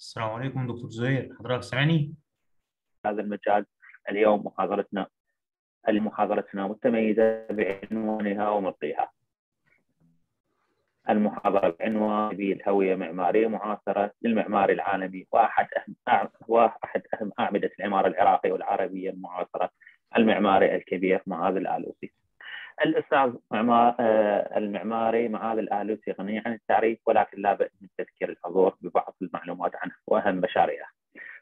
السلام عليكم دكتور زهير حضرتك سامعني؟ هذا المجال اليوم محاضرتنا محاضرتنا متميزة بعنوانها وملقيها المحاضرة بعنوان الهويه معمارية معاصرة للمعمار العالمي وأحد أهم وأحد أهم أعمدة العمارة العراقية والعربية المعاصرة المعماري الكبير معاذ الآلوسي الاستاذ آه، المعماري معالي الالوسي غني عن التعريف ولكن لا باس من تذكير الحضور ببعض المعلومات عنه واهم مشاريعه.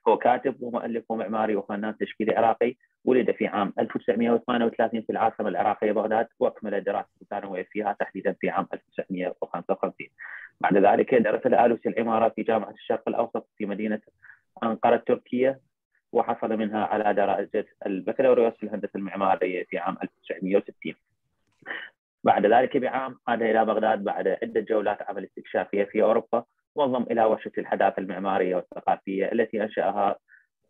هو كاتب ومؤلف ومعماري وفنان تشكيلي عراقي ولد في عام 1938 في العاصمه العراقيه بغداد واكمل دراسته الثانويه فيها تحديدا في عام 1955. بعد ذلك درس الالوسي العماره في جامعه الشرق الاوسط في مدينه انقره التركيه وحصل منها على درجه البكالوريوس في الهندسه المعماريه في عام 1960. بعد ذلك بعام عاد إلى بغداد بعد عدة جولات عمل استكشافية في أوروبا وانضم إلى ورشة الحداثة المعمارية والثقافية التي أنشأها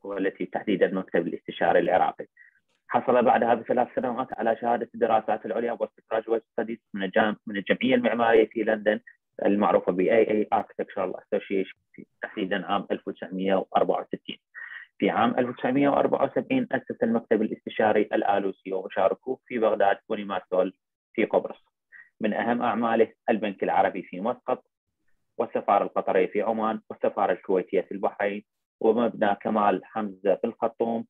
والتي تحديدا مكتب الاستشاري العراقي حصل بعدها بثلاث سنوات على شهادة الدراسات العليا واستخراج ويب من من الجمعية المعمارية في لندن المعروفة ب AA Architectural Association تحديدا عام 1964 في عام 1974 أسس المكتب الاستشاري الآلوسي وشاركوه في بغداد ونيماتول في قبرص من أهم أعماله البنك العربي في مسقط والسفارة القطرية في عمان والسفارة الكويتية في البحرين ومبنى كمال حمزة في الخرطوم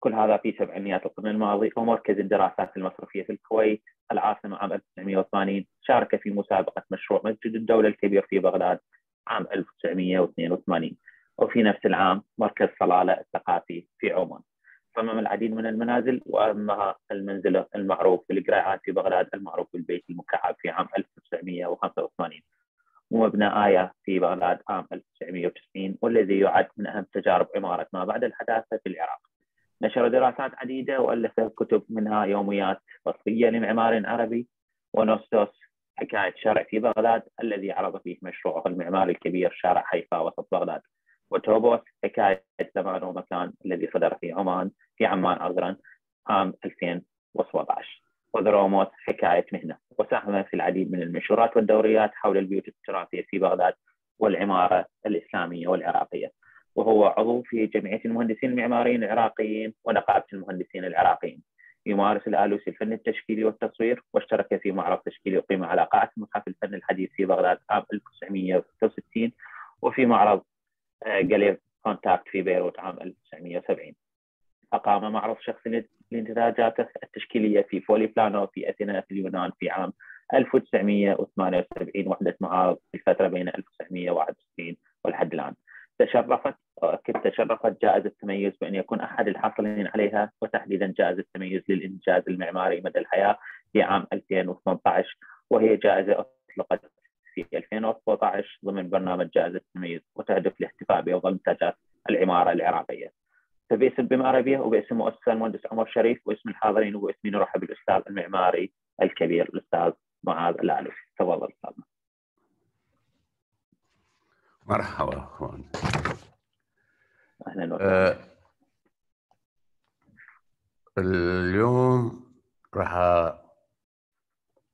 كل هذا في سبعينيات القرن الماضي ومركز الدراسات المصرفية في الكويت العاصمة عام 1980 شارك في مسابقة مشروع مسجد الدولة الكبير في بغداد عام 1982 وفي نفس العام مركز صلالة الثقافي في عمان صمم العديد من المنازل وأهمها المنزل المعروف بالقريعان في بغداد المعروف بالبيت المكعب في عام 1985 ومبنى آية في بغداد عام 1990 والذي يعد من أهم تجارب عمارة ما بعد الحداثة في العراق نشر دراسات عديدة وألف كتب منها يوميات وصفية لمعمار عربي ونوستوس حكاية شارع في بغداد الذي عرض فيه مشروعه المعماري الكبير شارع حيفا وسط بغداد وتوبوس حكايه زمان ومكان الذي صدر في عمان في عمان عذرا عام 2017 وذروموس حكايه مهنه وساهم في العديد من المنشورات والدوريات حول البيوت التراثيه في بغداد والعماره الاسلاميه والعراقيه وهو عضو في جمعيه المهندسين المعماريين العراقيين ونقابه المهندسين العراقيين يمارس الآلوسي الفن التشكيلي والتصوير واشترك في معرض تشكيلي أقيم على قاعة متحف الفن الحديث في بغداد عام 1966 وفي معرض جاليف كونتاكت في بيروت عام 1970 أقام معرض شخصي لانتاجاته التشكيلية في فولي بلانو في أثينا في اليونان في عام 1978 وحدة معارض في الفترة بين 1961 والحد الآن تشرفت تشرفت جائزة التميز بأن يكون أحد الحاصلين عليها وتحديدا جائزة التميز للإنجاز المعماري مدى الحياة في عام 2018 وهي جائزة أطلقت في 2019 ضمن برنامج جائزة التميز وتهدف للاحتفاء بأفضل منتجات العمارة العراقية فباسم بمعربية وباسم مؤسسة المهندس عمر شريف واسم الحاضرين وباسمي نرحب بالأستاذ المعماري الكبير الأستاذ معاذ الألف تفضل أستاذنا مرحبا أخوان أهلا وسهلا أه اليوم راح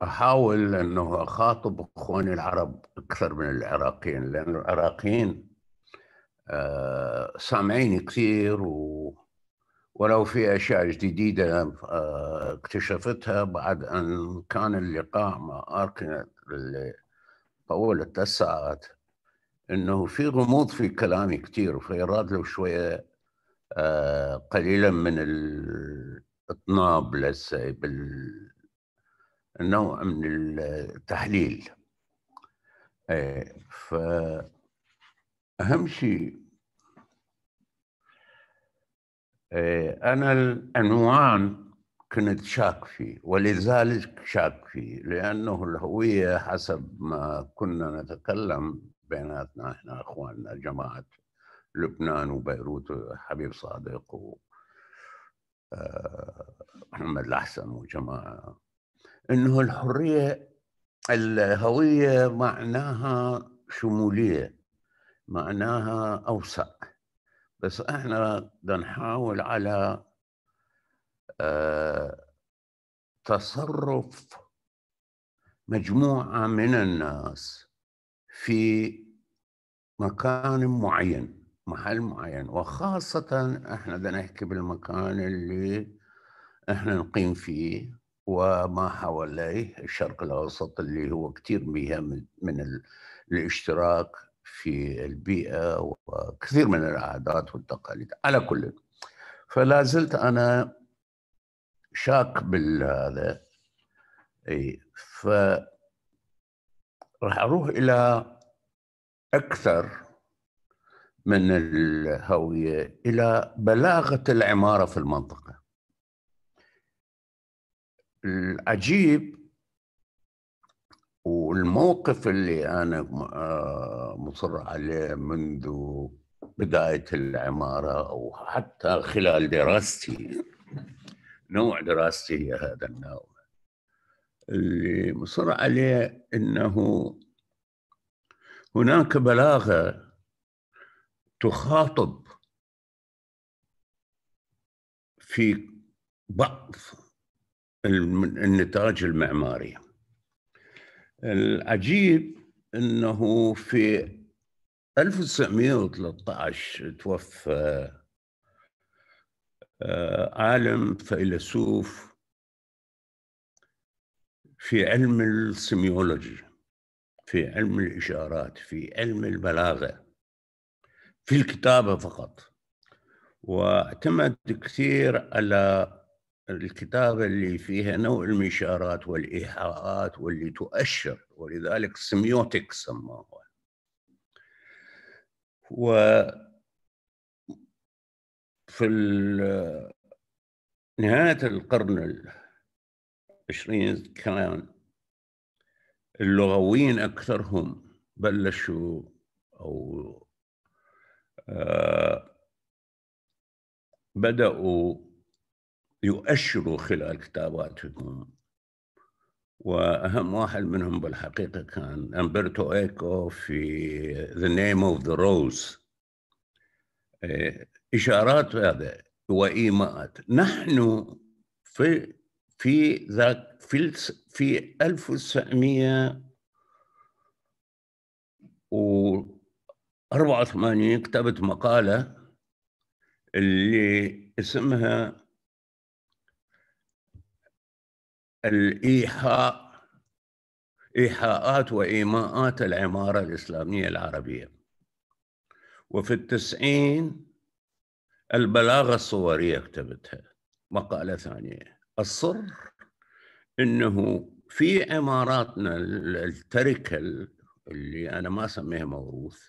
احاول انه اخاطب اخواني العرب اكثر من العراقيين لان العراقيين آه، سامعيني كثير و ولو في اشياء جديده آه، اكتشفتها بعد ان كان اللقاء مع اركن اللي طول ثلاث ساعات انه في غموض في كلامي كثير فيراد له شويه آه، قليلا من الاطناب لسه بال نوع من التحليل آه، فأهم شيء آه، أنا العنوان كنت شاك فيه ولذلك شاك فيه لأنه الهوية حسب ما كنا نتكلم بيناتنا احنا اخواننا جماعة لبنان وبيروت حبيب صادق و آه، محمد الأحسن وجماعة انه الحريه الهويه معناها شموليه معناها اوسع بس احنا نحاول على آه، تصرف مجموعه من الناس في مكان معين محل معين وخاصة احنا بدنا نحكي بالمكان اللي احنا نقيم فيه وما حواليه الشرق الأوسط اللي هو كثير بها من, من الاشتراك في البيئة وكثير من العادات والتقاليد على كل فلا زلت أنا شاك بالهذا اي ف راح اروح الى اكثر من الهويه الى بلاغه العماره في المنطقه العجيب والموقف اللي انا آه، مصر عليه منذ بدايه العماره او حتى خلال دراستي نوع دراستي هذا النوع اللي مصر عليه انه هناك بلاغه تخاطب في بعض النتاج المعماري العجيب انه في 1913 توفى آه، عالم فيلسوف في علم السيميولوجي في علم الاشارات في علم البلاغه في الكتابه فقط واعتمد كثير على الكتابة اللي فيها نوع المشارات والإيحاءات واللي تؤشر ولذلك سميوتك سماها و في نهاية القرن العشرين كان اللغويين أكثرهم بلشوا أو آه بدأوا يؤشروا خلال كتاباتهم واهم واحد منهم بالحقيقه كان امبرتو ايكو في ذا نيم اوف ذا روز اشارات هذا وايماءات نحن في في ذاك في في 1984 كتبت مقاله اللي اسمها الإيحاء إيحاءات وإيماءات العمارة الإسلامية العربية وفي التسعين البلاغة الصورية كتبتها مقالة ثانية الصر أنه في عماراتنا التركة اللي أنا ما أسميها موروث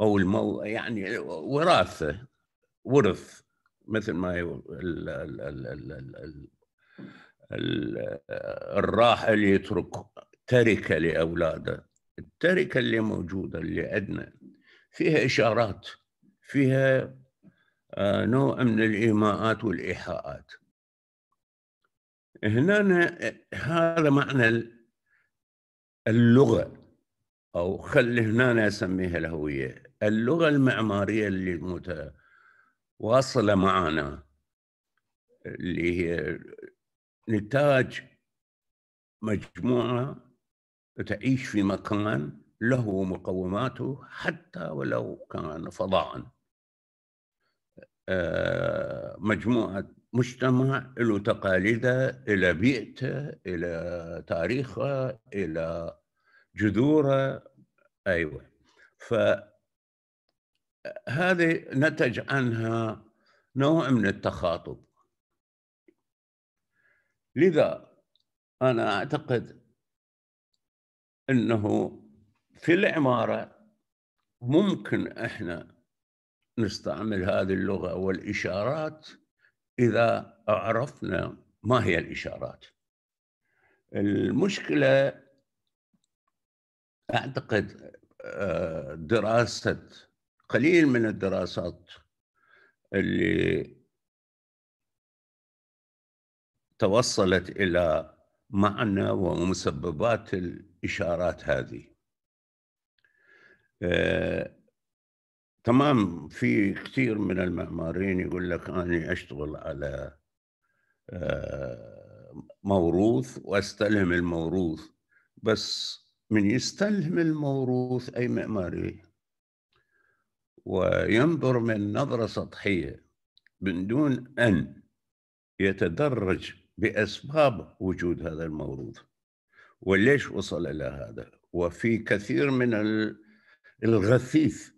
أو المو... يعني وراثة ورث مثل ما الراحل يترك تركة لأولاده التركة اللي موجودة اللي عندنا فيها إشارات فيها آه، نوع من الإيماءات والإيحاءات هنا هذا معنى اللغة أو خلي هنا أسميها الهوية اللغة المعمارية اللي متواصلة معنا اللي هي نتاج مجموعة تعيش في مكان له مقوماته حتى ولو كان فضاء آه، مجموعة مجتمع له تقاليده إلى بيئته إلى تاريخه إلى جذوره أيوة فهذه نتج عنها نوع من التخاطب لذا أنا أعتقد أنه في العمارة ممكن إحنا نستعمل هذه اللغة والإشارات إذا عرفنا ما هي الإشارات المشكلة أعتقد آه، دراسة قليل من الدراسات اللي توصلت الى معنى ومسببات الاشارات هذه آه، تمام في كثير من المعماريين يقول لك اني اشتغل على آه، موروث واستلهم الموروث بس من يستلهم الموروث اي معماري وينظر من نظره سطحيه من دون ان يتدرج بأسباب وجود هذا الموروث وليش وصل إلى هذا وفي كثير من الغثيث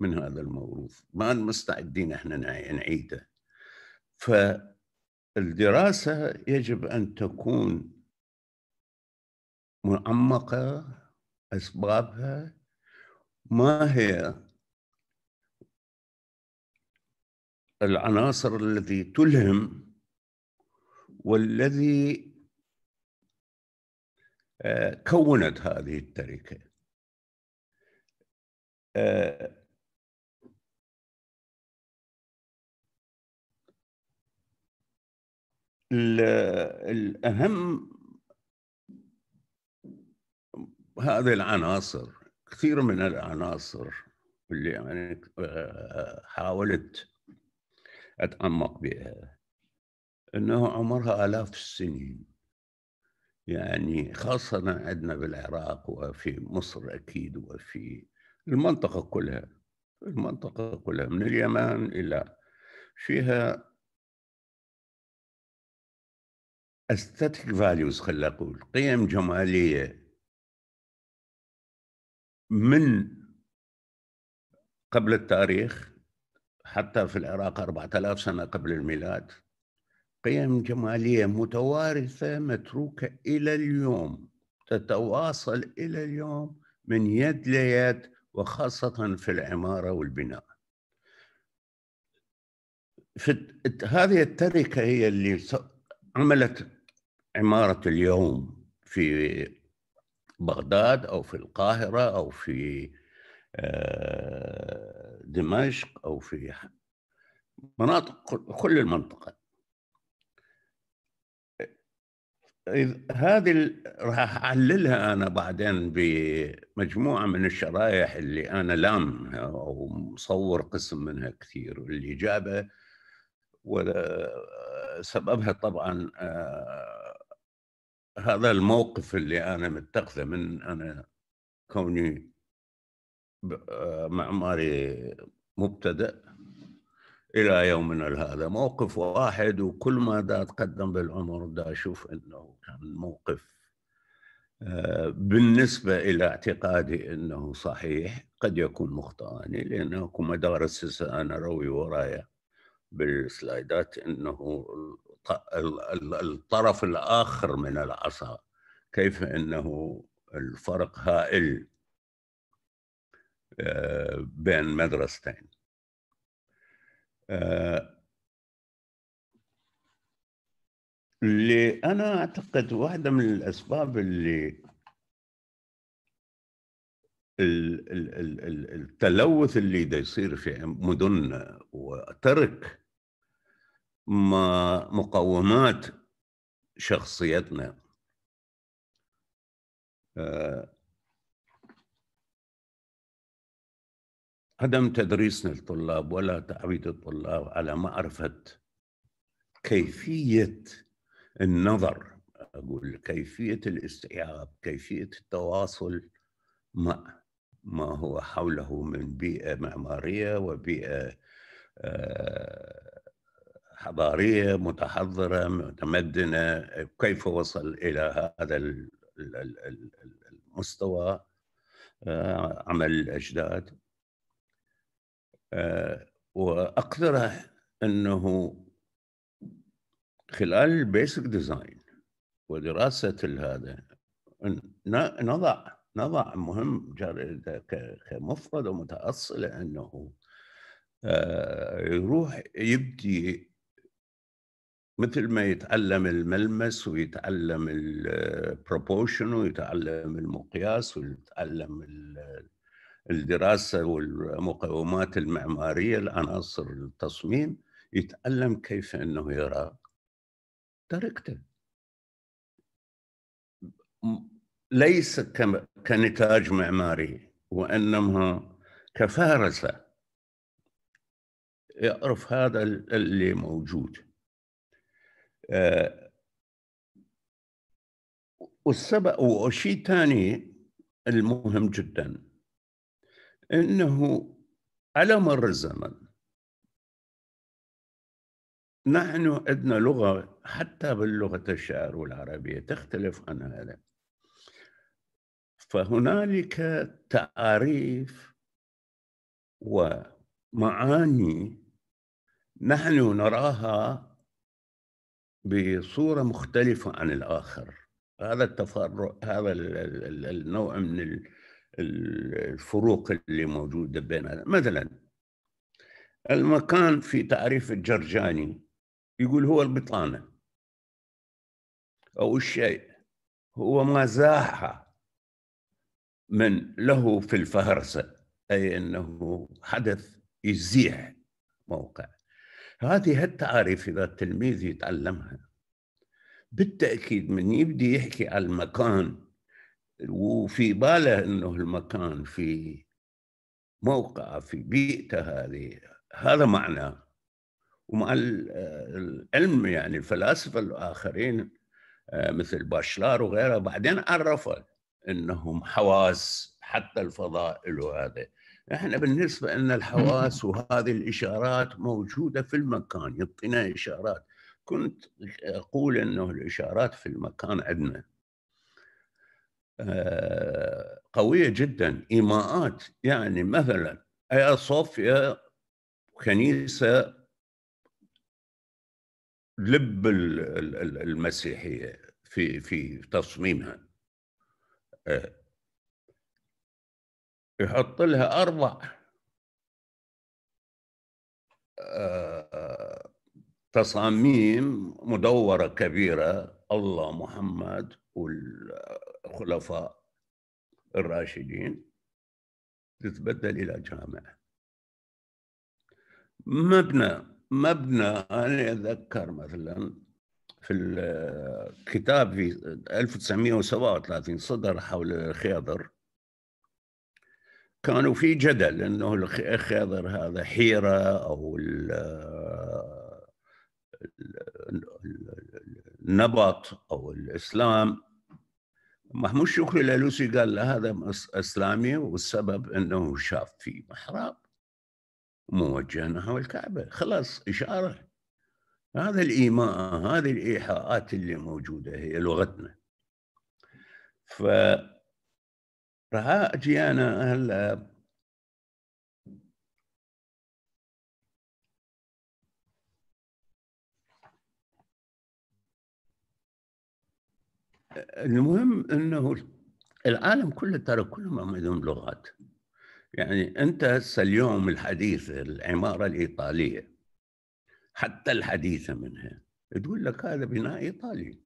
من هذا الموروث ما مستعدين احنا نعيده فالدراسة يجب أن تكون معمقة أسبابها ما هي العناصر التي تلهم والذي آه، كونت هذه التركة آه، الأهم هذه العناصر كثير من العناصر اللي يعني حاولت أتعمق بها أنه عمرها آلاف السنين يعني خاصة عندنا بالعراق وفي مصر أكيد وفي المنطقة كلها المنطقة كلها من اليمن إلى فيها استاتيك فاليوز خلينا أقول قيم جمالية من قبل التاريخ حتى في العراق 4000 سنة قبل الميلاد قيم جمالية متوارثة متروكة إلى اليوم تتواصل إلى اليوم من يد ليد وخاصة في العمارة والبناء في هذه التركة هي اللي عملت عمارة اليوم في بغداد أو في القاهرة أو في آه، دمشق أو في مناطق كل المنطقة هذه راح اعللها انا بعدين بمجموعه من الشرايح اللي انا لامها او مصور قسم منها كثير اللي جابه وسببها طبعا آه، هذا الموقف اللي انا متخذه من انا كوني آه، معماري مبتدئ الى يومنا هذا موقف واحد وكل ما دا اتقدم بالعمر دا اشوف انه الموقف آه، بالنسبة إلى اعتقادي أنه صحيح قد يكون مخطئاني لأنه كما دارس أنا روي ورايا بالسلايدات أنه الطرف الآخر من العصا كيف أنه الفرق هائل آه، بين مدرستين آه، اللي انا اعتقد واحده من الاسباب اللي التلوث اللي دا يصير في مدننا وترك ما مقومات شخصيتنا آه، عدم تدريسنا للطلاب ولا تعويد الطلاب على معرفة كيفية النظر أقول كيفية الاستيعاب كيفية التواصل مع ما هو حوله من بيئة معمارية وبيئة آه، حضارية متحضرة متمدنة كيف وصل إلى هذا المستوى آه، عمل الأجداد آه، وأقترح أنه خلال البيسك ديزاين ودراسه هذا نضع نضع مهم كمفردة متأصلة أنه آه، يروح يبدي مثل ما يتعلم الملمس ويتعلم البروبوشن آه، ويتعلم المقياس ويتعلم الدراسة والمقومات المعمارية العناصر التصميم يتعلم كيف أنه يرى تركته ليس كنتاج معماري وانما كفارسه يعرف هذا اللي موجود آه، والسبب وشيء ثاني المهم جدا انه على مر الزمن نحن عندنا لغة حتى باللغة الشعر والعربية تختلف عن هذا فهنالك تعاريف ومعاني نحن نراها بصورة مختلفة عن الآخر هذا التفرق هذا النوع من الفروق اللي موجودة بيننا مثلا المكان في تعريف الجرجاني يقول هو البطانة أو الشيء هو ما زاح من له في الفهرسة أي أنه حدث يزيح موقع هذه التعاريف إذا التلميذ يتعلمها بالتأكيد من يبدي يحكي على المكان وفي باله أنه المكان في موقع في بيئته هذه هذا معناه ومع آه، العلم يعني الفلاسفه الاخرين آه، مثل باشلار وغيره بعدين عرفوا انهم حواس حتى الفضائل وهذا احنا بالنسبه ان الحواس وهذه الاشارات موجوده في المكان يعطينا اشارات كنت اقول انه الاشارات في المكان عندنا آه، قويه جدا ايماءات يعني مثلا ايا صوفيا كنيسه لب المسيحية في في تصميمها يحط لها أربع تصاميم مدورة كبيرة الله محمد والخلفاء الراشدين تتبدل إلى جامع مبنى مبنى أنا أتذكر مثلا في الكتاب في 1937 صدر حول الخيضر كانوا في جدل انه الخيضر هذا حيره او النبط او الاسلام محمود شكري الالوسي قال له هذا اسلامي والسبب انه شاف فيه محراب موجه نحو الكعبه خلاص اشاره هذا الايماء هذه الايحاءات اللي موجوده هي لغتنا ف راح اجي انا هلا المهم انه العالم كله ترى كلهم عندهم لغات يعني انت هسه اليوم الحديث العماره الايطاليه حتى الحديثه منها تقول لك هذا بناء ايطالي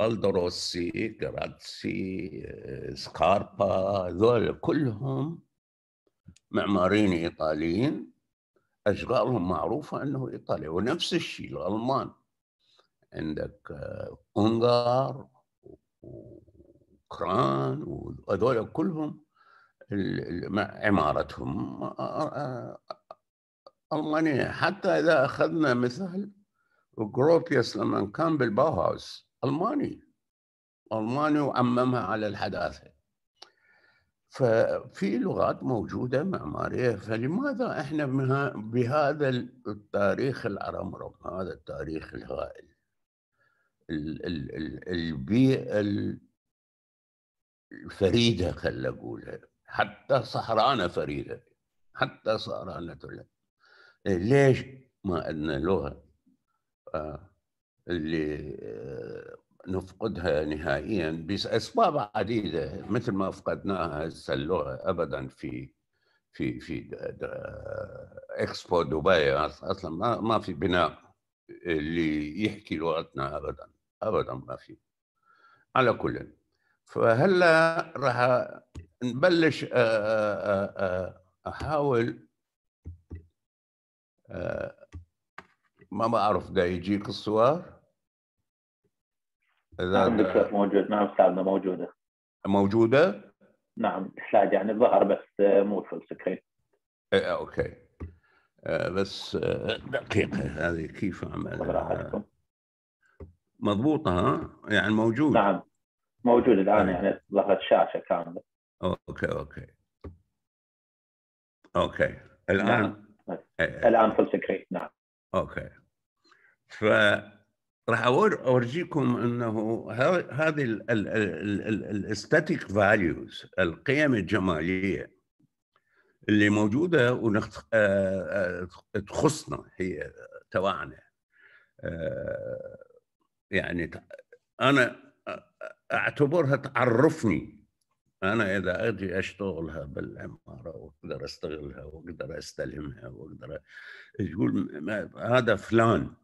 الدروسي كراتسي سكاربا ذول كلهم معماريين ايطاليين اشغالهم معروفه انه ايطاليا ونفس الشيء الالمان عندك انغار آه، وكران وهذول كلهم عمارتهم ألمانية نعم. حتى إذا أخذنا مثال جروبيوس لما كان بالباوهاوس ألماني ألماني وعممها على الحداثة ففي لغات موجودة معمارية فلماذا إحنا بهذا التاريخ الأرمرم هذا التاريخ الهائل البيئة الفريدة خل أقولها حتى سهرانة فريدة حتى سهرانة إيه، تولد ليش ما عندنا لغة آه، اللي آه، نفقدها نهائيا بأسباب عديدة مثل ما فقدناها هسه اللغة أبدا في في في دا دا اكسبو دبي اصلا ما ما في بناء اللي يحكي لغتنا ابدا ابدا ما في على كل فهلا راح نبلش آه، آه، آه، احاول ما بعرف ده يجيك الصور اذا نعم موجود نعم استاذنا موجوده موجوده؟ نعم سلايد يعني ظهر بس مو فل سكرين ايه اوكي بس دقيقه هذه كيف اعمل مضبوطه ها يعني موجود نعم موجود الان إيه. يعني ظهرت شاشه كامله اوكي اوكي اوكي الان نعم. إيه. الان فل سكريت نعم اوكي ف راح اورجيكم انه هذه الاستاتيك فاليوز القيم الجماليه اللي موجوده آه، آه، تخصنا هي تبعنا آه، يعني انا اعتبرها تعرفني أنا إذا أجي أشتغلها بالعمارة وأقدر أستغلها وأقدر أستلمها وأقدر يقول هذا فلان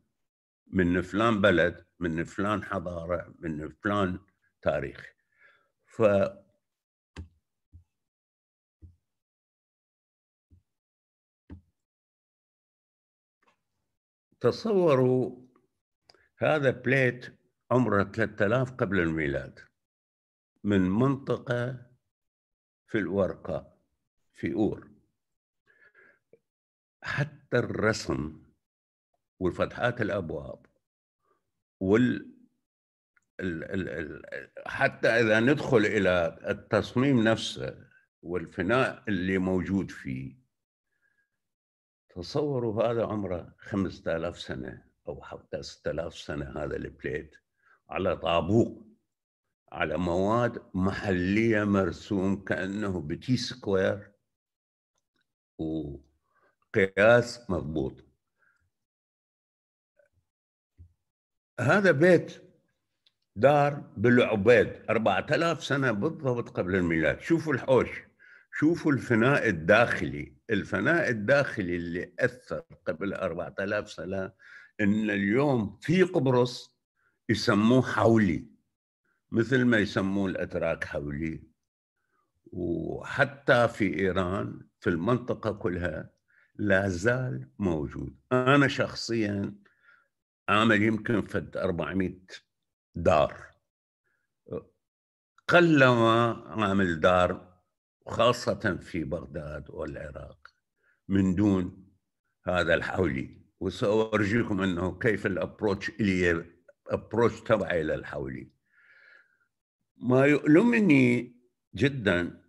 من فلان بلد من فلان حضارة من فلان تاريخ ف تصوروا هذا بليت عمره 3000 قبل الميلاد من منطقة في الورقة في أور حتى الرسم وفتحات الأبواب وال حتى إذا ندخل إلى التصميم نفسه والفناء اللي موجود فيه تصوروا هذا عمره 5000 سنة أو حتى 6000 سنة هذا البليت على طابوق على مواد محلية مرسوم كأنه بتي سكوير وقياس مضبوط هذا بيت دار بالعبيد 4000 سنة بالضبط قبل الميلاد شوفوا الحوش شوفوا الفناء الداخلي الفناء الداخلي اللي أثر قبل 4000 سنة إن اليوم في قبرص يسموه حولي مثل ما يسمون الأتراك حولي وحتى في إيران في المنطقة كلها لا زال موجود أنا شخصيا عامل يمكن فد 400 دار قلما عامل دار خاصة في بغداد والعراق من دون هذا الحولي وسأورجيكم أنه كيف الأبروتش اللي أبروتش تبعي للحولي ما يؤلمني جدا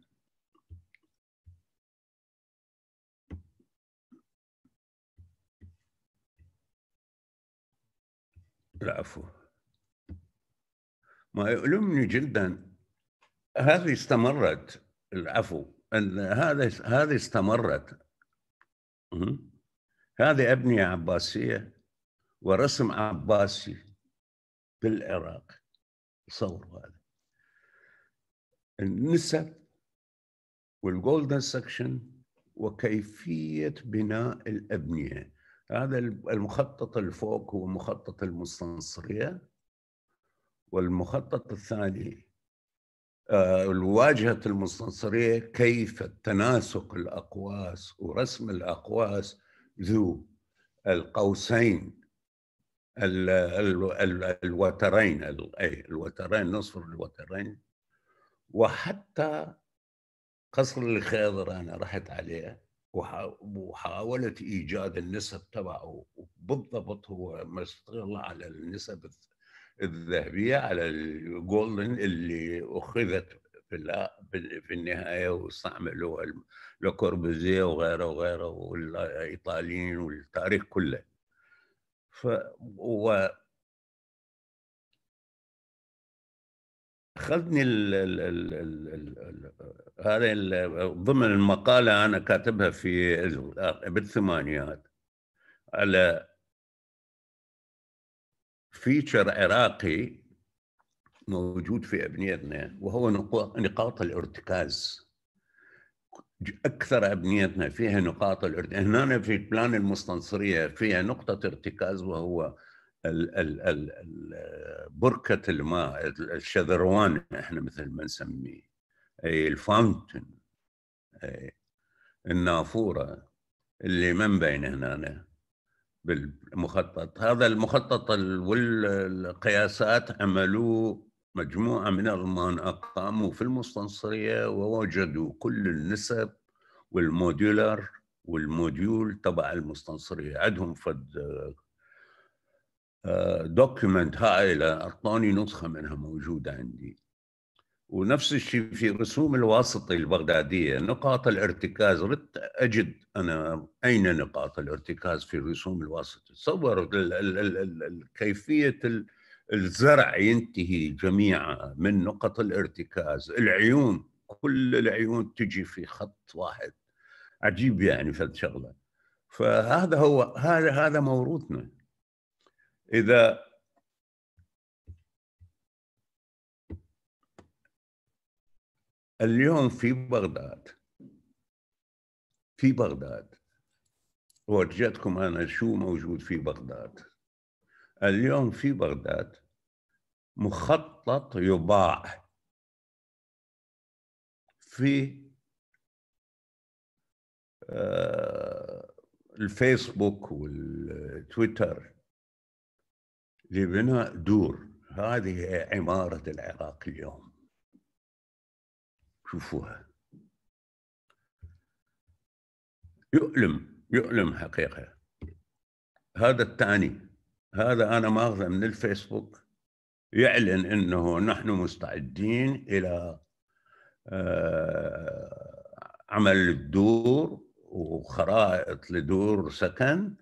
العفو ما يؤلمني جدا هذه استمرت العفو ان هذا هذه استمرت هذه ابنيه عباسيه ورسم عباسي بالعراق تصوروا هذا النسب والجولدن سكشن وكيفية بناء الأبنية هذا المخطط الفوق هو مخطط المستنصرية والمخطط الثاني آه، الواجهة المستنصرية كيف تناسق الأقواس ورسم الأقواس ذو القوسين الوترين الوترين نصف الوترين وحتى قصر الخيضر أنا رحت عليه وحاولت إيجاد النسب تبعه بالضبط هو مشتغل على النسب الذهبية على الجولدن اللي أخذت في في النهايه واستعملوها لكوربوزيه وغيره وغيره والايطاليين والتاريخ كله ف و اخذني ال ال ال هذا ضمن المقاله انا كاتبها في بالثمانينات على فيتشر عراقي موجود في ابنيتنا وهو نقاط الارتكاز اكثر ابنيتنا فيها نقاط الارتكاز هنا في بلان المستنصريه فيها نقطه ارتكاز وهو بركة الماء الشذروان احنا مثل ما نسميه اي الفاونتن اي النافورة اللي من بين هنا بالمخطط هذا المخطط والقياسات عملوه مجموعة من الألمان أقاموا في المستنصرية ووجدوا كل النسب والموديولر والموديول تبع المستنصرية عندهم فد دوكيمنت هائله اعطوني نسخه منها موجوده عندي ونفس الشيء في رسوم الواسطه البغداديه نقاط الارتكاز ردت اجد انا اين نقاط الارتكاز في رسوم الواسطه تصور كيفيه الزرع ينتهي جميعا من نقط الارتكاز العيون كل العيون تجي في خط واحد عجيب يعني فد شغله فهذا هو هذا هذا موروثنا إذا اليوم في بغداد في بغداد ورجعتكم أنا شو موجود في بغداد اليوم في بغداد مخطط يباع في آه، الفيسبوك والتويتر لبناء دور هذه عمارة العراق اليوم شوفوها يؤلم يؤلم حقيقة هذا الثاني هذا أنا ماخذه من الفيسبوك يعلن أنه نحن مستعدين إلى آه، عمل الدور وخرائط لدور سكن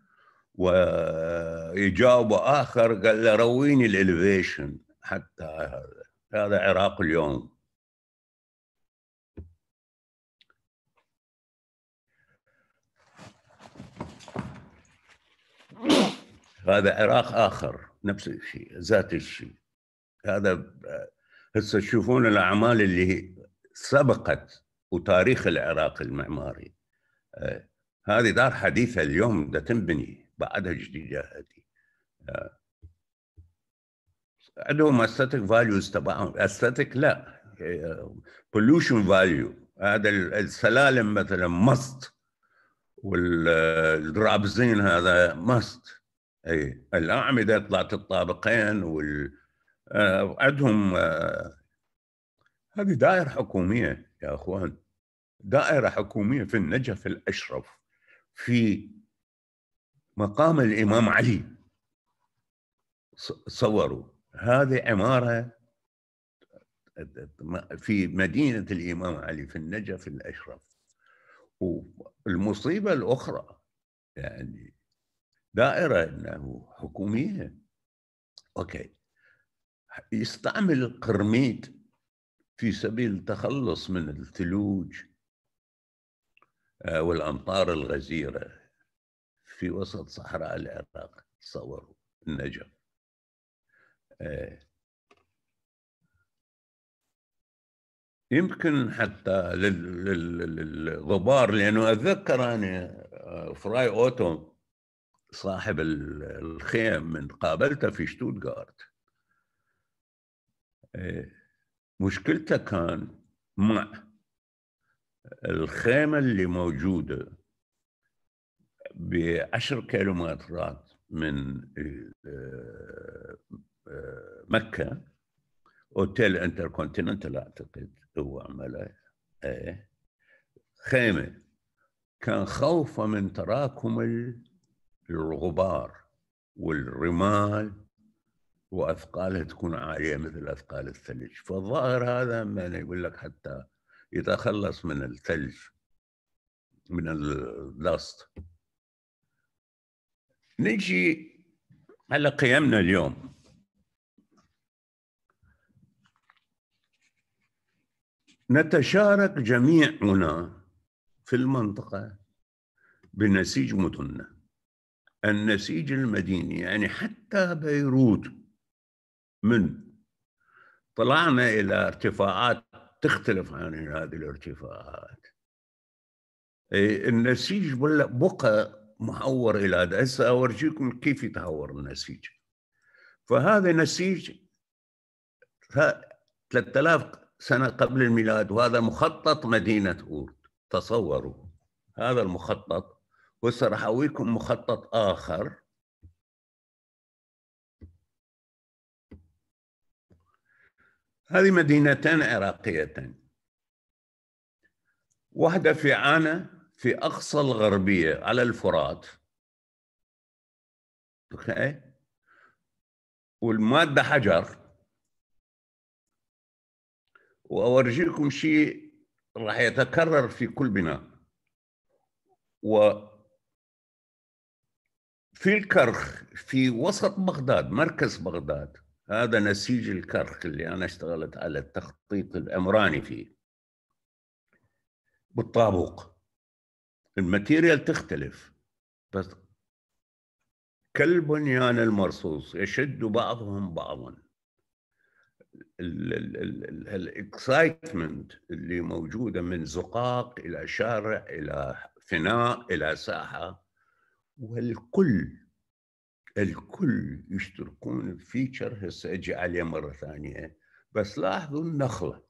وإجابة آخر قال له رويني الإليفيشن حتى هذا هذا عراق اليوم هذا عراق آخر نفس الشيء ذات الشيء هذا هسه تشوفون الأعمال اللي سبقت وتاريخ العراق المعماري هذه دار حديثة اليوم دا تنبني جديدة هذه آه. عندهم استاتيك فاليوز تبعهم استاتيك لا بولوشن آه، فاليو هذا السلالم مثلا مست والدرابزين هذا مست اي الاعمده طلعت الطابقين وال آه، عندهم هذه دائره حكوميه يا اخوان دائره حكوميه في النجف الاشرف في مقام الإمام علي صوروا هذه عمارة في مدينة الإمام علي في النجف الأشرف والمصيبة الأخرى يعني دائرة أنه حكومية أوكي يستعمل القرميد في سبيل التخلص من الثلوج آه، والأمطار الغزيرة في وسط صحراء العراق تصوروا النجف آه. يمكن حتى للغبار لانه اتذكر انا آه، فراي اوتو صاحب الخيم من قابلته في شتوتغارت آه، مشكلته كان مع الخيمه اللي موجوده بعشر كيلومترات من آه، مكة أوتيل انتر كونتيننتال أعتقد هو عمله إيه خيمة كان خوفه من تراكم الغبار والرمال واثقالها تكون عاليه مثل اثقال الثلج فالظاهر هذا ما يقول لك حتى يتخلص من الثلج من الدست نجي على قيمنا اليوم نتشارك جميعنا في المنطقة بنسيج مدننا النسيج المديني يعني حتى بيروت من طلعنا إلى ارتفاعات تختلف عن هذه الارتفاعات إيه، النسيج بقى محور الى هذا هسه اورجيكم كيف يتهور النسيج فهذا نسيج 3000 سنه قبل الميلاد وهذا مخطط مدينه اورد تصوروا هذا المخطط وهسه راح اويكم مخطط اخر هذه مدينتان عراقيتان واحدة في عانا في أقصى الغربية على الفرات أوكي والمادة حجر وأورجيكم شيء راح يتكرر في كل بناء و في الكرخ في وسط بغداد مركز بغداد هذا نسيج الكرخ اللي أنا اشتغلت على التخطيط العمراني فيه بالطابوق الماتيريال تختلف بس كالبنيان المرصوص يشد بعضهم بعضا الاكسايتمنت اللي موجوده من زقاق الى شارع الى فناء الى ساحه والكل الكل يشتركون فيتشر هسه اجي عليه مره ثانيه بس لاحظوا النخله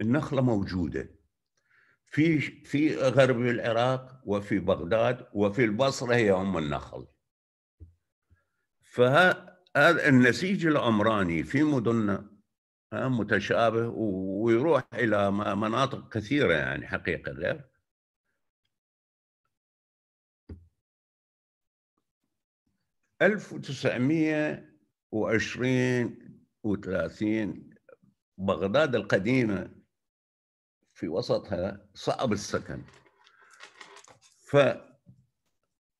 النخله موجوده في في غرب العراق وفي بغداد وفي البصره هي ام النخل فهذا النسيج العمراني في مدننا متشابه ويروح الى مناطق كثيره يعني حقيقه غير ألف وتسعمية وعشرين وثلاثين بغداد القديمة في وسطها صعب السكن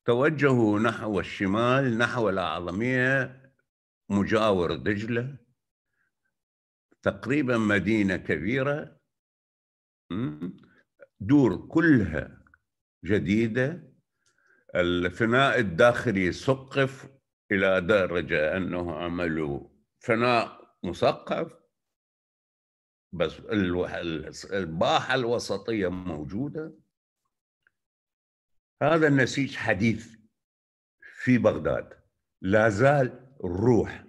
فتوجهوا نحو الشمال نحو الأعظمية مجاور دجلة تقريبا مدينة كبيرة دور كلها جديدة الفناء الداخلي سقف إلى درجة أنه عملوا فناء مثقف بس الباحة الوسطية موجودة هذا النسيج حديث في بغداد لا زال الروح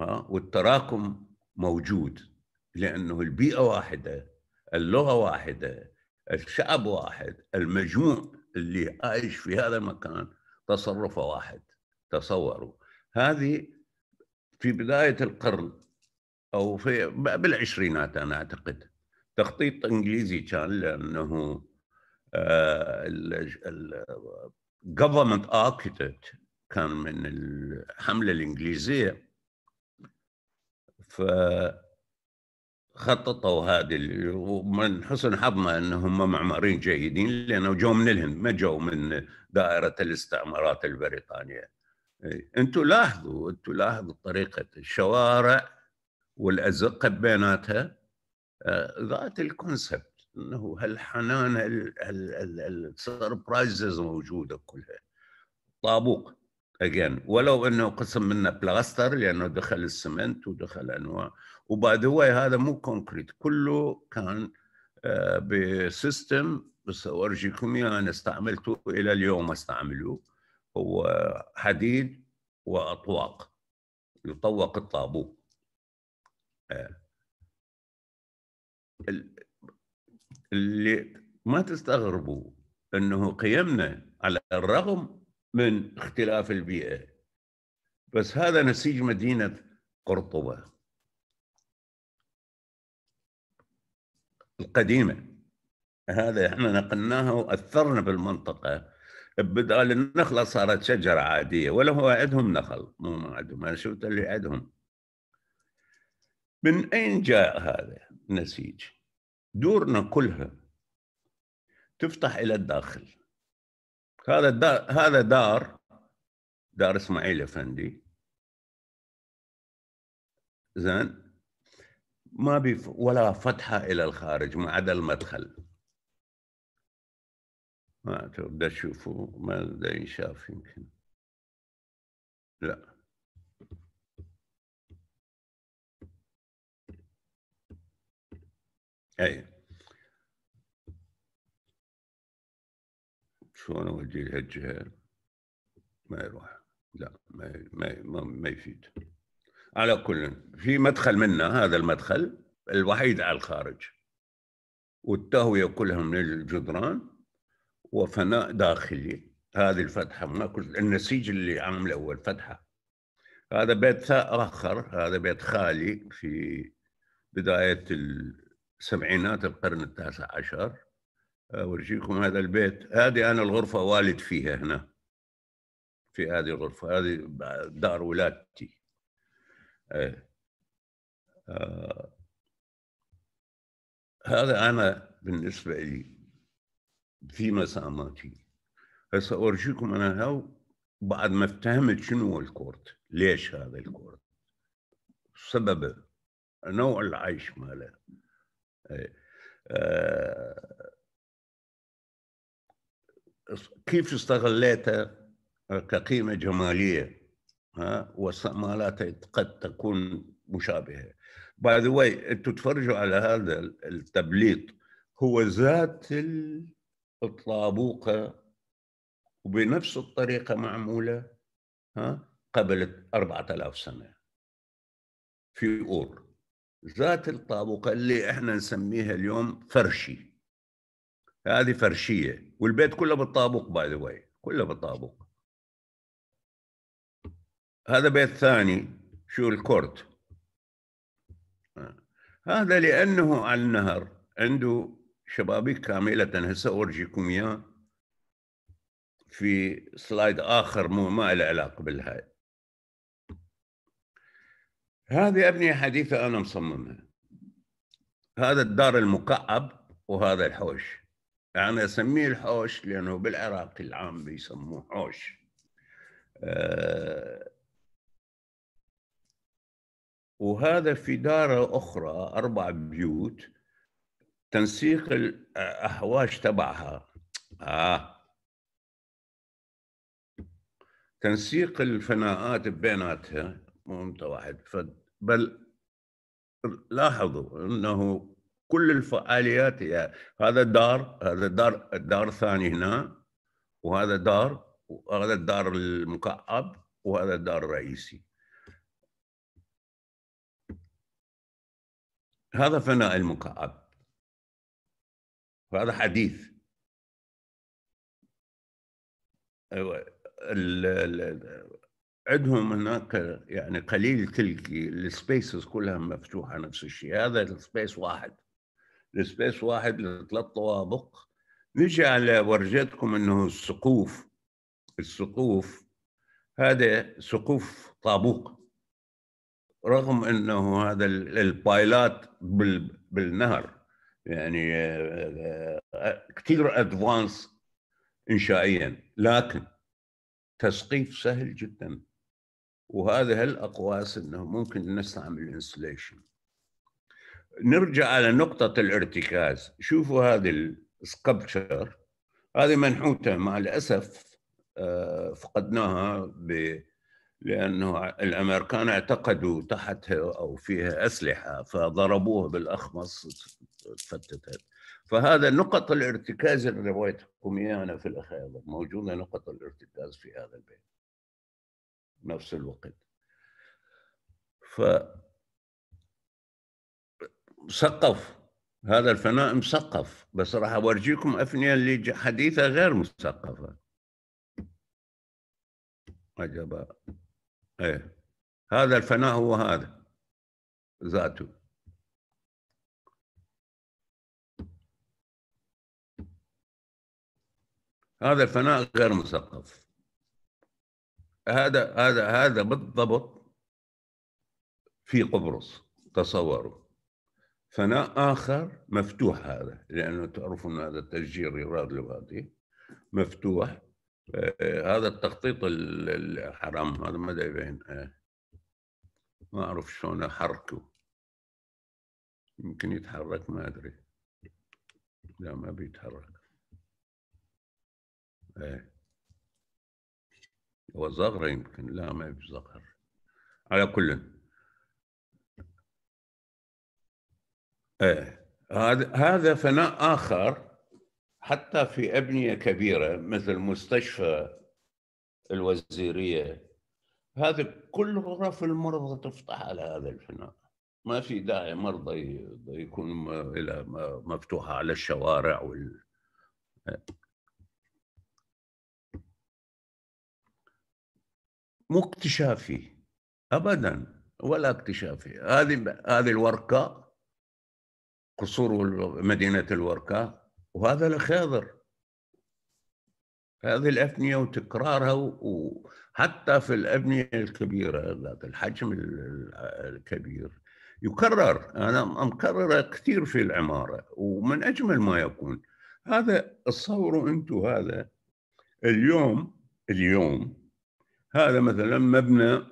ها والتراكم موجود لأنه البيئة واحدة اللغة واحدة الشعب واحد المجموع اللي عايش في هذا المكان تصرفه واحد تصوروا هذه في بداية القرن او في بالعشرينات انا اعتقد تخطيط انجليزي كان لانه آه، الجفرمنت اركتكت كان من الحمله الانجليزيه فخططوا هذه ومن حسن حظنا انهم معماريين جيدين لانه جو من الهند ما جو من دائره الاستعمارات البريطانيه إيه، انتم لاحظوا انتم لاحظوا طريقه الشوارع والازقه بيناتها آه، ذات الكونسبت انه هالحنان السربرايزز موجوده كلها طابوق اجين ولو انه قسم منه بلاستر لانه دخل السمنت ودخل انواع وباي ذا هذا مو كونكريت كله كان آه، بسيستم بس اورجيكم اياه انا استعملته الى اليوم استعمله هو حديد واطواق يطوق الطابوق آه. اللي ما تستغربوا انه قيمنا على الرغم من اختلاف البيئه بس هذا نسيج مدينه قرطبه القديمه هذا احنا نقلناها واثرنا بالمنطقه بدال النخله صارت شجره عاديه ولا هو عندهم نخل مو ما عندهم انا شفت اللي عندهم من أين جاء هذا النسيج؟ دورنا كلها تفتح إلى الداخل هذا دا هذا دار دار إسماعيل أفندي زين ما بي ولا فتحة إلى الخارج ما عدا المدخل ما تبدأ تشوفوا ما ينشاف يمكن لا اي شلون لها لهالجهه ما يروح لا ما ما ما يفيد على كل في مدخل منا هذا المدخل الوحيد على الخارج والتهويه كلها من الجدران وفناء داخلي هذه الفتحه ما كل النسيج اللي عامله هو الفتحه هذا بيت اخر هذا بيت خالي في بدايه ال... سبعينات القرن التاسع عشر آه، أورجيكم هذا البيت هذه أنا الغرفة والد فيها هنا في هذه الغرفة هذه دار ولادتي آه. آه. هذا أنا بالنسبة لي في مساماتي هسه أورجيكم أنا هاو بعد ما افتهمت شنو هو الكورت ليش هذا الكورت سببه نوع العيش ماله آه، كيف استغليتها كقيمه جماليه ها واستعمالاتها قد تكون مشابهه باي ذا واي انتم تفرجوا على هذا التبليط هو ذات الطابوقه وبنفس الطريقه معموله ها قبل 4000 سنه في اور ذات الطابقة اللي احنا نسميها اليوم فرشي هذه فرشية والبيت كله بالطابق باي ذا واي كله بالطابق هذا بيت ثاني شو الكورت هذا لأنه على النهر عنده شبابيك كاملة هسه أورجيكم إياه في سلايد آخر مو ما له علاقة بالهاي هذه أبنية حديثة أنا مصممها هذا الدار المكعب وهذا الحوش أنا يعني أسميه الحوش لأنه بالعراق العام بيسموه حوش آه، وهذا في دار أخرى أربع بيوت تنسيق الأحواش تبعها آه تنسيق الفناءات بيناتها مو متوحد بل لاحظوا انه كل الفعاليات يعني هذا دار هذا دار الدار الثاني هنا وهذا دار وهذا الدار المكعب وهذا الدار الرئيسي هذا فناء المكعب هذا حديث أيوة، عندهم هناك يعني قليل تلقي السبيسز كلها مفتوحه نفس الشيء هذا السبيس واحد السبيس واحد لثلاث طوابق نجي على ورجتكم انه السقوف السقوف هذا سقوف طابوق رغم انه هذا البايلات بالنهر يعني آه، آه، كثير ادفانس انشائيا لكن تسقيف سهل جدا وهذا هالاقواس انه ممكن نستعمل انسليشن نرجع على نقطة الارتكاز شوفوا هذه السكبتشر هذه منحوتة مع الأسف آه، فقدناها ب... لأنه الأمريكان اعتقدوا تحتها أو فيها أسلحة فضربوها بالأخمص تفتتت فهذا نقط الارتكاز اللي رويتكم إياها أنا في الأخير موجودة نقط الارتكاز في هذا البيت نفس الوقت ف مثقف هذا الفناء مثقف بس راح اورجيكم افنيه اللي حديثه غير مثقفه عجبا ايه هذا الفناء هو هذا ذاته هذا الفناء غير مثقف هذا هذا هذا بالضبط في قبرص تصوروا فناء آخر مفتوح هذا لأنه تعرفون هذا التشجير يراد لوادي مفتوح آه هذا التخطيط الحرام هذا ما يبين آه ما أعرف شلون أحركه يمكن يتحرك ما أدري لا ما بيتحرك ايه هو زغر يمكن لا ما في زغر على كل ايه هذا هذا فناء اخر حتى في ابنيه كبيره مثل مستشفى الوزيريه هذا كل غرف المرضى تفتح على هذا الفناء ما في داعي مرضى يكون الى مفتوحه على الشوارع وال مو اكتشافي ابدا ولا اكتشافي هذه هذه الورقه قصور مدينه الورقه وهذا الخضر هذه الأبنية وتكرارها وحتى في الأبنية الكبيرة ذات الحجم الكبير يكرر أنا مكررة كثير في العمارة ومن أجمل ما يكون هذا تصوروا أنتم هذا اليوم اليوم هذا مثلا مبنى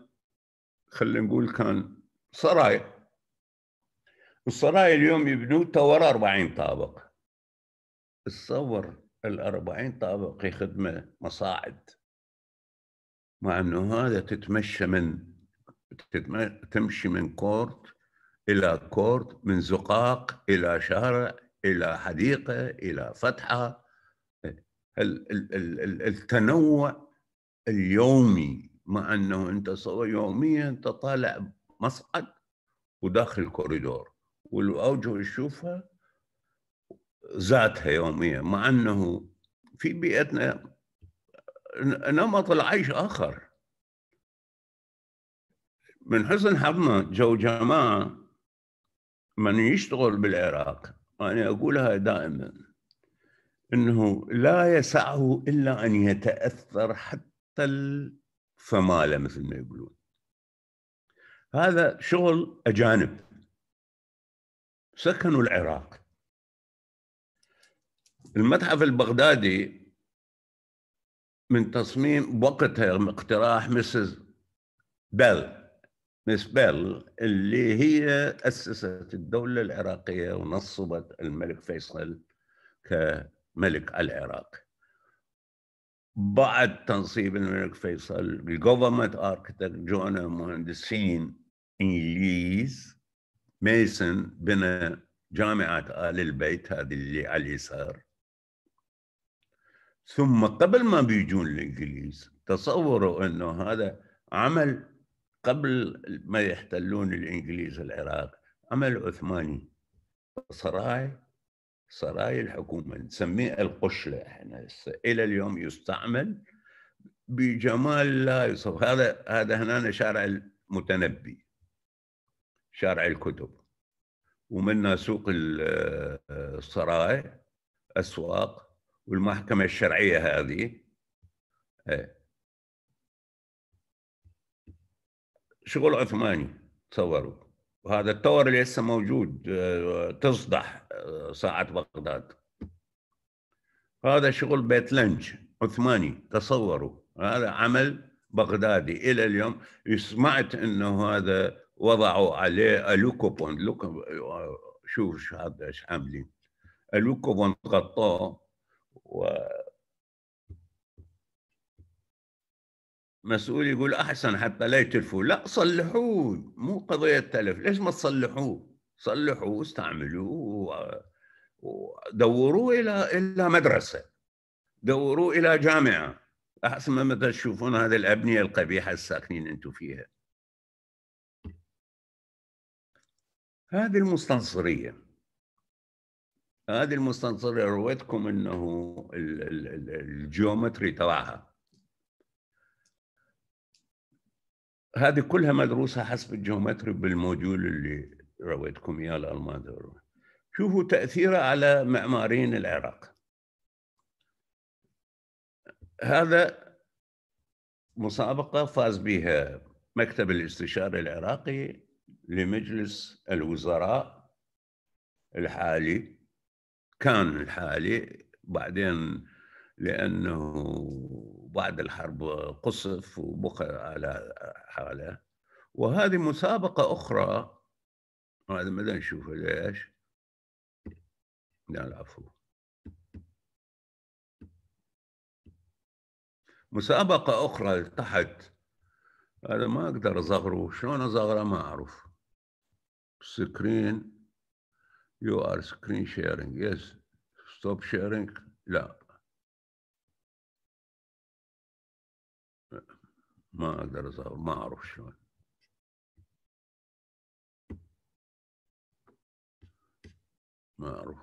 خلينا نقول كان سرايا السرايا اليوم يبنوا تور 40 طابق تصور ال 40 طابق يخدمه مصاعد مع انه هذا تتمشى من تمشي من كورت الى كورت من زقاق الى شارع الى حديقه الى فتحه التنوع اليومي مع انه انت يوميا انت طالع مصعد وداخل كوريدور والاوجه تشوفها ذاتها يوميا مع انه في بيئتنا نمط العيش اخر من حسن حظنا جو جماعه من يشتغل بالعراق انا اقولها دائما انه لا يسعه الا ان يتاثر حتى فماله مثل ما يقولون هذا شغل أجانب سكنوا العراق المتحف البغدادي من تصميم وقتها اقتراح مسز بيل مس بيل اللي هي أسست الدولة العراقية ونصبت الملك فيصل كملك العراق بعد تنصيب الملك فيصل الجوفرمنت اركتكت جونا مهندسين انجليز ميسن بنى جامعه ال البيت هذه اللي على اليسار ثم قبل ما بيجون الانجليز تصوروا انه هذا عمل قبل ما يحتلون الانجليز العراق عمل عثماني سراي سراي الحكومة نسميه القشلة احنا إلى اليوم يستعمل بجمال لا يوصف هذا هذا هنا شارع المتنبي شارع الكتب ومنها سوق السراي أسواق والمحكمة الشرعية هذه إيه. شغل عثماني تصوروا وهذا التور لسه موجود آه، تصدح آه، ساعة بغداد هذا شغل بيت لنج عثماني تصوروا هذا عمل بغدادي الى اليوم سمعت انه هذا وضعوا عليه الوكوبون لوكو آه، شوف هذا ايش عاملين الوكوبون غطوه و مسؤول يقول احسن حتى لا يتلفوا لا صلحوه مو قضيه تلف ليش ما تصلحوه صلحوه استعملوه ودوروه الى الى مدرسه دوروا الى جامعه احسن ما مثلا تشوفون هذه الابنيه القبيحه الساكنين انتم فيها هذه المستنصريه هذه المستنصريه رويتكم انه الجيومتري تبعها هذه كلها مدروسه حسب الجيومتري بالموديول اللي رويتكم اياه الالمان دورو. شوفوا تاثيره على معماريين العراق هذا مسابقه فاز بها مكتب الاستشاري العراقي لمجلس الوزراء الحالي كان الحالي بعدين لانه وبعد الحرب قصف وبقي على حاله وهذه مسابقة أخرى هذا ما نشوفه ليش لا العفو مسابقة أخرى تحت هذا ما أقدر أصغره شلون أصغره ما أعرف سكرين يو ار سكرين شيرنج يس ستوب شيرنج لا ما اقدر اصور ما اعرف شلون ما اعرف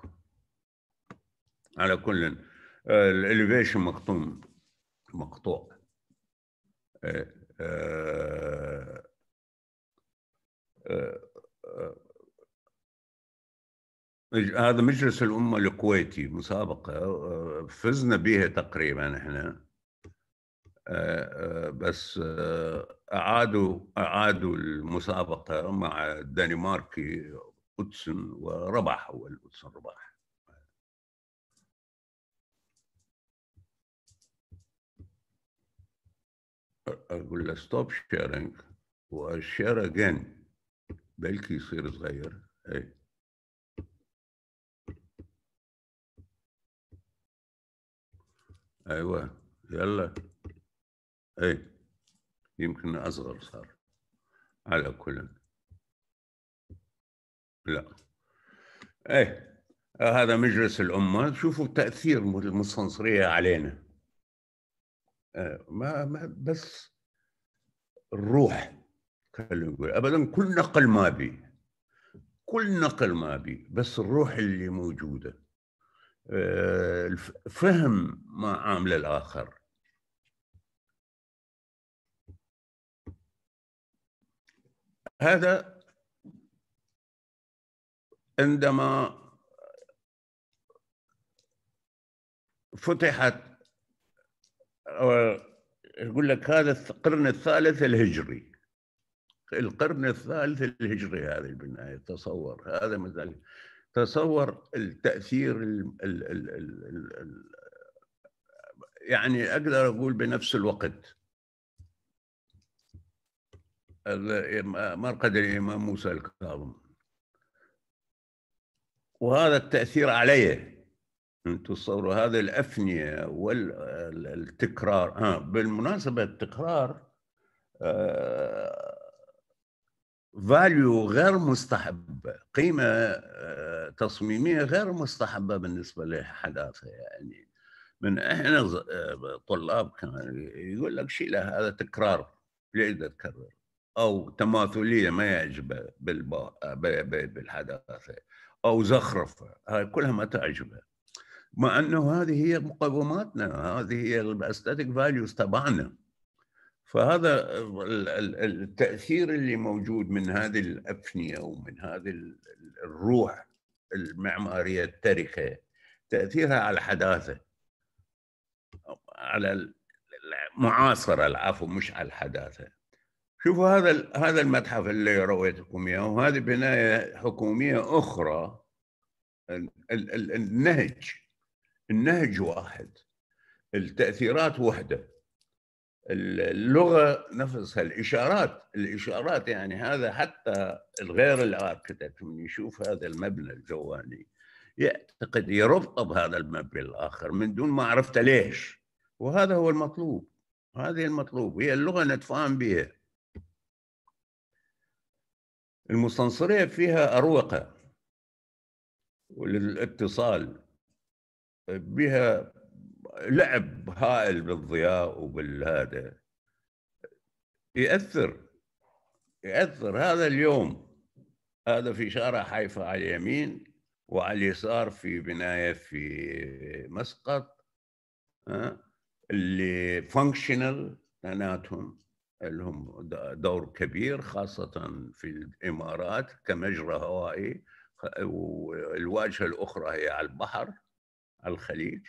على كل الاليفيشن مقطوع مقطوع آه، آه، آه، هذا مجلس الأمة الكويتي مسابقة فزنا بها تقريبا احنا آه، آه، بس آه، اعادوا اعادوا المسابقه مع الدنماركي اودسون وربح هو اودسون ربح اقول له ستوب شيرنج وشير اجين بلكي يصير صغير اي ايوه يلا اي يمكن اصغر صار على كل لا اي هذا مجلس الامه شوفوا تاثير المستنصريه علينا إيه، ما ما بس الروح خلينا يقول ابدا كل نقل ما بي كل نقل ما بي بس الروح اللي موجوده إيه، فهم ما عامل الاخر هذا عندما فتحت يقول لك هذا القرن الثالث الهجري القرن الثالث الهجري هذه البناية تصور هذا مثلا تصور التأثير الـ الـ الـ الـ الـ يعني أقدر أقول بنفس الوقت مرقد الإمام موسى الكاظم وهذا التأثير عليه تصوروا هذه الأفنية والتكرار ها آه، بالمناسبة التكرار فاليو آه، غير مستحبة قيمة آه، تصميمية غير مستحبة بالنسبة للحداثة يعني من احنا طلاب كان يقول لك شيله هذا تكرار ليه تكرر او تماثليه ما يعجبه بالحداثه او زخرفه هاي كلها ما تعجبه مع انه هذه هي مقوماتنا هذه هي الاستاتيك فاليوز تبعنا فهذا التاثير اللي موجود من هذه الافنيه ومن هذه الروح المعماريه التاريخيه تاثيرها على الحداثه على المعاصره العفو مش على الحداثه شوفوا هذا هذا المتحف اللي رويتكم اياه وهذه بنايه حكوميه اخرى النهج النهج واحد التاثيرات وحده اللغه نفسها الاشارات الاشارات يعني هذا حتى الغير الاركتكت من يشوف هذا المبنى الجواني يعتقد يربط بهذا المبنى الاخر من دون ما عرفت ليش وهذا هو المطلوب هذه المطلوب هي اللغه نتفاهم بها المستنصرية فيها أروقة للاتصال بها لعب هائل بالضياء وبالهذا يأثر يأثر هذا اليوم هذا في شارع حيفا على اليمين وعلى اليسار في بناية في مسقط اللي فانكشنال بناتهم لهم دور كبير خاصة في الإمارات كمجرى هوائي والواجهة الأخرى هي على البحر على الخليج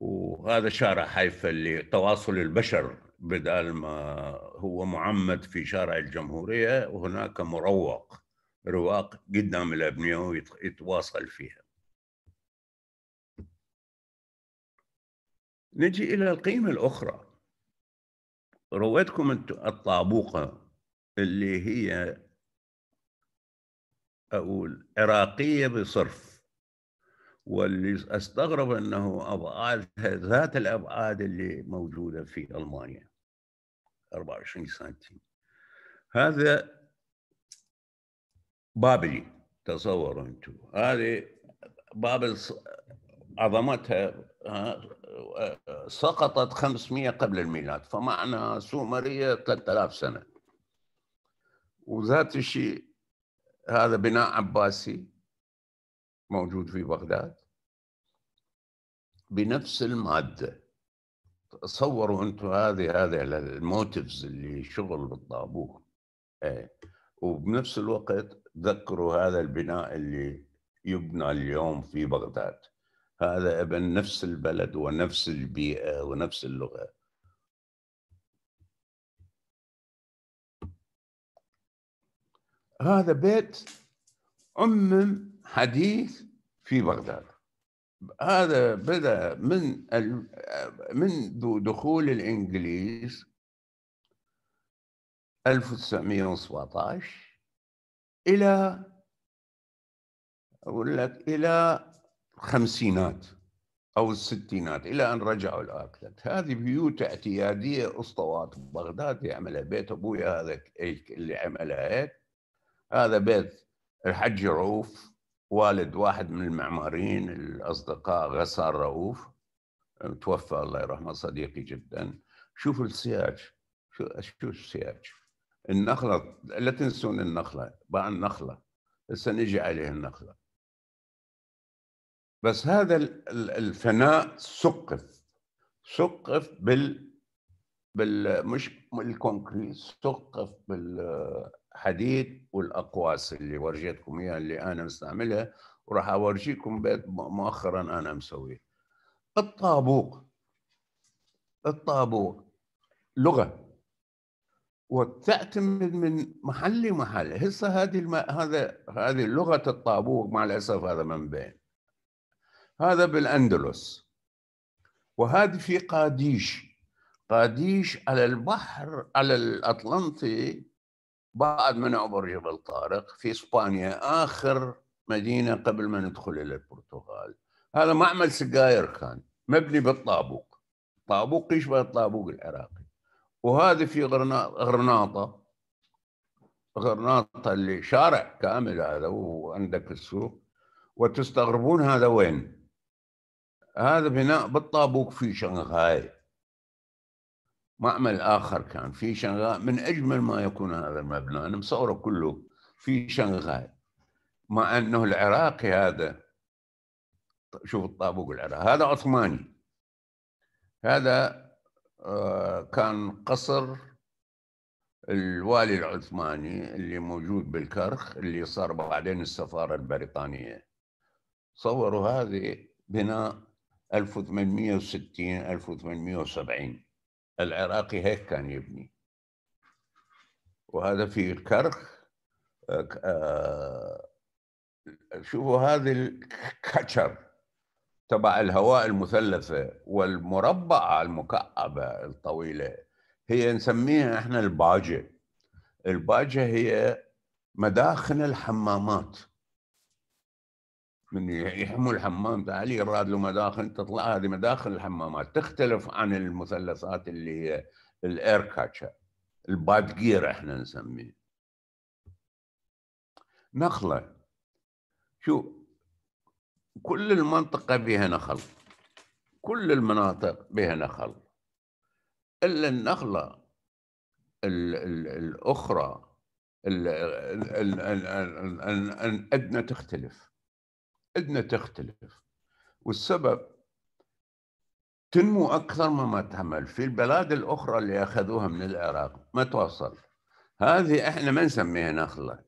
وهذا شارع حيفا لتواصل البشر بدال ما هو معمد في شارع الجمهورية وهناك مروق رواق قدام الأبنية ويتواصل فيها نجي إلى القيمة الأخرى رويتكم الطابوقة اللي هي أقول عراقية بصرف واللي استغرب انه ابعادها ذات الابعاد اللي موجوده في المانيا 24 سنتيم هذا بابلي تصوروا انتم هذه بابل عظمتها آه، سقطت 500 قبل الميلاد فمعنى سومرية 3000 سنة وذات الشيء هذا بناء عباسي موجود في بغداد بنفس المادة تصوروا انتم هذه هذه الموتيفز اللي شغل بالطابور ايه وبنفس الوقت ذكروا هذا البناء اللي يبنى اليوم في بغداد هذا ابن نفس البلد ونفس البيئة ونفس اللغة هذا بيت عمم حديث في بغداد هذا بدا من منذ دخول الانجليز 1917 الى اقول لك الى الخمسينات أو الستينات إلى أن رجعوا الآكلت هذه بيوت اعتيادية أسطوات بغداد يعملها بيت أبويا هذا اللي عملها هيك هذا بيت الحج رؤوف والد واحد من المعماريين الأصدقاء غسان رؤوف توفى الله يرحمه صديقي جدا شوفوا السياج شو شو السياج النخلة لا تنسون النخلة باع النخلة هسه نجي عليه النخله بس هذا الفناء سقف سقف بال بال مش الكونكريت سقف بالحديد والاقواس اللي ورجيتكم اياها اللي انا مستعملها وراح اورجيكم بيت مؤخرا انا مسويه الطابوق الطابوق لغه وتعتمد من محل لمحل هسه هذه الم... هذا هذه لغه الطابوق مع الاسف هذا من بين هذا بالأندلس وهذا في قاديش قاديش على البحر على الأطلنطي بعد ما نعبر جبل طارق في إسبانيا آخر مدينة قبل ما ندخل إلى البرتغال هذا معمل سجاير كان مبني بالطابوق طابوق يشبه الطابوق العراقي وهذا في غرناطة غرناطة اللي شارع كامل هذا وعندك السوق وتستغربون هذا وين هذا بناء بالطابوق في شنغهاي معمل آخر كان في شنغهاي من أجمل ما يكون هذا المبنى أنا مصوره كله في شنغهاي مع أنه العراقي هذا شوف الطابوق العراقي هذا عثماني هذا آه، كان قصر الوالي العثماني اللي موجود بالكرخ اللي صار بعدين السفارة البريطانية صوروا هذه بناء 1860 1870 العراقي هيك كان يبني وهذا في الكرخ آه، شوفوا هذه الكشر تبع الهواء المثلثة والمربعة المكعبة الطويلة هي نسميها احنا الباجة الباجة هي مداخن الحمامات من يحموا الحمام تعالي يراد له مداخل تطلع هذه مداخل الحمامات تختلف عن المثلثات اللي هي الاير كاتشر الباد جير احنا نسميه نخله شو كل المنطقه بها نخل كل المناطق بها نخل الا النخله الـ الـ الاخرى ال ال ال ادنى تختلف عندنا تختلف والسبب تنمو أكثر مما تحمل في البلاد الأخرى اللي أخذوها من العراق ما توصل هذه احنا ما نسميها نخلة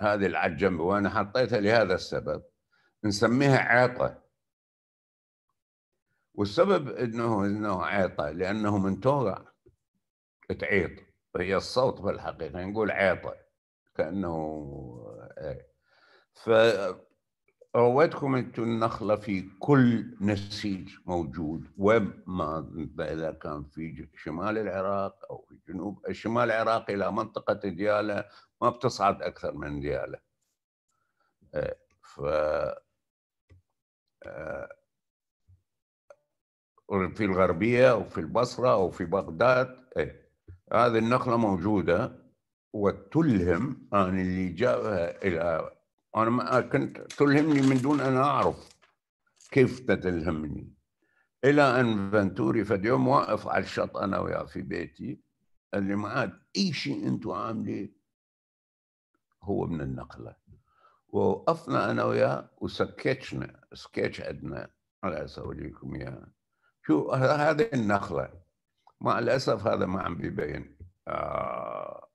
هذه العجم وأنا حطيتها لهذا السبب نسميها عيطة والسبب انه انه عيطه لانه من توقع تعيط هي الصوت بالحقيقه نقول عيطه كانه إيه. ف انتم النخلة في كل نسيج موجود وما إذا كان في شمال العراق أو في جنوب الشمال العراق إلى منطقة دياله ما بتصعد أكثر من دياله. آه، ف آه، في الغربية أو في البصرة أو في بغداد إيه. هذه النخلة موجودة وتلهم أن اللي جابها إلى أنا ما كنت تلهمني من دون أن أعرف كيف تلهمني إلى أن فنتوري فد يوم واقف على الشط أنا وياه في بيتي قال لي معاد أي شيء انتم عامليه هو من النقلة ووقفنا أنا وياه وسكتشنا سكتش عندنا على لكم إياه شو هذه النخلة مع الأسف هذا ما عم بيبين آه.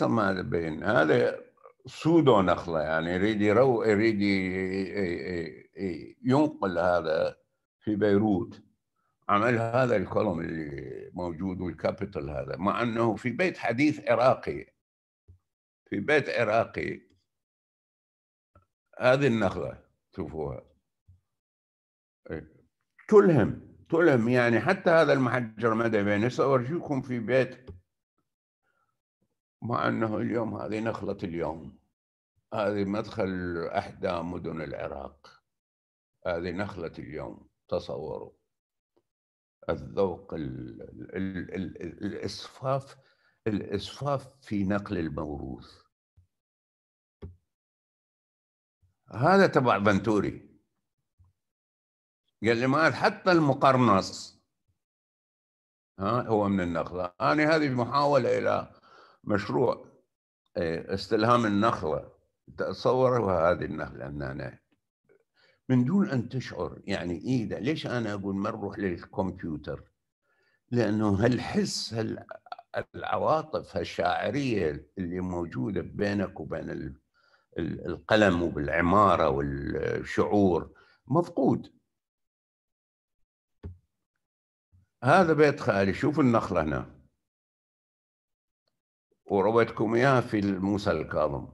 مع ما بيبين هذا سودو نخله يعني يريد يرو يريد ينقل هذا في بيروت عمل هذا الكولوم اللي موجود والكابيتال هذا مع انه في بيت حديث عراقي في بيت عراقي هذه النخله شوفوها تلهم تلهم يعني حتى هذا المحجر مدى بين اورجيكم في بيت مع أنه اليوم هذه نخلة اليوم هذه مدخل أحدى مدن العراق هذه نخلة اليوم تصوروا الذوق ال ال الـ الإصفاف الإصفاف في نقل الموروث هذا تبع بنتوري قال لي ما حتى المقرنص ها هو من النخلة أنا هذه محاولة إلى مشروع آه، استلهام النخله تصور هذه النخله هنا من دون ان تشعر يعني ايده ليش انا اقول ما نروح للكمبيوتر؟ لانه هالحس هال العواطف الشاعرية اللي موجودة بينك وبين القلم وبالعمارة والشعور مفقود هذا بيت خالي شوف النخلة هنا ورويتكم اياها في الموسى الكاظم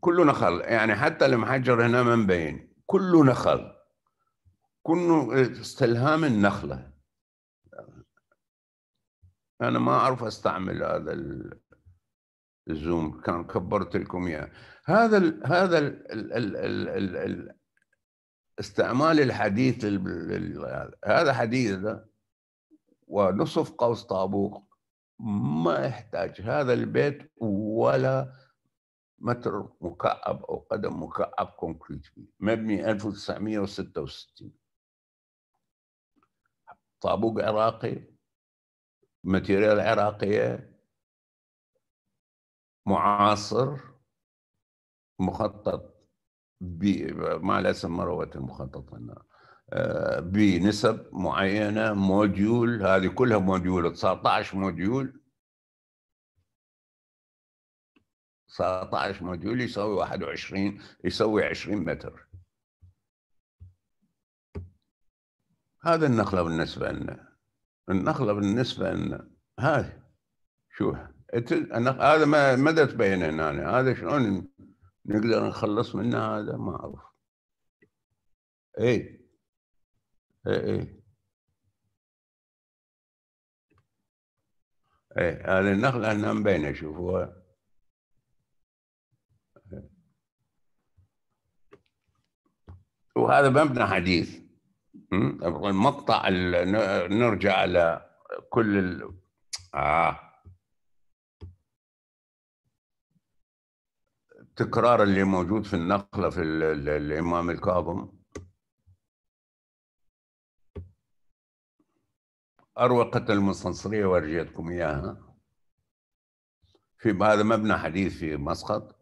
كله نخل يعني حتى المحجر هنا ما مبين كله نخل كله استلهام النخله انا ما اعرف استعمل هذا الزوم كان كبرت لكم اياه هذا الـ هذا الـ الـ الـ الـ الـ الـ استعمال الحديث هذا حديث ونصف قوس طابوق ما يحتاج هذا البيت ولا متر مكعب أو قدم مكعب كونكريت مبني 1966 طابوق عراقي ماتيريال عراقية معاصر مخطط ب مع الاسم مروه المخطط لنا بنسب معينه موديول هذه كلها موديول 19 موديول 19 موديول يساوي 21 يسوي 20 متر هذا النخله بالنسبه لنا النخله بالنسبه لنا هذه شو هذا ما ما تبين هنا هذا شلون نقدر نخلص منه هذا ما اعرف اي ايه ايه هذه إيه، النخلة انها مبينة شوفوها وهذا مبنى حديث المقطع نرجع على كل ال... آه. التكرار اللي موجود في النقلة في الإمام الكاظم أروقة المستنصرية ورجيتكم إياها في هذا مبنى حديث في مسقط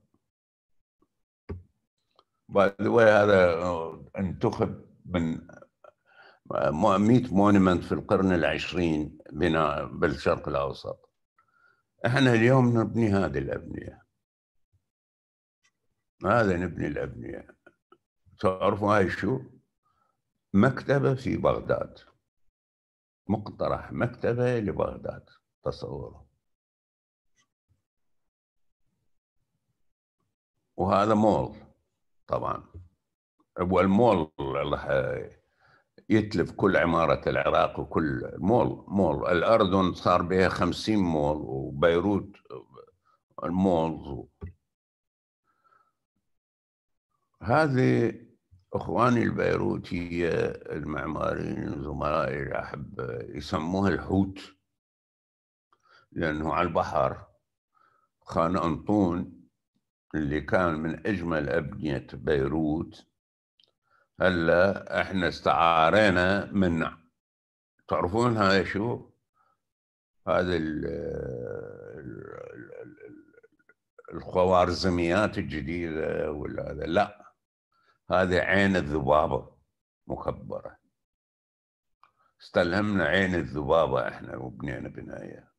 هذا آه، انتخب من 100 آه، مونيمنت في القرن العشرين بناء بالشرق الأوسط احنا اليوم نبني هذه الأبنية هذا نبني الأبنية تعرفوا هاي شو مكتبة في بغداد مقترح مكتبة لبغداد تصوره وهذا مول طبعا المول راح يتلف كل عمارة العراق وكل مول مول الأردن صار بها خمسين مول وبيروت المول هذه إخواني البيروتية المعماريين زملائي الأحبة يسموها الحوت لأنه على البحر خان أنطون اللي كان من أجمل أبنية بيروت هلا احنا استعارينا منه تعرفون هاي شو هذا الخوارزميات الجديدة ولا هذا لا هذه عين الذبابة مكبرة استلهمنا عين الذبابة احنا وبنينا بناية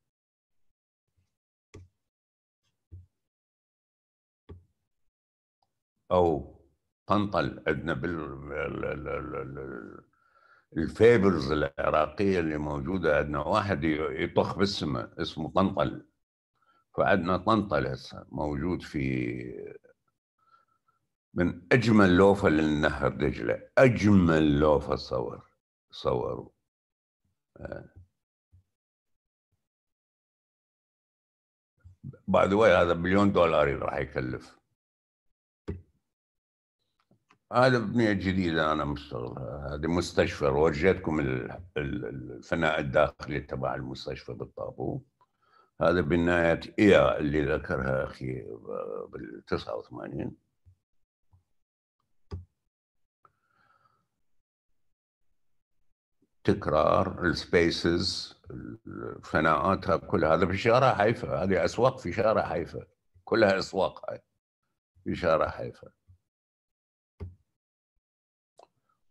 أو طنطل عندنا بال الفيبرز العراقية اللي موجودة عندنا واحد يطخ بالسماء اسمه طنطل فعندنا طنطل هسه موجود في من أجمل لوفة للنهر دجلة أجمل لوفة صور صوروا باي آه. ذا هذا بليون دولار راح يكلف هذا بنية جديدة أنا مستغلها هذه مستشفى ورجيتكم الفناء الداخلي تبع المستشفى بالطابو هذا بناية إيا اللي ذكرها أخي بال 89 تكرار السبيسز فناءاتها كل هذا في شارع حيفا هذه اسواق في شارع حيفا كلها اسواق هاي في شارع حيفا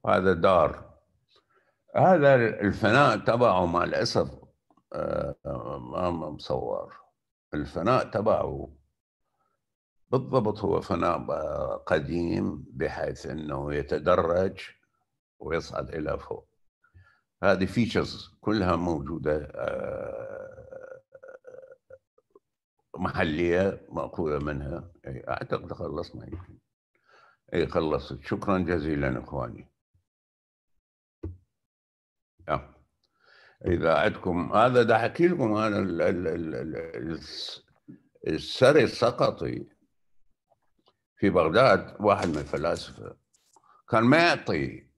هذا دار هذا الفناء تبعه مع الاسف آه، ما مصور الفناء تبعه بالضبط هو فناء قديم بحيث انه يتدرج ويصعد الى فوق هذه فيتشرز كلها موجوده آه، محليه ماخوذه منها اعتقد خلصنا يمكن اي خلصت شكرا جزيلا اخواني نعم. اذا عندكم هذا بدي احكي لكم انا السري السقطي في بغداد واحد من الفلاسفه كان ما يعطي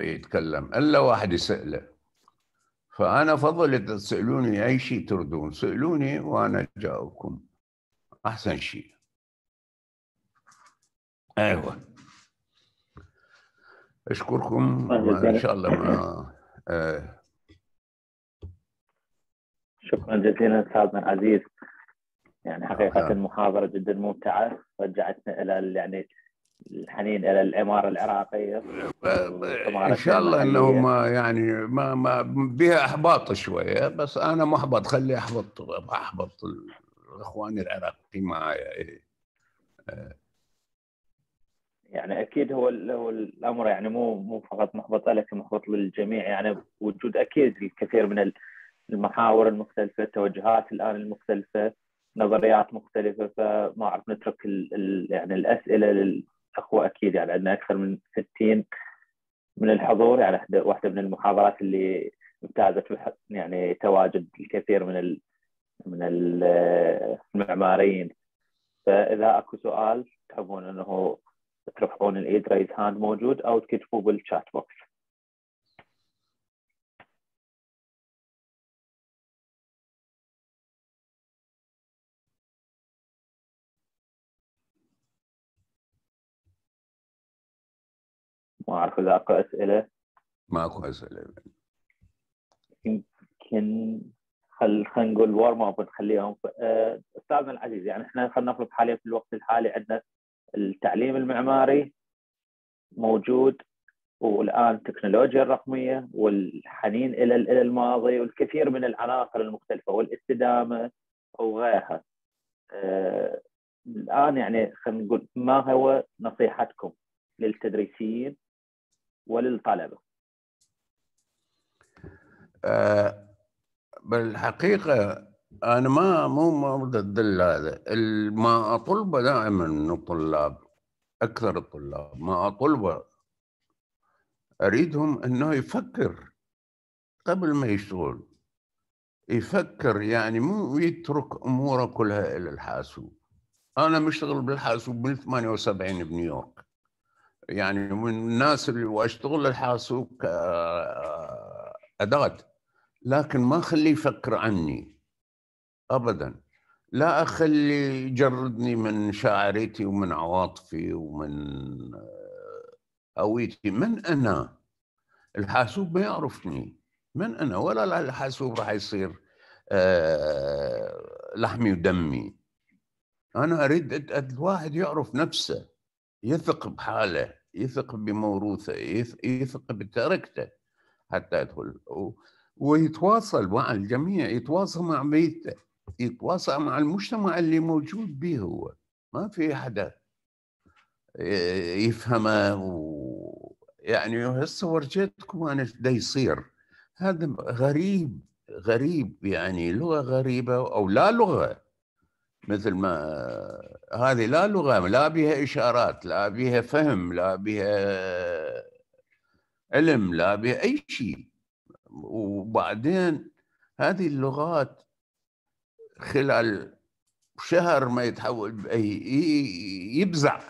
يتكلم الا واحد يساله فانا اذا تسالوني اي شيء تردون سالوني وانا اجاوبكم احسن شيء ايوه اشكركم ان شاء الله ما آه. شكرا جزيلا استاذنا العزيز يعني حقيقه آه. المحاضره جدا ممتعه رجعتنا الى يعني الحنين الى الاماره العراقيه ان شاء الله انه ما يعني ما ما بها احباط شويه بس انا محبط خلي احبط احبط الاخوان العراقي معايا إيه. يعني اكيد هو هو الامر يعني مو مو فقط محبط لك محبط للجميع يعني وجود اكيد الكثير من المحاور المختلفه التوجهات الان المختلفه نظريات مختلفه فما اعرف نترك الـ الـ يعني الاسئله لل اقوى اكيد يعني عندنا اكثر من 60 من الحضور يعني واحده من المحاضرات اللي امتازت يعني تواجد الكثير من ال من المعماريين فاذا اكو سؤال تحبون انه ترفعون الايد ريز هاند موجود او تكتبوه بالشات بوكس ما اعرف اذا اكو اسئله ما اكو اسئله يمكن خل خلينا نقول ورم اب نخليهم آه، استاذنا العزيز يعني احنا خلينا نفرض حاليا في الوقت الحالي عندنا التعليم المعماري موجود والان التكنولوجيا الرقميه والحنين الى الى الماضي والكثير من العناصر المختلفه والاستدامه وغيرها آه، الان يعني خلينا نقول ما هو نصيحتكم للتدريسيين وللطلبة أه بالحقيقة أنا ما مو ما ضد هذا ما أطلبه دائما من الطلاب أكثر الطلاب ما أطلبه أريدهم أنه يفكر قبل ما يشتغل يفكر يعني مو يترك أموره كلها إلى الحاسوب أنا مشتغل بالحاسوب من 78 بنيويورك يعني من الناس اللي واشتغل الحاسوب كأداة لكن ما أخليه يفكر عني أبدا لا أخلي يجردني من شاعريتي ومن عواطفي ومن هويتي آه، من أنا الحاسوب ما يعرفني من أنا ولا الحاسوب راح يصير آه، لحمي ودمي أنا أريد الواحد يعرف نفسه يثق بحاله يثق بموروثه يثق بتركته حتى يدخل ويتواصل مع الجميع يتواصل مع بيته يتواصل مع المجتمع اللي موجود به هو ما في حدا يفهمه و... يعني هسه ورجيتكم انا دا يصير هذا غريب غريب يعني لغه غريبه او لا لغه مثل ما هذه لا لغه لا بها اشارات لا بها فهم لا بها علم لا بها اي شيء وبعدين هذه اللغات خلال شهر ما يتحول يبزع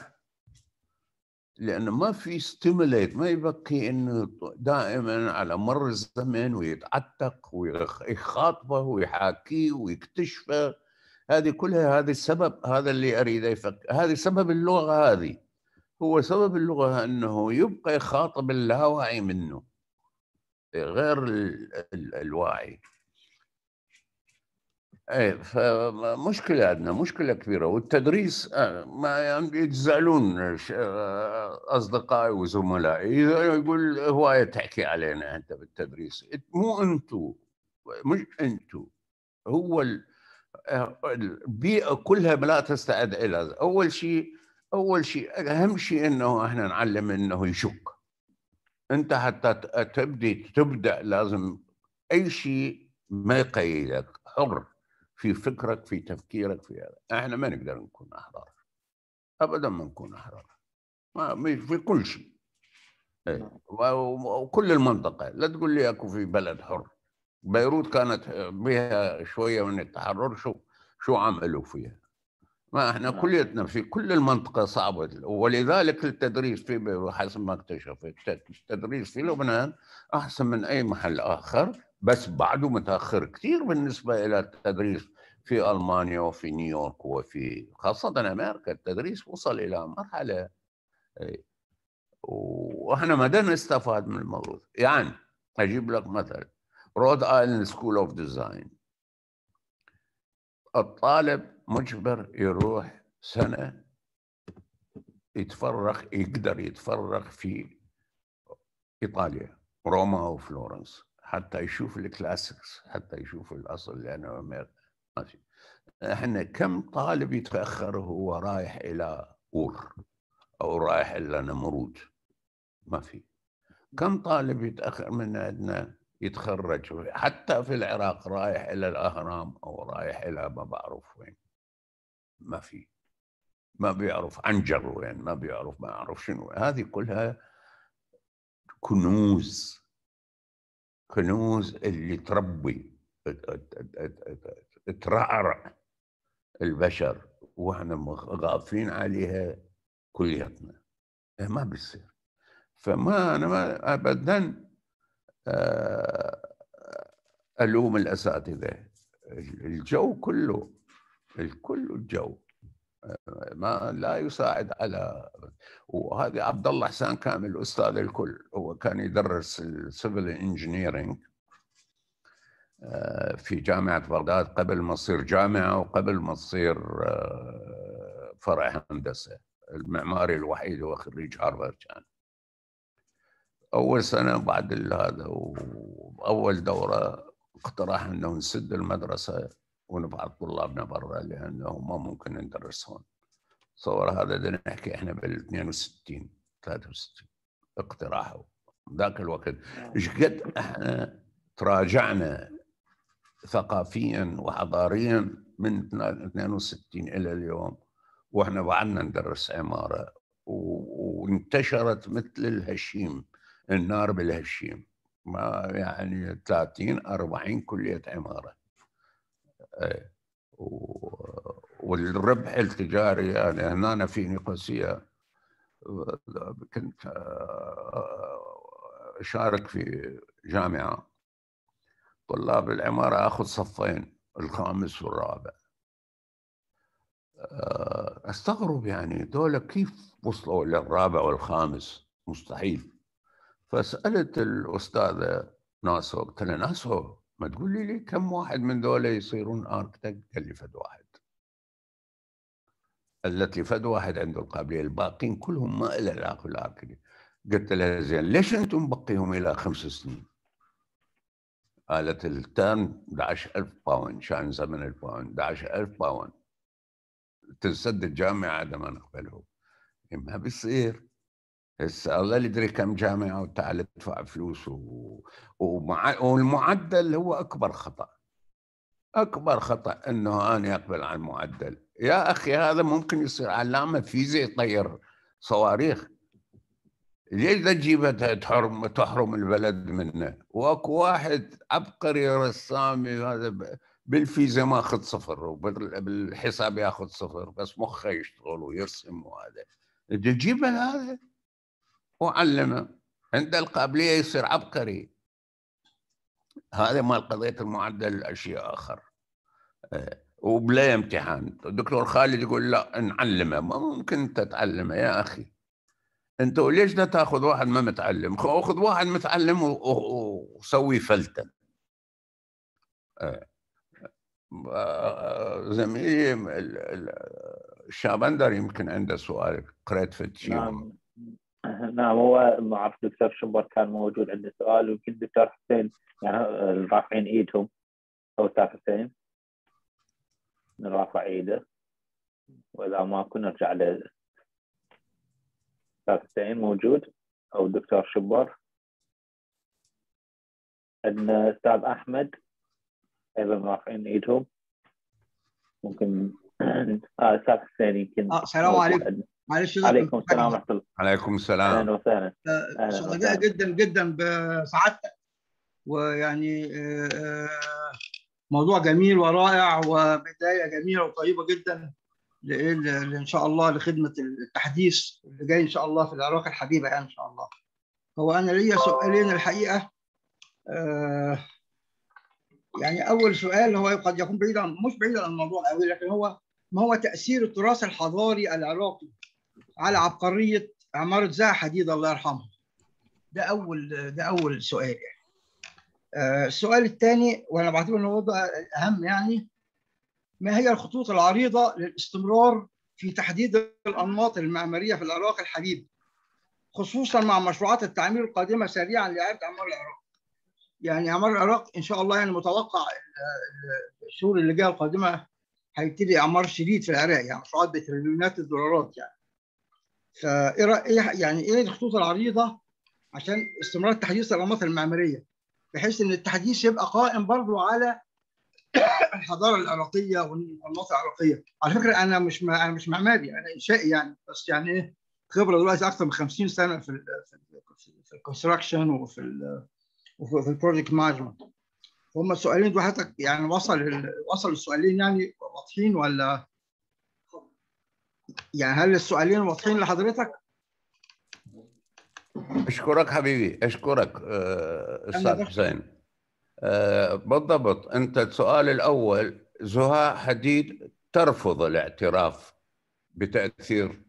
لانه ما في ستيموليت ما يبقي انه دائما على مر الزمن ويتعتق ويخاطبه ويحاكيه ويكتشفه هذه كلها هذا السبب هذا اللي اريده يفكر هذه سبب اللغه هذه هو سبب اللغه انه يبقى يخاطب اللاواعي منه غير ال ال الواعي اي فمشكله عندنا مشكله كبيره والتدريس آه، ما يعني يتزعلون آه، اصدقائي وزملائي يقول هوايه تحكي علينا انت بالتدريس مو انتو مش انتو هو البيئه كلها لا تستعد الى اول شيء اول شيء اهم شيء انه احنا نعلم انه يشك انت حتى تبدي تبدا لازم اي شيء ما يقيدك حر في فكرك في تفكيرك في هذا احنا ما نقدر نكون احرار ابدا ما نكون احرار ما في كل شيء إيه. نعم. وكل المنطقه لا تقول لي اكو في بلد حر بيروت كانت بها شويه من التحرر شو شو عملوا فيها ما احنا نعم. كليتنا في كل المنطقه صعبه ولذلك التدريس في حسب ما اكتشفت التدريس في لبنان احسن من اي محل اخر بس بعده متاخر كثير بالنسبه الى التدريس في المانيا وفي نيويورك وفي خاصه امريكا التدريس وصل الى مرحله إيه، واحنا ما نستفاد من الموضوع يعني اجيب لك مثل رود ايلاند سكول اوف ديزاين الطالب مجبر يروح سنه يتفرغ يقدر يتفرغ في ايطاليا روما وفلورنس حتى يشوف الكلاسيكس حتى يشوف الاصل لانه ما في احنا كم طالب يتاخر وهو رايح الى اور او رايح الى نمرود ما في كم طالب يتاخر من عندنا يتخرج حتى في العراق رايح إلى الأهرام أو رايح إلى ما بعرف وين ما في ما بيعرف عنجر وين ما بيعرف ما أعرف شنو هذه كلها كنوز كنوز اللي تربي ترعرع البشر واحنا غافلين عليها كليتنا إيه، ما بيصير فما انا ما ابدا آه، الوم الاساتذه الجو كله الكل الجو آه، ما لا يساعد على وهذا عبد الله حسان كامل استاذ الكل هو كان يدرس السيفل انجينيرينج آه، في جامعه بغداد قبل ما تصير جامعه وقبل ما تصير فرع هندسه المعماري الوحيد هو خريج هارفارد كان اول سنه بعد هذا واول دوره اقترح انه نسد المدرسه ونبعث طلابنا برا لانه ما ممكن ندرس هون تصور هذا بدنا نحكي احنا بال 62 63 اقتراحه ذاك الوقت ايش قد احنا تراجعنا ثقافيا وحضاريا من 62 الى اليوم واحنا بعدنا ندرس عماره وانتشرت مثل الهشيم النار بالهشيم ما يعني 30 40 كليه عماره إيه. والربح التجاري يعني هنا في نيقوسيا كنت آه، اشارك في جامعه طلاب العماره اخذ صفين الخامس والرابع آه، استغرب يعني دولة كيف وصلوا للرابع والخامس مستحيل فسالت الاستاذه ناسو قلت لها ناسو ما تقول لي, كم واحد من ذولا يصيرون اركتك قال لي فد واحد قالت لي فد واحد عنده القابليه الباقين كلهم ما له علاقه بالاركتك قلت لها زين ليش انتم مبقيهم الى خمس سنين؟ قالت الترم 11000 باوند شان زمن الباوند 11000 باوند تنسد الجامعه عدم ما نقبله إيه، ما بيصير هسه الله يدري كم جامعه وتعال ادفع فلوس و... ومع... والمعدل هو اكبر خطا اكبر خطا انه انا اقبل على المعدل يا اخي هذا ممكن يصير علامه فيزياء يطير صواريخ ليش تجيبه تحرم تحرم البلد منه واكو واحد عبقري رسامي هذا ما ماخذ صفر وبالحساب ياخذ صفر بس مخه يشتغل ويرسم وهذا تجيبها هذا وعلمه عند القابليه يصير عبقري هذا مال قضيه المعدل اشياء اخر آه، وبلا امتحان الدكتور خالد يقول لا نعلمه ما ممكن انت تعلمه يا اخي انت ليش لا تاخذ واحد ما متعلم خذ واحد متعلم وسوي فلته آه، آه، زميلي الشابندر يمكن عنده سؤال قريت في نعم نعم هو ما اعرف دكتور شمبر كان موجود عنده سؤال ويمكن دكتور حسين يعني رافعين ايدهم او استاذ حسين نرافع ايده واذا ما كنا نرجع ل استاذ حسين موجود او الدكتور شمبر عندنا استاذ احمد ايضا رافعين ايدهم ممكن آه استاذ حسين يمكن آه، السلام عليكم معلش عليكم السلام ورحمه الله عليكم السلام اهلا وسهلا سعداء أه، جدا جدا بسعادتك ويعني أه، أه، موضوع جميل ورائع وبدايه جميله وطيبه جدا ان شاء الله لخدمه التحديث اللي جاي ان شاء الله في العراق الحبيبه يعني ان شاء الله هو انا ليا سؤالين الحقيقه يعني اول سؤال هو قد يكون بعيدا مش بعيدا عن الموضوع قوي لكن هو ما هو تاثير التراث الحضاري العراقي على عبقريه عماره زها حديد الله يرحمها ده اول ده اول سؤال يعني آه، السؤال الثاني وانا بعتبر ان هو اهم يعني ما هي الخطوط العريضه للاستمرار في تحديد الانماط المعماريه في العراق الحديد خصوصا مع مشروعات التعمير القادمه سريعا لاعاده اعمار العراق يعني اعمار العراق ان شاء الله يعني متوقع آه، الشهور اللي جايه القادمه هيبتدي اعمار شديد في العراق يعني مشروعات بتريليونات الدولارات يعني فايه إيه يعني ايه الخطوط العريضه عشان استمرار تحديث الانماط المعماريه بحيث ان التحديث يبقى قائم برضو على الحضاره العراقيه والانماط العراقيه على فكره انا مش انا مش معماري انا انشائي يعني بس يعني ايه خبره دلوقتي اكثر من 50 سنه في الـ في الكونستراكشن وفي الـ وفي البروجكت مانجمنت هما السؤالين دول حضرتك يعني وصل وصل السؤالين يعني واضحين ولا يعني هل السؤالين واضحين لحضرتك؟ اشكرك حبيبي اشكرك آه، استاذ حسين آه، بالضبط انت السؤال الاول زهاء حديد ترفض الاعتراف بتاثير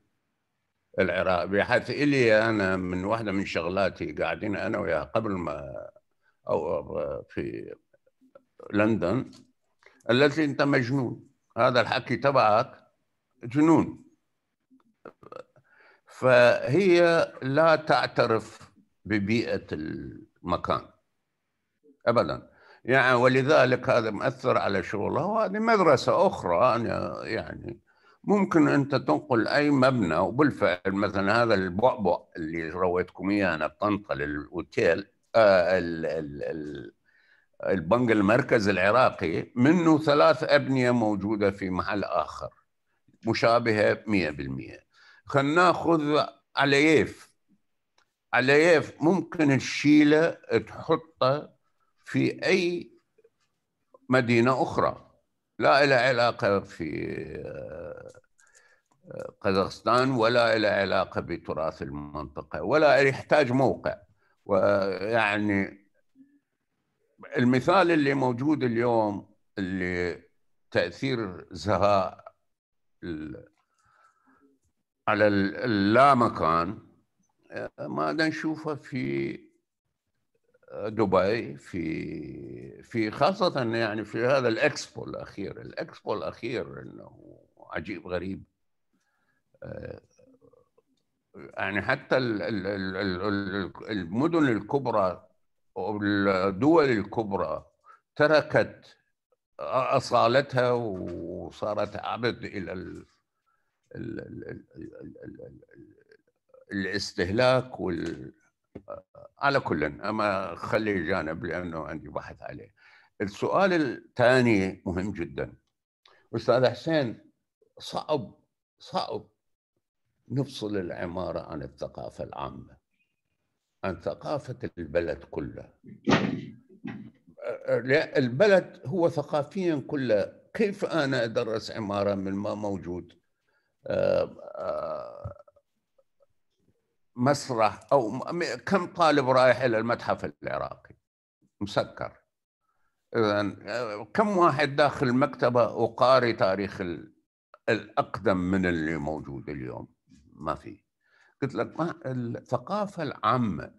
العراق بحيث الي انا من واحده من شغلاتي قاعدين انا وياها قبل ما او في لندن التي انت مجنون هذا الحكي تبعك جنون فهي لا تعترف ببيئة المكان أبدا يعني ولذلك هذا مأثر على شغله وهذه مدرسة أخرى أنا يعني ممكن أنت تنقل أي مبنى وبالفعل مثلا هذا البعبع اللي رويتكم إياه أنا بطنطا للأوتيل آه ال ال ال البنك المركز العراقي منه ثلاث أبنية موجودة في محل آخر مشابهة 100% خلنا ناخذ علييف علييف ممكن الشيله تحطه في اي مدينه اخرى لا إلى علاقه في آه، قزاقستان ولا إلى علاقه بتراث المنطقه ولا يحتاج موقع ويعني المثال اللي موجود اليوم اللي تاثير زهاء على اللامكان آه، ماذا نشوفه في آه، دبي في في خاصة يعني في هذا الإكسبو الأخير، الإكسبو الأخير إنه عجيب غريب آه، يعني حتى المدن الكبرى والدول الكبرى تركت أصالتها وصارت عبد إلى الاستهلاك وال آه، على كل اما خلي جانب لانه عندي بحث عليه السؤال الثاني مهم جدا استاذ حسين صعب صعب نفصل العماره عن الثقافه العامه عن ثقافه البلد كله آه، آه، البلد هو ثقافيا كله كيف انا ادرس عماره من ما موجود آه، آه، مسرح او كم طالب رايح الى المتحف العراقي مسكر اذا آه، كم واحد داخل مكتبه وقاري تاريخ الاقدم من اللي موجود اليوم ما في قلت لك ما الثقافه العامه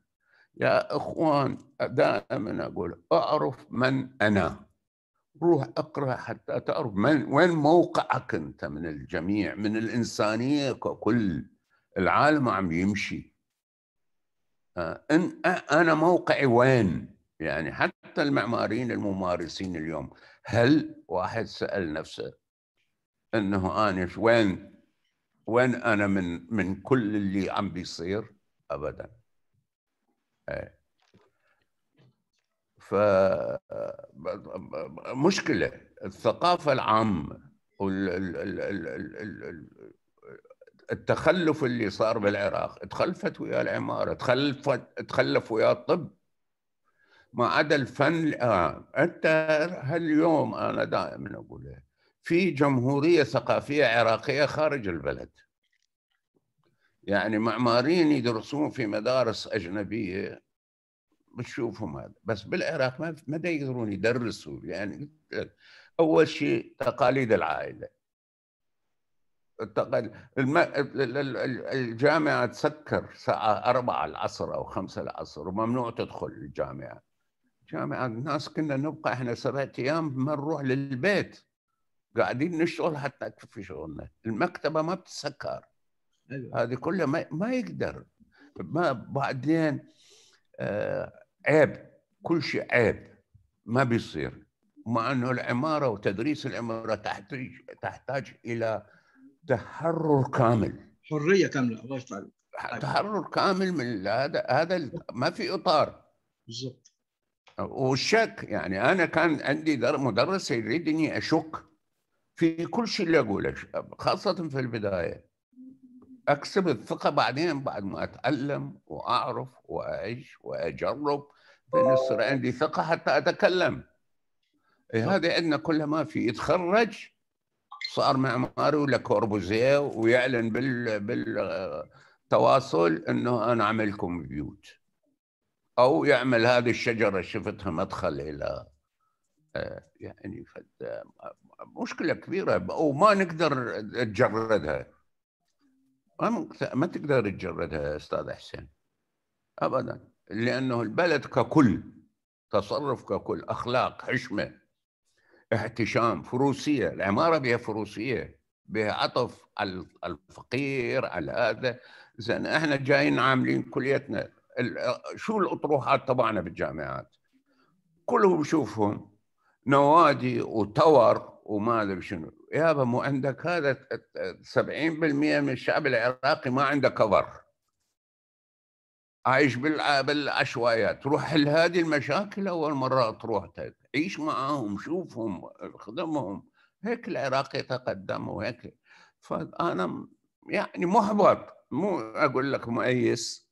يا اخوان دائما اقول اعرف من انا روح اقرا حتى تعرف من وين موقعك انت من الجميع من الانسانيه ككل العالم عم يمشي آه، ان انا موقعي وين يعني حتى المعماريين الممارسين اليوم هل واحد سال نفسه انه انا وين وين انا من من كل اللي عم بيصير ابدا إيه. فمشكلة الثقافة العامة التخلف اللي صار بالعراق تخلفت ويا العمارة تخلفت تخلف ويا الطب ما عدا الفن الآن أنت هاليوم أنا دائما أقولها إيه، في جمهورية ثقافية عراقية خارج البلد يعني معماريين يدرسون في مدارس أجنبية بتشوفهم هذا بس بالعراق ما ما يقدرون يدرسوا يعني اول شيء تقاليد العائله الجامعة تسكر ساعة أربعة العصر أو خمسة العصر وممنوع تدخل الجامعة جامعة الناس كنا نبقى احنا سبعة أيام ما نروح للبيت قاعدين نشتغل حتى نكفي شغلنا المكتبة ما بتسكر أيوة. هذه كلها ما, ما يقدر ما بعدين آه عيب كل شيء عيب ما بيصير مع انه العماره وتدريس العماره تحتاج تحتاج الى تحرر كامل حريه كامله الله طيب. تحرر كامل من هذا هذا ما في اطار بالضبط والشك يعني انا كان عندي مدرس يريدني اشك في كل شيء اللي اقوله خاصه في البدايه اكسب الثقه بعدين بعد ما اتعلم واعرف واعيش واجرب بان يصير عندي ثقه حتى اتكلم إيه هذه عندنا كلها ما في يتخرج صار معماري ولا كوربوزيه ويعلن بال بالتواصل انه انا عملكم بيوت او يعمل هذه الشجره شفتها مدخل الى آه، يعني مشكله كبيره وما نقدر نتجردها ما تقدر تجردها يا استاذ حسين ابدا لانه البلد ككل تصرف ككل اخلاق حشمه احتشام فروسيه العماره يعني بها فروسيه بها عطف على الفقير على هذا زين احنا جايين عاملين كليتنا شو الاطروحات تبعنا بالجامعات كلهم شوفهم نوادي وتور وما ادري شنو يابا مو عندك هذا 70% من الشعب العراقي ما عنده كفر عايش بالعشوائيات تروح حل هذه المشاكل اول مره تروح عيش معاهم شوفهم خدمهم هيك العراقي تقدم وهيك فانا يعني محبط مو اقول لك مؤيس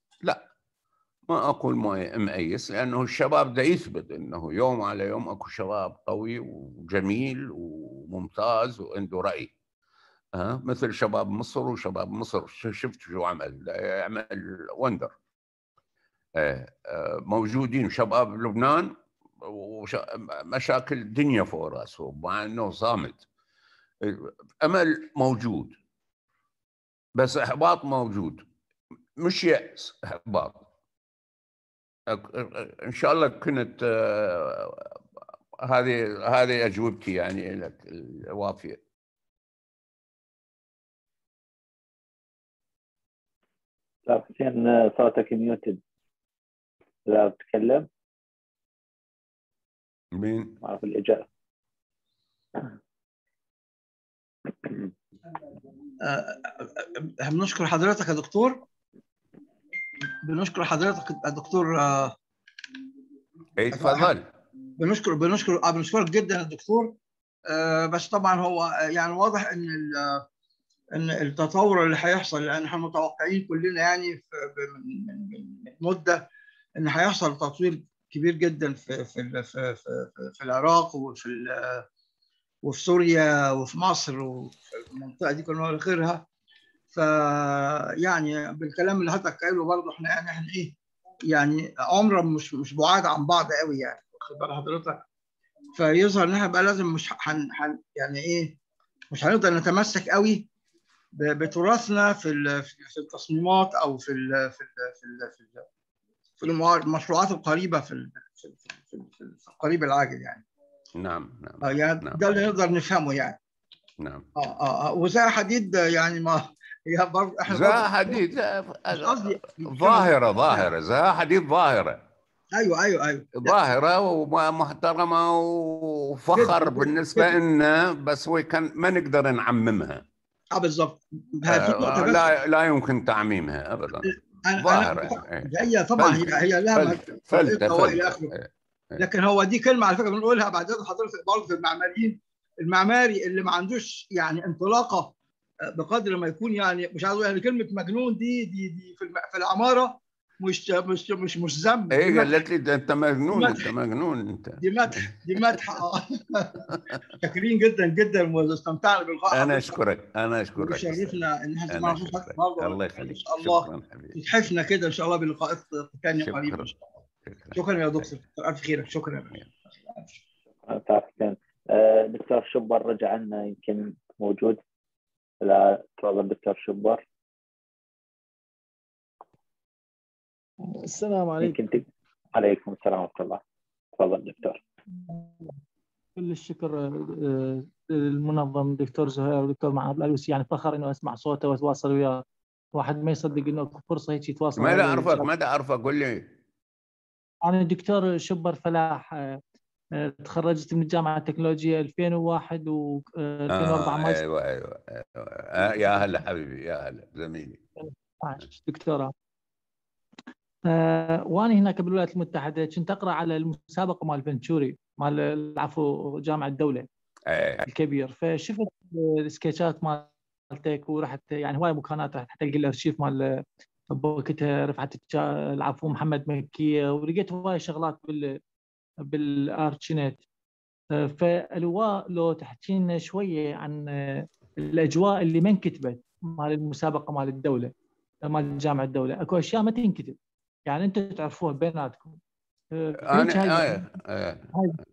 ما اقول مأيس لانه الشباب ده يثبت انه يوم على يوم اكو شباب قوي وجميل وممتاز وعنده راي أه؟ مثل شباب مصر وشباب مصر شفت شو عمل عمل وندر آه،, أه موجودين شباب لبنان ومشاكل الدنيا فوق راسه مع انه صامت امل موجود بس احباط موجود مش يأس احباط ان شاء الله كنت آه، هذه هذه اجوبتي يعني لك الوافيه طيب، حسين صوتك ميوتد لا تتكلم مين؟ ما اعرف الاجابه أه حضرتك يا دكتور بنشكر حضرتك دكتور اي تفضل بنشكر بنشكر آه بنشكرك جدا الدكتور آه بس طبعا هو آه، يعني واضح ان آه، ان التطور اللي هيحصل لان احنا متوقعين كلنا يعني من من مده ان هيحصل تطوير كبير جدا في في في في, في العراق وفي آه، وفي سوريا وفي مصر وفي المنطقه دي كلها وغيرها فيعني بالكلام اللي حضرتك قايله برضه احنا يعني احنا ايه يعني عمرا مش مش بعاد عن بعض قوي يعني واخد بال حضرتك فيظهر ان احنا بقى لازم مش حن حن يعني ايه مش هنقدر نتمسك قوي بتراثنا في في التصميمات او في الـ في الـ في الـ في, الـ في المشروعات القريبه في في, في, في, في القريب العاجل يعني نعم نعم, يعني نعم. ده اللي نقدر نفهمه يعني نعم اه, آه. وزي حديد يعني ما يا برضه احنا زها حديد قصدي ظاهره ظاهره زها حديد ظاهره ايوه ايوه ايوه ظاهره ومحترمه وفخر بالنسبه لنا بس هو كان ما نقدر نعممها اه بالظبط آه لا لا يمكن تعميمها ابدا ظاهره إيه. هي طبعا هي هي لها فلتة والى اخره إيه، إيه. لكن هو دي كلمه على فكره بنقولها بعدين حضرتك برضه المعماريين المعماري اللي ما عندوش يعني انطلاقه بقدر ما يكون يعني مش عايز يعني كلمه مجنون دي دي دي في, العماره مش مش مش مش ذنب ايه قالت لي ده انت مجنون انت مجنون انت دي مدح دي مدح اه شاكرين جدا جدا واستمتعنا باللقاء انا اشكرك انا اشكرك شرفنا ان احنا سمعنا صوتك الله يخليك ان شاء الله تتحفنا كده ان شاء الله بلقاءات ثانيه قريبا ان شاء الله شكرا يا دكتور الف خيرك شكرا دكتور شبر رجع لنا يمكن موجود لا تفضل دكتور شبر السلام عليكم كنت... عليكم السلام ورحمه الله تفضل دكتور كل الشكر آه، للمنظم دكتور زهير ودكتور معاذ الالوسي يعني فخر انه اسمع صوته واتواصل وياه واحد ما يصدق انه فرصه هيك يتواصل ماذا اعرفك ماذا اعرفك قول لي انا الدكتور شبر فلاح آه، تخرجت من جامعه التكنولوجيا 2001 و 2004 آه, آه، ايوه ايوه, أيوة. آه يا هلا حبيبي يا هلا زميلي دكتوره آه وانا هناك بالولايات المتحده كنت اقرا على المسابقه مال فنتشوري مال عفوا جامعه الدوله أيه. الكبير فشفت السكتشات مالتك ورحت يعني هواي مكانات رحت حتى الارشيف مال بوكتها رفعت العفو محمد مكيه ولقيت هواي شغلات بال بالارتشنت آه، فالواء لو تحكي لنا شويه عن آه، الاجواء اللي ما انكتبت مال المسابقه مال الدوله مال جامعه الدوله اكو اشياء ما تنكتب يعني انتم تعرفوها بيناتكم آه، انا هاي آه آه.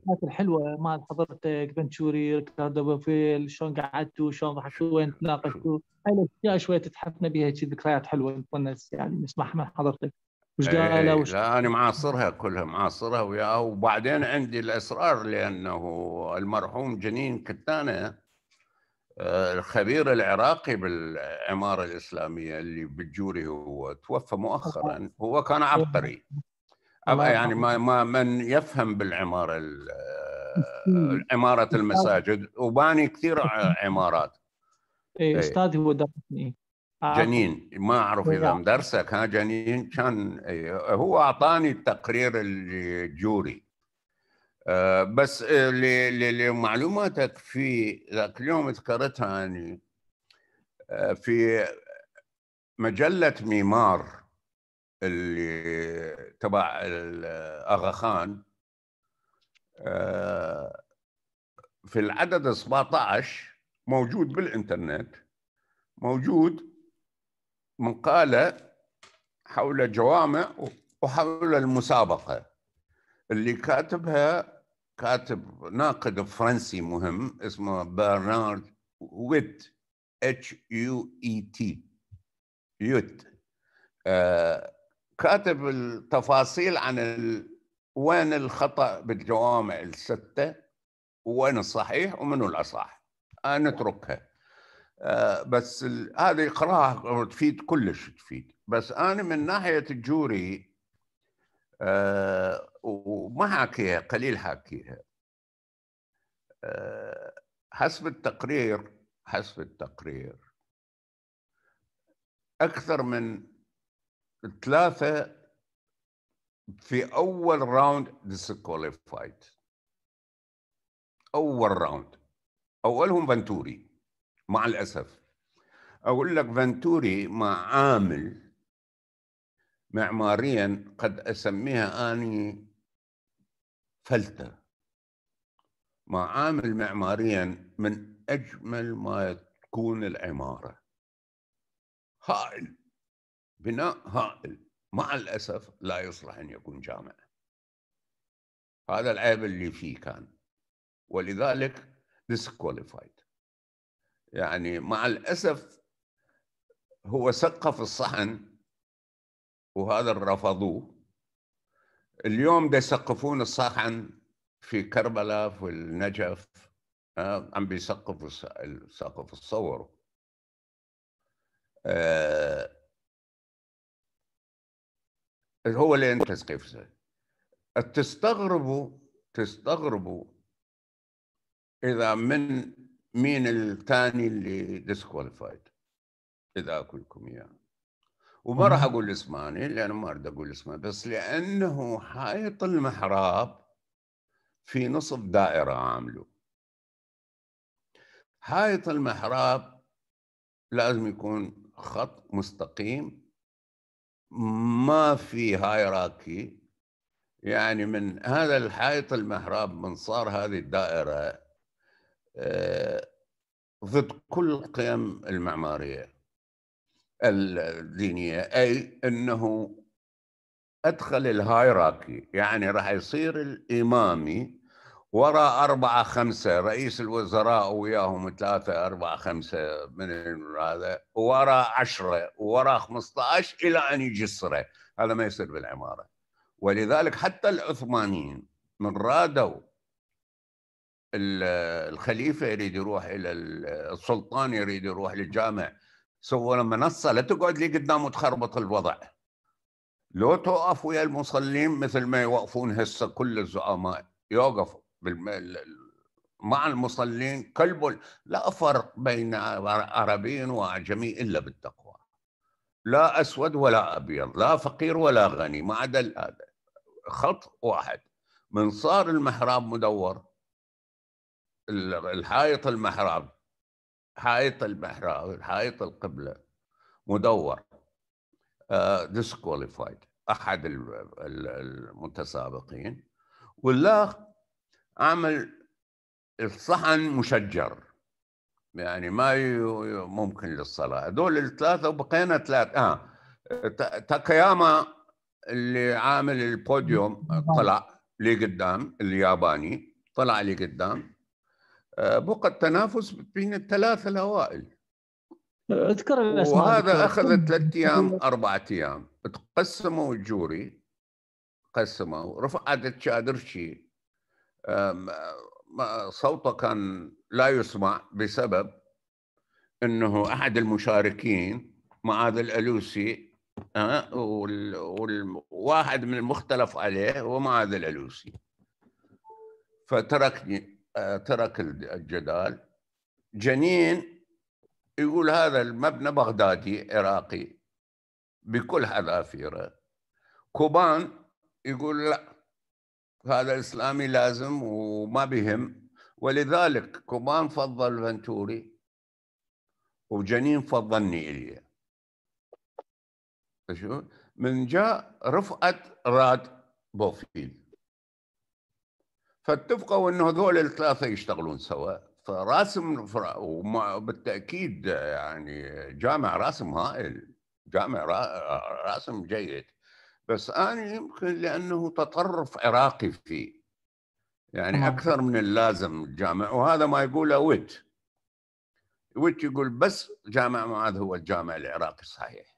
هاي الحلوه مال حضرتك بنشوري ريكاردو بوفيل شلون قعدتوا شلون ضحكتوا وين تناقشتوا هاي الاشياء شويه تتحفنا بها ذكريات حلوه نتونس يعني نسمعها من حضرتك وش إيه، قال إيه، وش لا انا معاصرها كلها معاصرها وياه وبعدين عندي الاسرار لانه المرحوم جنين كتانه آه، الخبير العراقي بالعمارة الإسلامية اللي بالجوري هو توفى مؤخرا هو كان عبقري يعني ما, ما من يفهم بالعمارة آه، عمارة المساجد وباني كثير عمارات اي إيه. استاذي هو درسني آه. جنين ما اعرف اذا مدرسك ها جنين كان آه، هو اعطاني التقرير الجوري آه، بس لمعلوماتك في ذاك اليوم ذكرتها اني في مجله ميمار اللي تبع الاغا خان في العدد 17 موجود بالانترنت موجود مقالة حول جوامع وحول المسابقة اللي كاتبها كاتب ناقد فرنسي مهم اسمه برنارد ويت اتش يو اي تي يوت كاتب التفاصيل عن ال... وين الخطا بالجوامع السته وين الصحيح ومنو الاصح نتركها آه، بس هذه قراءة تفيد كلش تفيد بس أنا من ناحية الجوري آه، وما حاكيها قليل حاكيها آه، حسب التقرير حسب التقرير أكثر من ثلاثة في أول راوند ديسكواليفايد أول راوند أولهم فنتوري مع الأسف أقول لك فنتوري مع عامل معماريا قد أسميها أني فلتة مع عامل معماريا من أجمل ما تكون العمارة هائل بناء هائل مع الأسف لا يصلح أن يكون جامع هذا العيب اللي فيه كان ولذلك disqualified يعني مع الأسف هو سقف الصحن وهذا رفضوه اليوم بيسقفون يسقفون الصحن في كربلاء في النجف آه، عم بيسقفوا السقف الصور هو آه، هو لين تسقيف تستغربوا تستغربوا اذا من مين الثاني اللي ديسكواليفايد اذا لكم اياه وما راح اقول اسمه انا ما اريد اقول اسمه بس لانه حائط المحراب في نصف دائره عامله حائط المحراب لازم يكون خط مستقيم ما في هايراكي يعني من هذا الحائط المحراب من صار هذه الدائره آه، ضد كل القيم المعمارية الدينية أي أنه أدخل الهايراكي يعني راح يصير الإمامي وراء أربعة خمسة رئيس الوزراء وياهم ثلاثة أربعة خمسة من هذا وراء عشرة وراء 15 إلى أن يجي الصرة هذا ما يصير بالعمارة ولذلك حتى العثمانيين من رادوا الخليفه يريد يروح الى السلطان يريد يروح للجامع سووا منصه لا تقعد لي قدام وتخربط الوضع لو توقف ويا المصلين مثل ما يوقفون هسه كل الزعماء يوقف مع المصلين كلب لا فرق بين عربي واعجمي الا بالتقوى لا اسود ولا ابيض لا فقير ولا غني ما عدا هذا خط واحد من صار المحراب مدور الحائط المحراب حائط المحراب حائط القبله مدور ديسكواليفايد آه، احد المتسابقين والاخ عمل الصحن مشجر يعني ما ممكن للصلاه هذول الثلاثه وبقينا ثلاثه اه تاكاياما اللي عامل البوديوم طلع لقدام الياباني طلع لقدام بقى التنافس بين الثلاثه الاوائل اذكر الاسماء وهذا اخذ ثلاث ايام اربع ايام تقسموا الجوري قسموا رفعت شيء صوته كان لا يسمع بسبب انه احد المشاركين معاذ الالوسي أه، والواحد من المختلف عليه هو معاذ الالوسي فتركني آه، ترك الجدال جنين يقول هذا المبنى بغدادي عراقي بكل حذافيره كوبان يقول لا هذا اسلامي لازم وما بهم ولذلك كوبان فضل فنتوري وجنين فضلني إليه من جاء رفعت راد بوفيل فاتفقوا انه هذول الثلاثه يشتغلون سوا فراسم وبالتاكيد يعني جامع راسم هائل جامع راسم جيد بس انا يمكن لانه تطرف عراقي فيه يعني اكثر من اللازم الجامع وهذا ما يقوله ويت ويت يقول بس جامع معاذ هو الجامع العراقي الصحيح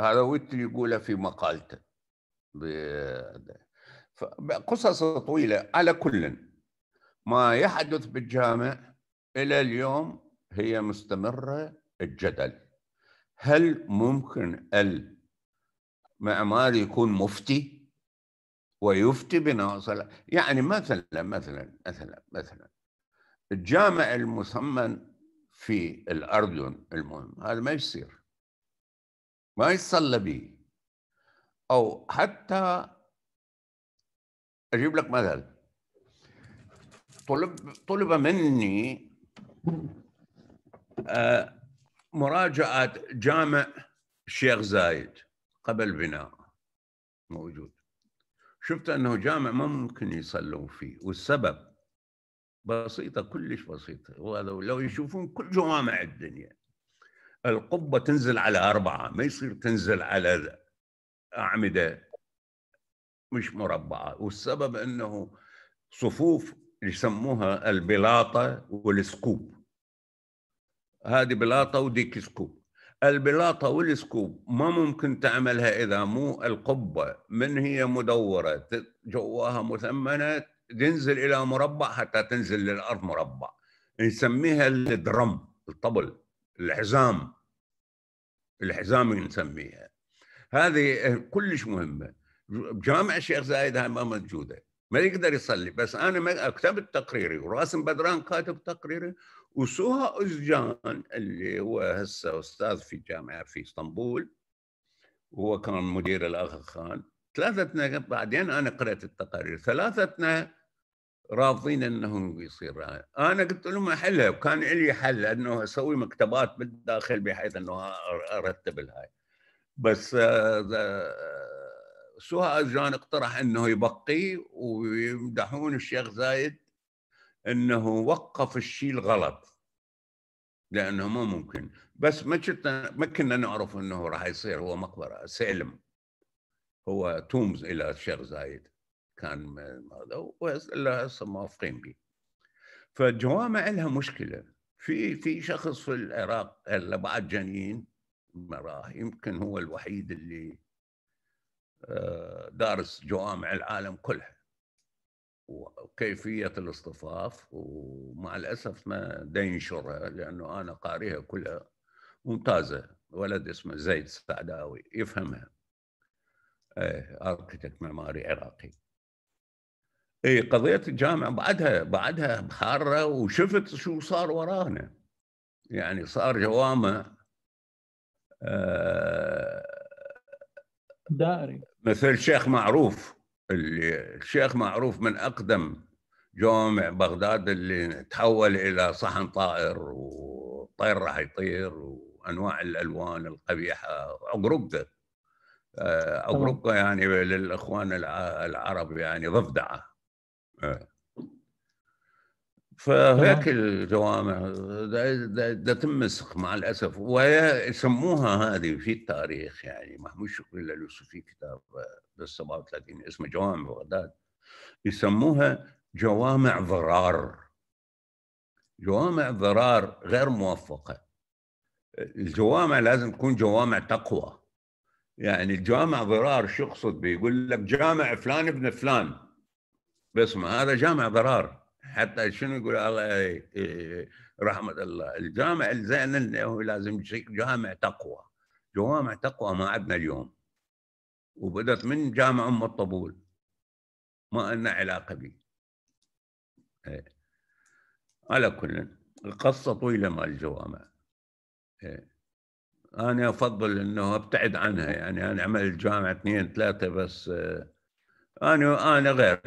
هذا ويت يقوله في مقالته قصص طويلة على كل ما يحدث بالجامع إلى اليوم هي مستمرة الجدل هل ممكن المعمار يكون مفتي ويفتي بناء صلاة يعني مثلا مثلا مثلا مثلا الجامع المثمن في الأردن المهم هذا ما يصير ما يصلى به أو حتى اجيب لك مثل طلب طلب مني آه، مراجعه جامع الشيخ زايد قبل بناء موجود شفت انه جامع ما ممكن يصلون فيه والسبب بسيطه كلش بسيطه وهذا لو يشوفون كل جوامع الدنيا القبه تنزل على اربعه ما يصير تنزل على اعمده مش مربعه والسبب انه صفوف يسموها البلاطه والسكوب هذه بلاطه وديك سكوب البلاطه والسكوب ما ممكن تعملها اذا مو القبه من هي مدوره جواها مثمنه تنزل الى مربع حتى تنزل للارض مربع نسميها الدرم الطبل الحزام الحزام نسميها هذه كلش مهمه جامع الشيخ زايد هاي ما موجوده ما يقدر يصلي بس انا كتبت تقريري وراسم بدران كاتب تقريري وسوها اوزجان اللي هو هسه استاذ في جامعه في اسطنبول وهو كان مدير الاخ خان ثلاثتنا بعدين انا قرات التقارير ثلاثتنا رافضين انه يصير انا قلت لهم احلها وكان لي حل انه اسوي مكتبات بالداخل بحيث انه ارتب الهاي بس آه، سوها جان اقترح أنه يبقي ويمدحون الشيخ زايد أنه وقف الشيء الغلط لأنه مو ممكن بس ما كنا ما كنا نعرف أنه راح يصير هو مقبرة سلم هو تومز إلى الشيخ زايد كان هذا وإلا هسه موافقين به فالجوامع لها مشكلة في في شخص في العراق اللي بعد جنين راح يمكن هو الوحيد اللي دارس جوامع العالم كلها وكيفية الاصطفاف ومع الأسف ما دينشرها ينشرها لأنه أنا قاريها كلها ممتازة ولد اسمه زيد سعداوي يفهمها ايه اركتكت معماري عراقي اي قضيه الجامعه بعدها بعدها بحاره وشفت شو صار ورانا يعني صار جوامع آه دائري مثل شيخ معروف اللي الشيخ معروف من اقدم جوامع بغداد اللي تحول الى صحن طائر والطير راح يطير وانواع الالوان القبيحه عقرقه عقرقه آه، يعني للاخوان العرب يعني ضفدعه آه. فهيك الجوامع ده تمسخ مع الاسف ويسموها هذه في التاريخ يعني محمود شكري له في كتاب بال 37 اسمه جوامع بغداد يسموها جوامع ضرار جوامع ضرار غير موفقه الجوامع لازم تكون جوامع تقوى يعني الجامع ضرار شو يقصد بيقول لك جامع فلان ابن فلان بس هذا جامع ضرار حتى شنو يقول الله إيه، إيه، إيه، رحمه الله الجامع الزين انه لازم جامع تقوى جوامع تقوى ما عندنا اليوم وبدت من جامع ام الطبول ما لنا علاقه به على كل القصه طويله مال الجوامع انا افضل انه ابتعد عنها يعني انا عملت جامع اثنين ثلاثه بس انا انا غير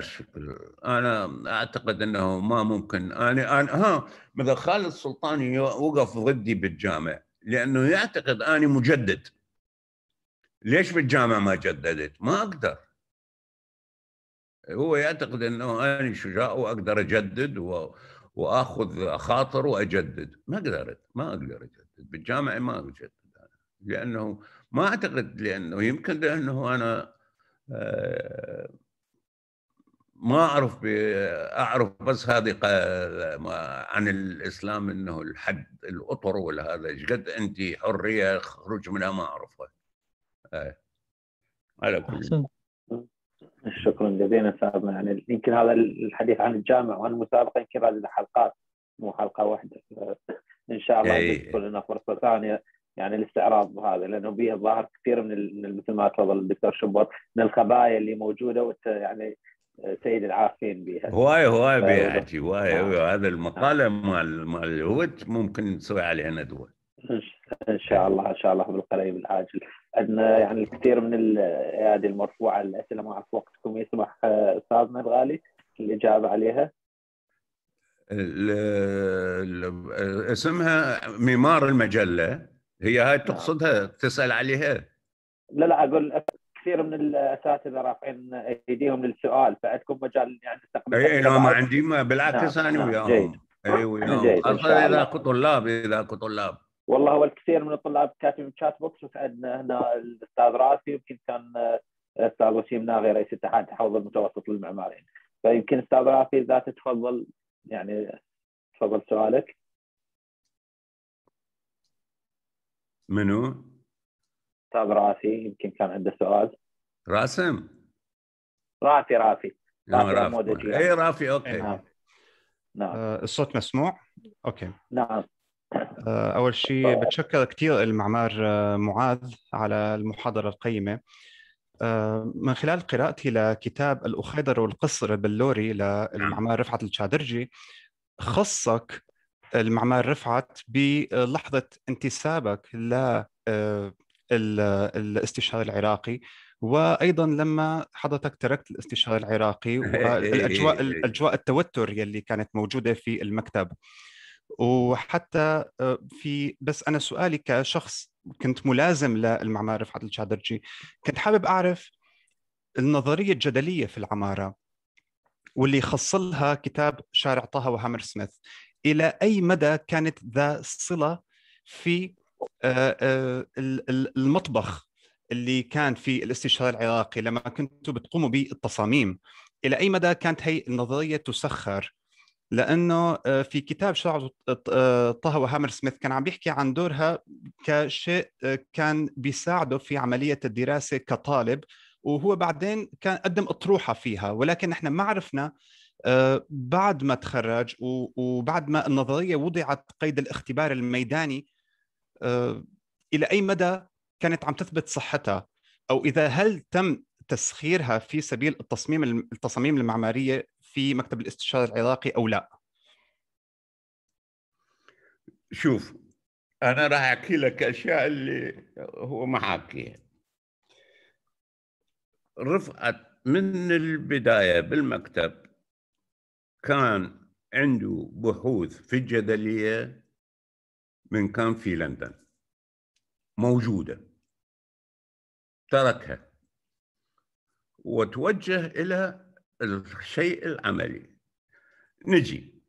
انا اعتقد انه ما ممكن انا انا ها مثلا خالد سلطاني وقف ضدي بالجامع لانه يعتقد اني مجدد ليش بالجامع ما جددت؟ ما اقدر هو يعتقد انه انا شجاع واقدر اجدد و... واخذ خاطر واجدد ما قدرت ما اقدر اجدد بالجامع ما اجدد لانه ما اعتقد لانه يمكن لانه انا آه، ما اعرف اعرف بس هذه عن الاسلام انه الحد الاطر هذا ايش قد انت حريه خروج منها ما اعرفها آه، على كل شكرا جزيلا استاذنا يعني يمكن هذا الحديث عن الجامع وعن المسابقه يمكن هذه حلقات مو حلقه واحده آه، ان شاء الله تكون إيه. لنا فرصه ثانيه يعني الاستعراض هذا لانه به الظاهر كثير من مثل ما تفضل الدكتور شبر من الخبايا اللي موجوده وانت يعني آه، سيد العارفين بها هواي هواي بها حكي نعم. هواي هذا المقاله آه. مال مال الهوت ممكن نسوي عليها ندوه ان شاء الله ان شاء الله بالقريب العاجل عندنا يعني الكثير من الايادي المرفوعه الاسئله ما اعرف وقتكم يسمح آه، استاذنا الغالي الاجابه عليها اسمها ممار المجله هي هاي تقصدها تسال عليها لا لا اقول كثير من الاساتذه رافعين ايديهم للسؤال فعندكم مجال يعني تستقبل اي لا ما عندي ما بالعكس نعم، نعم، انا وياهم اي وياهم خاصه اذا طلاب اذا طلاب والله هو الكثير من الطلاب كاتبين شات بوكس وسالنا هنا الاستاذ راسي يمكن كان الاستاذ وسيم ناغي رئيس اتحاد حوض المتوسط للمعماريين فيمكن استاذ رافي اذا تتفضل يعني تفضل سؤالك منو؟ طيب راسي يمكن كان عنده سؤال راسم رافي رافي آه، رافي اي رافي اوكي نعم. نعم. آه، الصوت مسموع؟ اوكي نعم آه، اول شيء بتشكر كثير المعمار معاذ على المحاضره القيمه من خلال قراءتي لكتاب الأخيدر والقصر البلوري للمعمار رفعت الشادرجي خصك المعمار رفعت بلحظه انتسابك للاستشهاد آه، العراقي وايضا لما حضرتك تركت الاستشهاد العراقي والاجواء الاجواء التوتر يلي كانت موجوده في المكتب وحتى آه، في بس انا سؤالي كشخص كنت ملازم للمعمار رفعت الشادرجي كنت حابب اعرف النظريه الجدليه في العماره واللي خصلها كتاب شارع طه وهامر سميث الى اي مدى كانت ذا صله في آه، آه، المطبخ اللي كان في الاستشهاد العراقي لما كنتوا بتقوموا بالتصاميم الى اي مدى كانت هي النظريه تسخر لانه آه، في كتاب شرع طه وهامر سميث كان عم بيحكي عن دورها كشيء كان بيساعده في عمليه الدراسه كطالب وهو بعدين كان قدم اطروحه فيها ولكن نحن ما عرفنا آه، بعد ما تخرج وبعد ما النظريه وضعت قيد الاختبار الميداني آه، الى اي مدى كانت عم تثبت صحتها او اذا هل تم تسخيرها في سبيل التصميم التصاميم المعماريه في مكتب الاستشاري العراقي او لا؟ شوف انا راح احكي لك اشياء اللي هو ما رفعت من البدايه بالمكتب كان عنده بحوث في الجدلية من كان في لندن موجودة تركها وتوجه إلى الشيء العملي نجي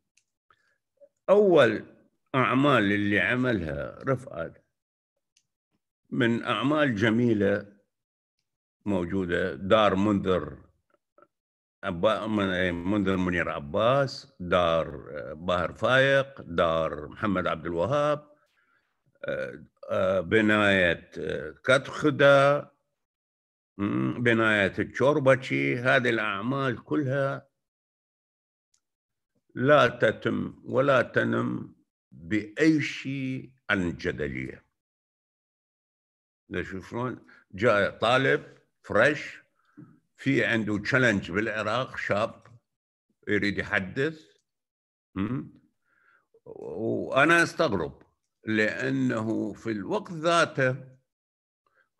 أول أعمال اللي عملها رفعت من أعمال جميلة موجودة دار منذر أبا منذر منير عباس دار باهر فايق دار محمد عبد الوهاب آه، آه، بناية آه، كتخدة بناية الشوربتشي هذه الأعمال كلها لا تتم ولا تنم بأي شيء عن الجدلية شوفون جاء طالب فريش في عنده تشالنج بالعراق شاب يريد يحدث وانا استغرب لانه في الوقت ذاته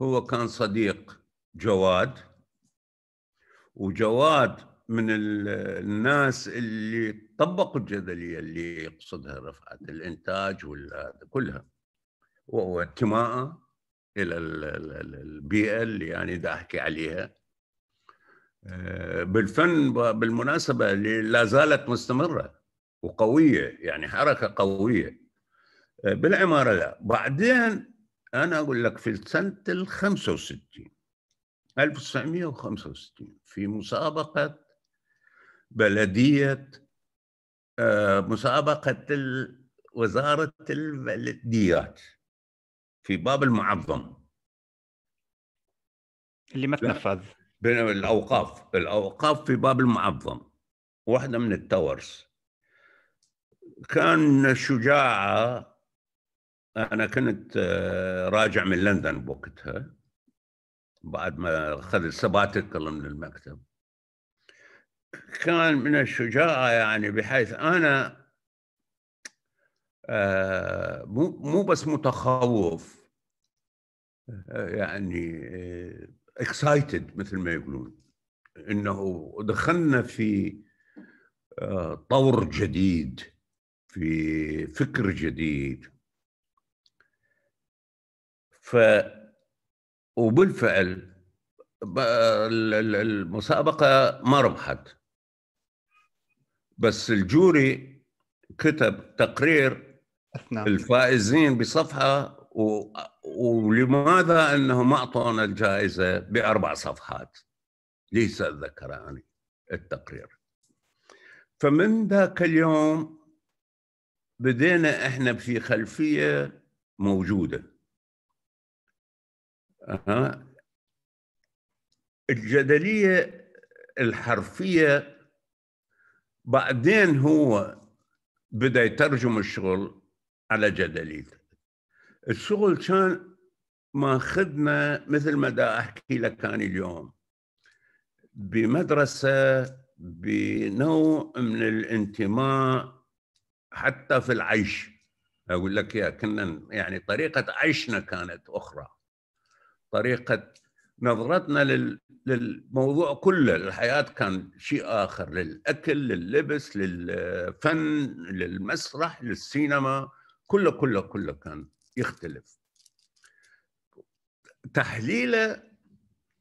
هو كان صديق جواد وجواد من الناس اللي طبقوا الجدليه اللي يقصدها رفعت الانتاج ولا كلها وهو انتماءه الى البيئه اللي يعني دا احكي عليها آه، بالفن بالمناسبة لا زالت مستمرة وقوية يعني حركة قوية آه، بالعمارة لا بعدين أنا أقول لك في سنة ال 65 1965 في مسابقة بلدية آه، مسابقة وزارة البلديات في باب المعظم اللي ما تنفذ بين الاوقاف الاوقاف في باب المعظم واحده من التورس كان شجاعه انا كنت آه، راجع من لندن بوقتها بعد ما اخذت سباتيكال من المكتب كان من الشجاعه يعني بحيث انا آه، مو بس متخوف آه، يعني اكسايتد مثل ما يقولون انه دخلنا في آه، طور جديد في فكر جديد ف وبالفعل المسابقة ما ربحت بس الجوري كتب تقرير الفائزين بصفحة ولماذا انهم اعطونا الجائزه باربع صفحات ليس اتذكر يعني التقرير فمن ذاك اليوم بدينا احنا في خلفيه موجوده أه. الجدليه الحرفيه بعدين هو بدا يترجم الشغل على جدليته الشغل كان ماخذنا مثل ما دا احكي لك كان اليوم بمدرسه بنوع من الانتماء حتى في العيش اقول لك يا كنا يعني طريقه عيشنا كانت اخرى طريقه نظرتنا لل للموضوع كله الحياة كان شيء آخر للأكل لللبس للفن للمسرح للسينما كله كله كله كان يختلف تحليله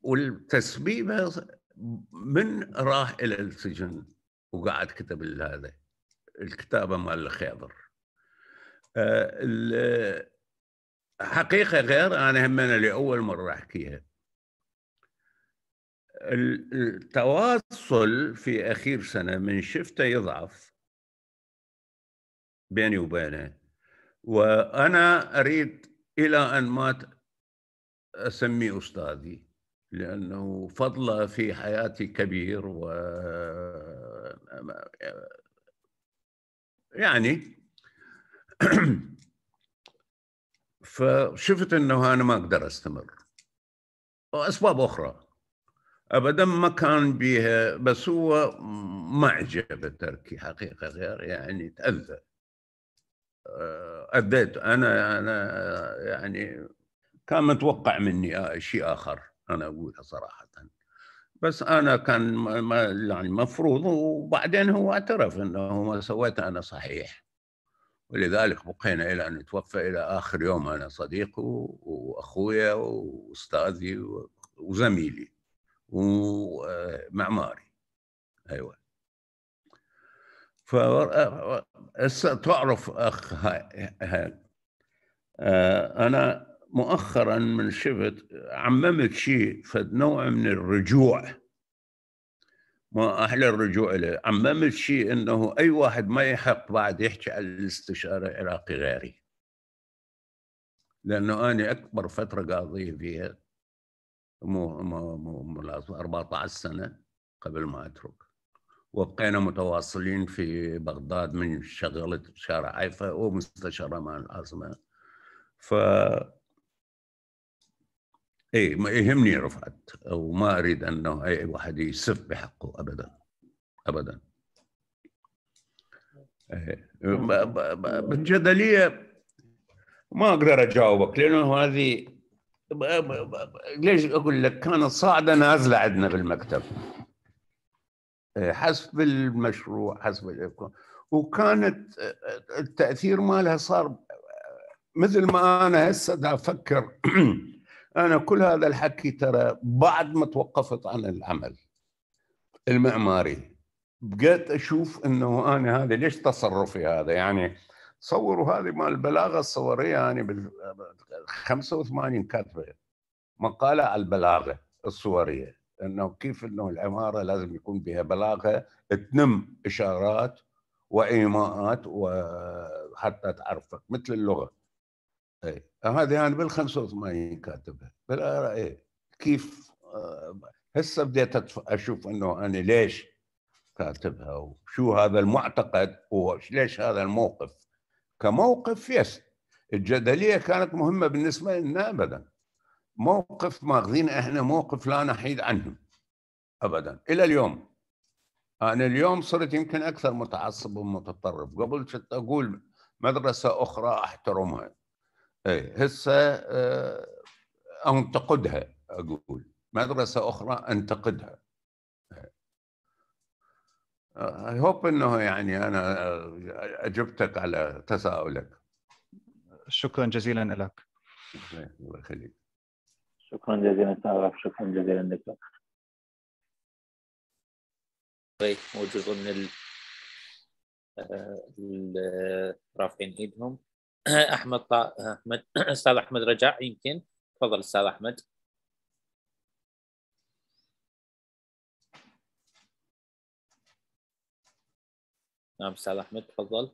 والتسبيبه من راح الى السجن وقعد كتب هذا الكتابه مال الخيبر آه، حقيقه غير انا أنا لاول مره احكيها التواصل في اخير سنه من شفته يضعف بيني وبينه وأنا أريد إلى أن مات أسميه أستاذي لأنه فضله في حياتي كبير و يعني فشفت انه انا ما اقدر استمر واسباب اخرى ابدا ما كان بها بس هو ما عجبه تركي حقيقه غير يعني تاذى آه، اديت انا انا آه، يعني كان متوقع مني آه، شيء اخر انا اقولها صراحه بس انا كان ما يعني مفروض وبعدين هو اعترف انه ما سويته انا صحيح ولذلك بقينا الى ان توفى الى اخر يوم انا صديقه واخويا واستاذي وزميلي ومعماري ايوه فتعرف أخ هال آه، أنا مؤخرا من شفت عممت شيء فد نوع من الرجوع ما احلى الرجوع له عممت شيء أنه أي واحد ما يحق بعد يحكي على الاستشارة العراقي غيري لأنه أنا أكبر فترة قاضية فيها مو مو مو 14 سنة قبل ما أترك وبقينا متواصلين في بغداد من شغلة شارع حيفا ومستشارة مع العاصمة ف اي ما يهمني رفعت وما اريد انه اي واحد يسف بحقه ابدا ابدا إيه، بالجدليه ما اقدر اجاوبك لانه هذه ليش اقول لك كانت صاعده نازله عندنا بالمكتب حسب المشروع حسب وكانت التاثير مالها صار مثل ما انا هسه دا افكر انا كل هذا الحكي ترى بعد ما توقفت عن العمل المعماري بقيت اشوف انه انا هذا ليش تصرفي هذا يعني صوروا هذه مال البلاغه الصوريه انا يعني بال 85 كاتبه مقاله على البلاغه الصوريه انه كيف انه العماره لازم يكون بها بلاغه تنم اشارات وايماءات وحتى تعرفك مثل اللغه اي هذه انا بال 85 كاتبها بالارائي كيف آه، هسه بديت اشوف انه انا ليش كاتبها وشو هذا المعتقد وليش هذا الموقف كموقف يس الجدليه كانت مهمه بالنسبه لنا ابدا موقف ماخذين احنا موقف لا نحيد عنه ابدا الى اليوم انا اليوم صرت يمكن اكثر متعصب ومتطرف قبل كنت اقول مدرسه اخرى احترمها اي هسه آه، انتقدها اقول مدرسه اخرى انتقدها اي آه، هوب انه يعني انا اجبتك على تساؤلك شكرا جزيلا لك الله يخليك شكرا جزيلا سارة شكرا جزيلا لك موجود ضمن ال... ال... آه، رافعين ايدهم احمد طا... احمد استاذ احمد رجاء يمكن تفضل استاذ احمد نعم استاذ احمد تفضل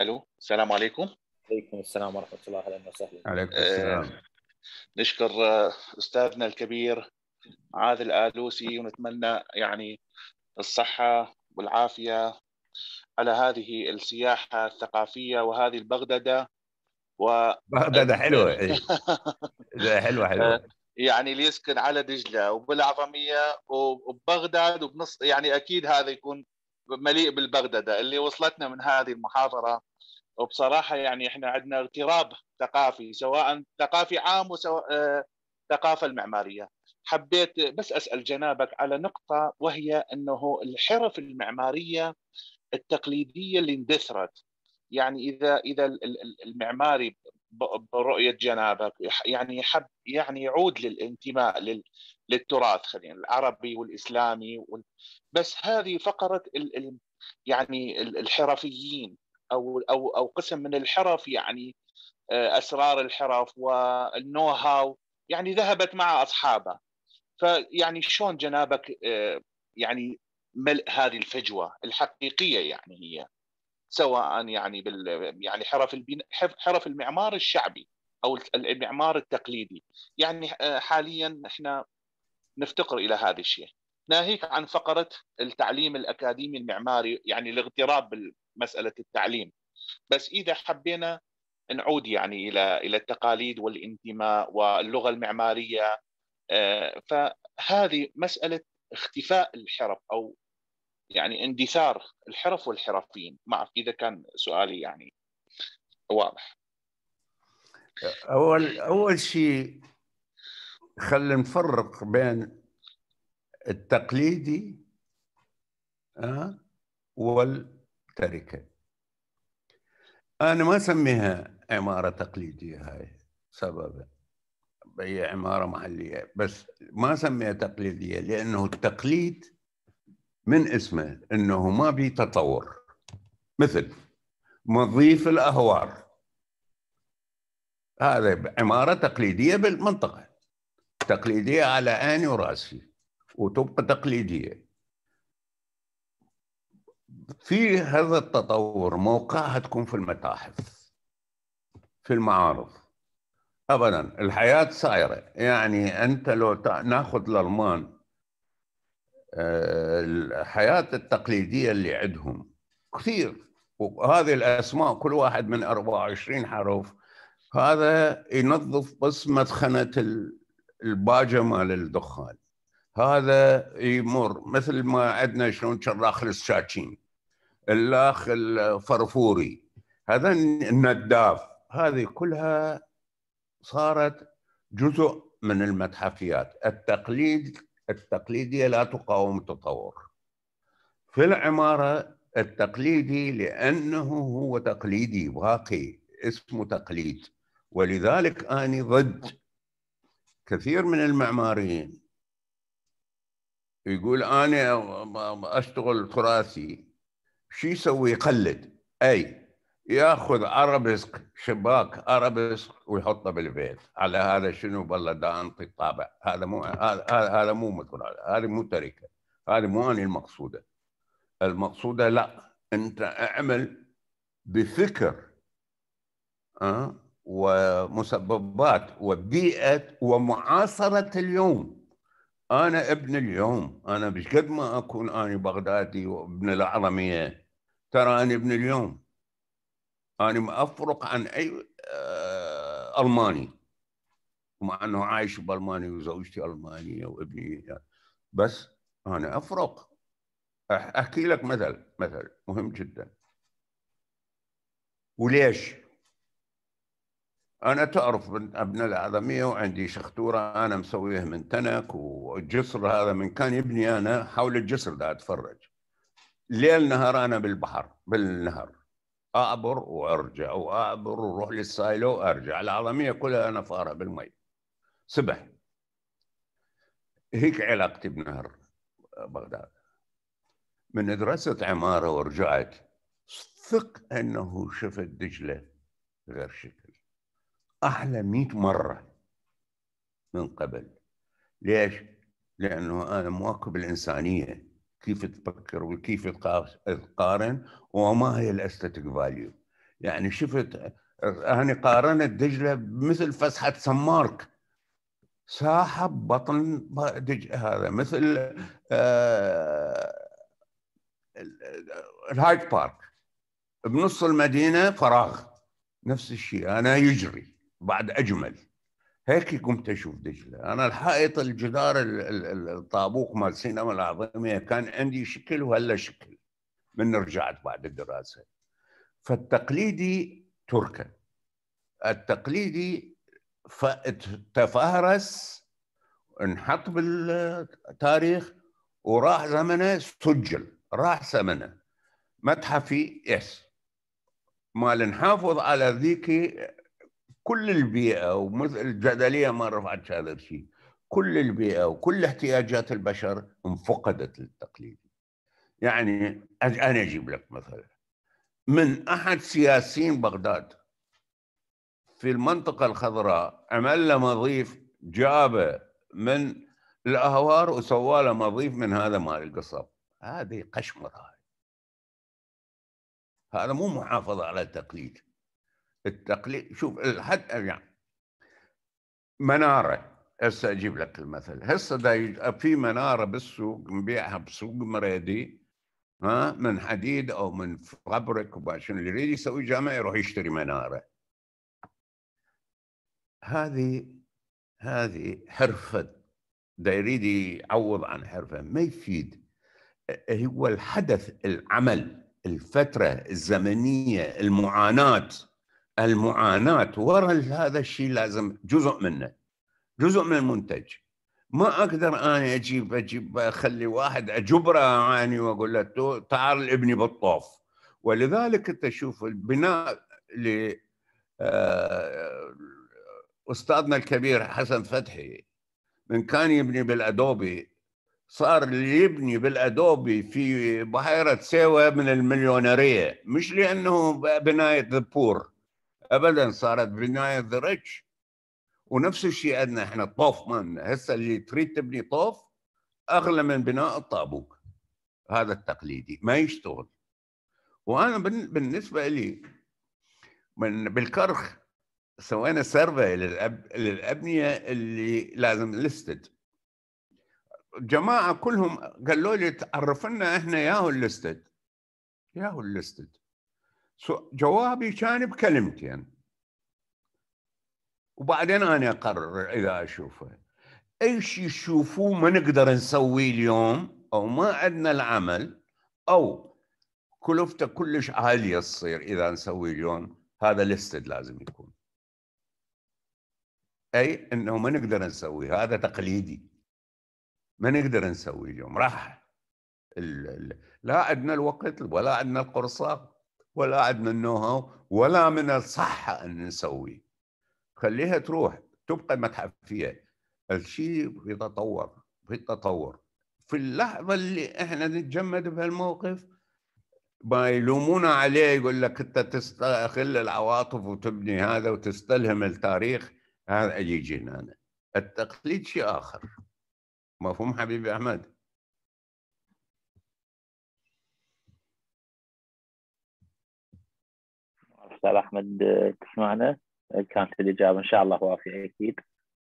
الو السلام عليكم عليكم السلام ورحمه الله اهلا وسهلا عليكم آه، السلام نشكر آه، استاذنا الكبير عادل الالوسي ونتمنى يعني الصحه والعافيه على هذه السياحه الثقافيه وهذه البغدده و بغددة إيه. حلوه حلوه حلوه آه، يعني اللي يسكن على دجله وبالعظميه وببغداد وبنص يعني اكيد هذا يكون مليء بالبغدده اللي وصلتنا من هذه المحاضره وبصراحه يعني احنا عندنا اغتراب ثقافي سواء ثقافي عام وسواء الثقافه آه، المعماريه حبيت بس اسال جنابك على نقطه وهي انه الحرف المعماريه التقليديه اللي اندثرت يعني اذا اذا المعماري برؤيه جنابك يعني يحب يعني يعود للانتماء للتراث خلينا العربي والاسلامي بس هذه فقره يعني الحرفيين او او او قسم من الحرف يعني آه، اسرار الحرف والنو هاو يعني ذهبت مع اصحابه فيعني شلون جنابك آه، يعني ملء هذه الفجوه الحقيقيه يعني هي سواء يعني بال يعني حرف البناء حرف المعمار الشعبي او المعمار التقليدي يعني آه، حاليا احنا نفتقر الى هذا الشيء ناهيك عن فقرة التعليم الأكاديمي المعماري يعني الاغتراب بمسألة التعليم بس إذا حبينا نعود يعني إلى إلى التقاليد والانتماء واللغة المعمارية آه، فهذه مسألة اختفاء الحرف أو يعني اندثار الحرف والحرفيين ما أعرف إذا كان سؤالي يعني واضح أول أول شيء خلينا نفرق بين التقليدي آه، والتركة أنا ما أسميها عمارة تقليدية هاي سببا هي عمارة محلية بس ما أسميها تقليدية لأنه التقليد من اسمه أنه ما بي تطور مثل مضيف الأهوار هذا عمارة تقليدية بالمنطقة تقليدية على عيني وراسي وتبقى تقليديه في هذا التطور موقعها تكون في المتاحف في المعارض ابدا الحياه سايره يعني انت لو ناخذ الالمان آه، الحياه التقليديه اللي عندهم كثير وهذه الاسماء كل واحد من 24 حرف هذا ينظف بس مدخنه الباجه مال الدخان هذا يمر مثل ما عندنا شلون شراخ السكاكين الاخ الفرفوري هذا النداف هذه كلها صارت جزء من المتحفيات التقليد التقليدية لا تقاوم التطور في العمارة التقليدي لأنه هو تقليدي باقي اسمه تقليد ولذلك أنا ضد كثير من المعماريين يقول انا اشتغل تراثي شو يسوي يقلد اي ياخذ ارابيسك شباك ارابيسك ويحطه بالبيت على هذا شنو بالله دا انطي طابع هذا مو هذا هذا مو متراث هذه مو تركه هذه مو انا المقصوده المقصوده لا انت اعمل بفكر أه؟ ومسببات وبيئه ومعاصره اليوم انا ابن اليوم انا مش قد ما اكون انا بغدادي وابن الاعظميه ترى انا ابن اليوم انا ما افرق عن اي آه، الماني مع انه عايش بالمانيا وزوجتي المانيه وابني بس انا افرق احكي لك مثل مثل مهم جدا وليش انا تعرف ابناء العظميه وعندي شختوره انا مسويه من تنك والجسر هذا من كان يبني انا حول الجسر ده اتفرج ليل نهار انا بالبحر بالنهر اعبر وارجع واعبر واروح للسايلو وارجع العظميه كلها انا فارها بالمي سبح هيك علاقتي بنهر بغداد من دراسة عماره ورجعت ثق انه شفت دجله غير شكل أحلى 100 مرة من قبل ليش؟ لأنه أنا مواكب الإنسانية كيف تفكر وكيف تقارن وما هي الاستاتيك فاليو يعني شفت أنا قارنت دجلة مثل فسحة سمارك ساحة بطن دجلة هذا مثل الهايد بارك بنص المدينة فراغ نفس الشيء أنا يجري بعد اجمل هيك قمت اشوف دجله انا الحائط الجدار الطابوق مال سينما العظيميه كان عندي شكل وهلا شكل من رجعت بعد الدراسه فالتقليدي تركه التقليدي تفهرس انحط بالتاريخ وراح زمنه سجل راح زمنه متحفي اس مال نحافظ على ذيك كل البيئة ومثل الجدلية ما رفعت هذا الشيء كل البيئة وكل احتياجات البشر انفقدت للتقليد يعني أنا أجيب لك مثلا من أحد سياسيين بغداد في المنطقة الخضراء عمل له مضيف جابه من الأهوار وسوى له مضيف من هذا مال القصب هذه قشمرة هذا مو محافظة على التقليد التقليد شوف الحد يعني مناره هسه اجيب لك المثل هسه دا في مناره بالسوق نبيعها بسوق مريدي ها من حديد او من فابريك وباشن اللي يريد يسوي جامع يروح يشتري مناره هذه هذه حرفه دا يريد يعوض عن حرفه ما يفيد هو الحدث العمل الفتره الزمنيه المعاناه المعاناة وراء هذا الشيء لازم جزء منه جزء من المنتج ما اقدر انا اجيب اجيب اخلي واحد اجبره يعني واقول له تعال ابني بالطوف ولذلك انت تشوف البناء ل آه، استاذنا الكبير حسن فتحي من كان يبني بالادوبي صار اللي يبني بالادوبي في بحيره سيوه من المليونيريه مش لانه بنايه ذبور ابدا صارت بنايه ذا ريتش ونفس الشيء عندنا احنا الطوف مالنا هسه اللي تريد تبني طوف اغلى من بناء الطابوق هذا التقليدي ما يشتغل وانا بالنسبه لي من بالكرخ سوينا سيرفي للأب... للابنيه اللي لازم لستد جماعه كلهم قالوا لي تعرف لنا احنا ياهو اللستد ياهو اللستد جوابي كان بكلمتين وبعدين انا اقرر اذا اشوفه اي شيء تشوفوه ما نقدر نسويه اليوم او ما عندنا العمل او كلفته كلش عاليه تصير اذا نسوي اليوم هذا لستد لازم يكون اي انه ما نقدر نسوي هذا تقليدي ما نقدر نسوي اليوم راح لا عندنا الوقت ولا عندنا القرصه ولا عندنا النوها ولا من الصحة أن نسوي خليها تروح تبقى متحفية الشيء في تطور في اللحظة اللي احنا نتجمد بهالموقف ما يلومونا عليه يقول لك انت تستغل العواطف وتبني هذا وتستلهم التاريخ هذا يجينا التقليد شيء اخر مفهوم حبيبي احمد استاذ احمد آه، تسمعنا آه، كانت الاجابه ان شاء الله وافيه اكيد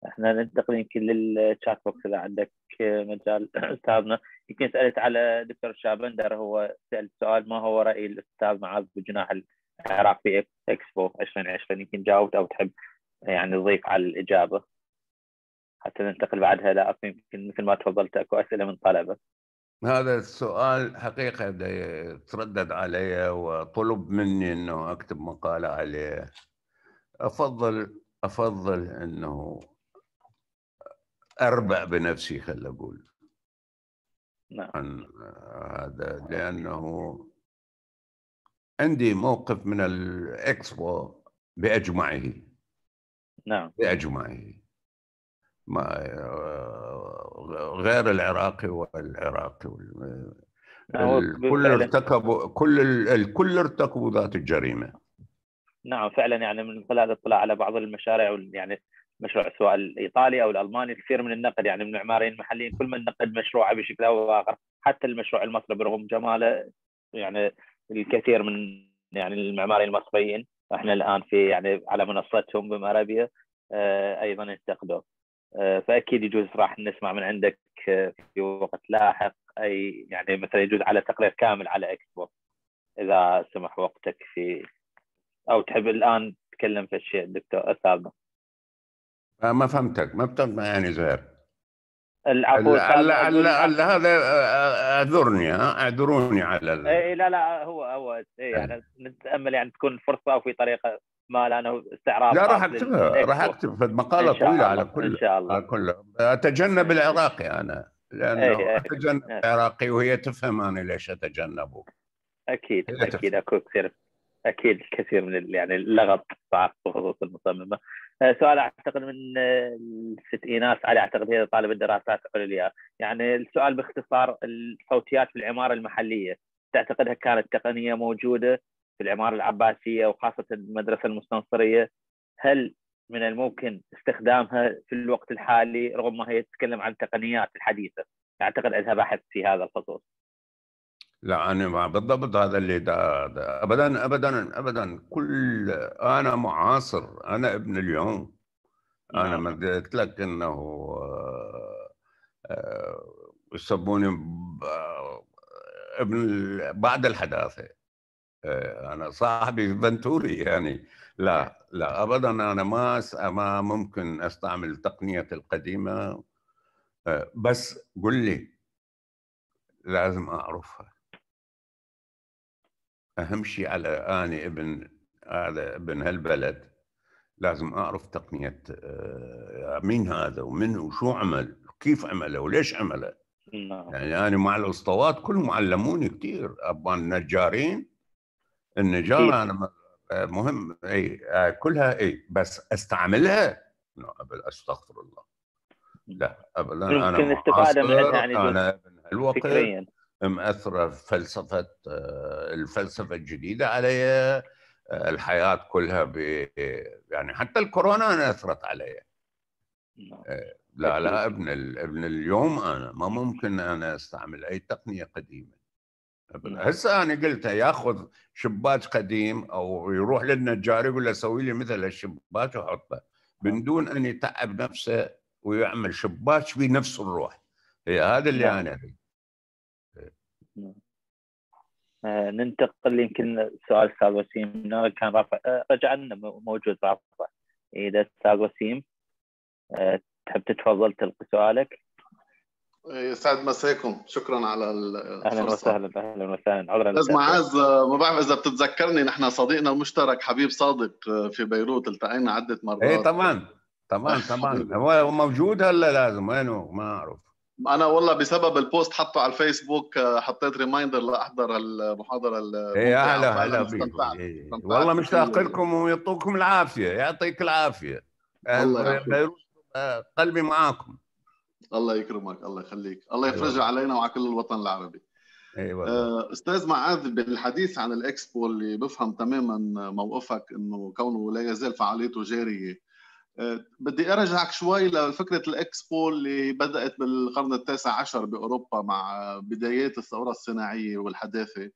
احنا ننتقل يمكن للشات بوكس اذا عندك آه، مجال استاذنا يمكن سالت على دكتور شابندر هو سال سؤال ما هو راي الاستاذ معاذ بجناح العراق في اكسبو 2020 يمكن جاوبت او تحب يعني تضيف على الاجابه حتى ننتقل بعدها لا يمكن مثل ما تفضلت اكو اسئله من طلبه هذا السؤال حقيقة تردد علي وطلب مني أنه أكتب مقالة عليه أفضل أفضل أنه أربع بنفسي خل أقول نعم عن هذا لأنه عندي موقف من الإكسبو بأجمعه نعم بأجمعه ما غير العراقي والعراقي الكل ارتكبوا كل الكل ارتكبوا ذات الجريمه نعم فعلا يعني من خلال الاطلاع على بعض المشاريع يعني مشروع سواء الايطالي او الالماني كثير من النقد يعني من المعماريين المحليين كل من نقد مشروعه بشكل او باخر حتى المشروع المصري برغم جماله يعني الكثير من يعني المعماريين المصريين احنا الان في يعني على منصتهم بمارابيا آه، ايضا ينتقدوه آه، فاكيد يجوز راح نسمع من عندك آه، في وقت لاحق اي يعني مثلا يجوز على تقرير كامل على اكسبورت اذا سمح وقتك في او تحب الان تكلم في الشيء الدكتور السابق آه، ما فهمتك ما فهمت يعني زهير العفو هذا آه، اعذرني آه، اعذروني على ال... اي لا لا هو هو اي يعني نتامل يعني تكون فرصه وفي طريقه ما لانه استعراض لا راح اكتبها راح اكتب مقاله طويله على كل ان شاء الله على كل اتجنب العراقي انا لانه أيه, إيه. اتجنب أيه. العراقي وهي تفهم انا ليش اتجنبه اكيد اكيد اكو كثير اكيد الكثير من يعني اللغط صعب بخصوص المصممه آه، سؤال اعتقد من آه، الستينات على اعتقد هي طالب الدراسات العليا يعني السؤال باختصار الصوتيات في العماره المحليه تعتقدها كانت تقنيه موجوده في العماره العباسيه وخاصه المدرسه المستنصريه هل من الممكن استخدامها في الوقت الحالي رغم ما هي تتكلم عن التقنيات الحديثه اعتقد عندها بحث في هذا الخصوص لا انا ما بالضبط هذا اللي دا دا ابدا ابدا ابدا كل انا معاصر انا ابن اليوم انا نعم. ما قلت لك انه آه، يسموني آه، ابن بعد الحداثه آه، انا صاحبي فنتوري يعني لا نعم. لا ابدا انا ما ما ممكن استعمل التقنيه القديمه بس قل لي لازم اعرفها اهم شيء على انا ابن هذا ابن هالبلد لازم اعرف تقنيه آه، مين هذا ومن وشو عمل كيف عمله وليش عمله نعم. يعني انا مع الاسطوات كلهم علموني كثير ابان النجارين النجاره انا آه، مهم اي آه، كلها اي بس استعملها استغفر الله لا ابدا انا ممكن استفاده منها يعني انا ابن الوقت فكريا مأثرة فلسفة آه، الفلسفة الجديدة علي آه، الحياة كلها ب يعني حتى الكورونا أنا أثرت علي نعم. آه، لا لا ابن ابن اليوم أنا ما ممكن أنا أستعمل أي تقنية قديمة نعم. هسه أنا قلت ياخذ شباك قديم أو يروح للنجار يقول له سوي لي مثل الشباك وحطه نعم. من دون أن يتعب نفسه ويعمل شباك بنفس الروح هي هذا اللي أنا أريد آه، ننتقل يمكن سؤال استاذ وسيم كان رافع آه، رجع لنا موجود رافع اذا استاذ وسيم آه، تحب تتفضل تلقي سؤالك إيه، يسعد مساكم شكرا على الفرصه اهلا وسهلا اهلا وسهلا عذرا استاذ معاذ ما بعرف اذا بتتذكرني نحن صديقنا المشترك حبيب صادق في بيروت التقينا عده مرات ايه طبعا طبعا طبعا هو موجود هلا لازم وينه ما اعرف انا والله بسبب البوست حطه على الفيسبوك آه، حطيت ريمايندر لاحضر المحاضره ايه اهلا اهلا بكم والله مشتاق لكم ويعطوكم العافيه يعطيك العافيه آه، آه، قلبي معاكم الله يكرمك الله يخليك الله يفرجها إيه. أيوة. علينا وعلى كل الوطن العربي ايوه استاذ معاذ بالحديث عن الاكسبو اللي بفهم تماما موقفك انه كونه لا يزال فعاليته جاريه بدي ارجعك شوي لفكره الاكسبو اللي بدات بالقرن التاسع عشر باوروبا مع بدايات الثوره الصناعيه والحداثه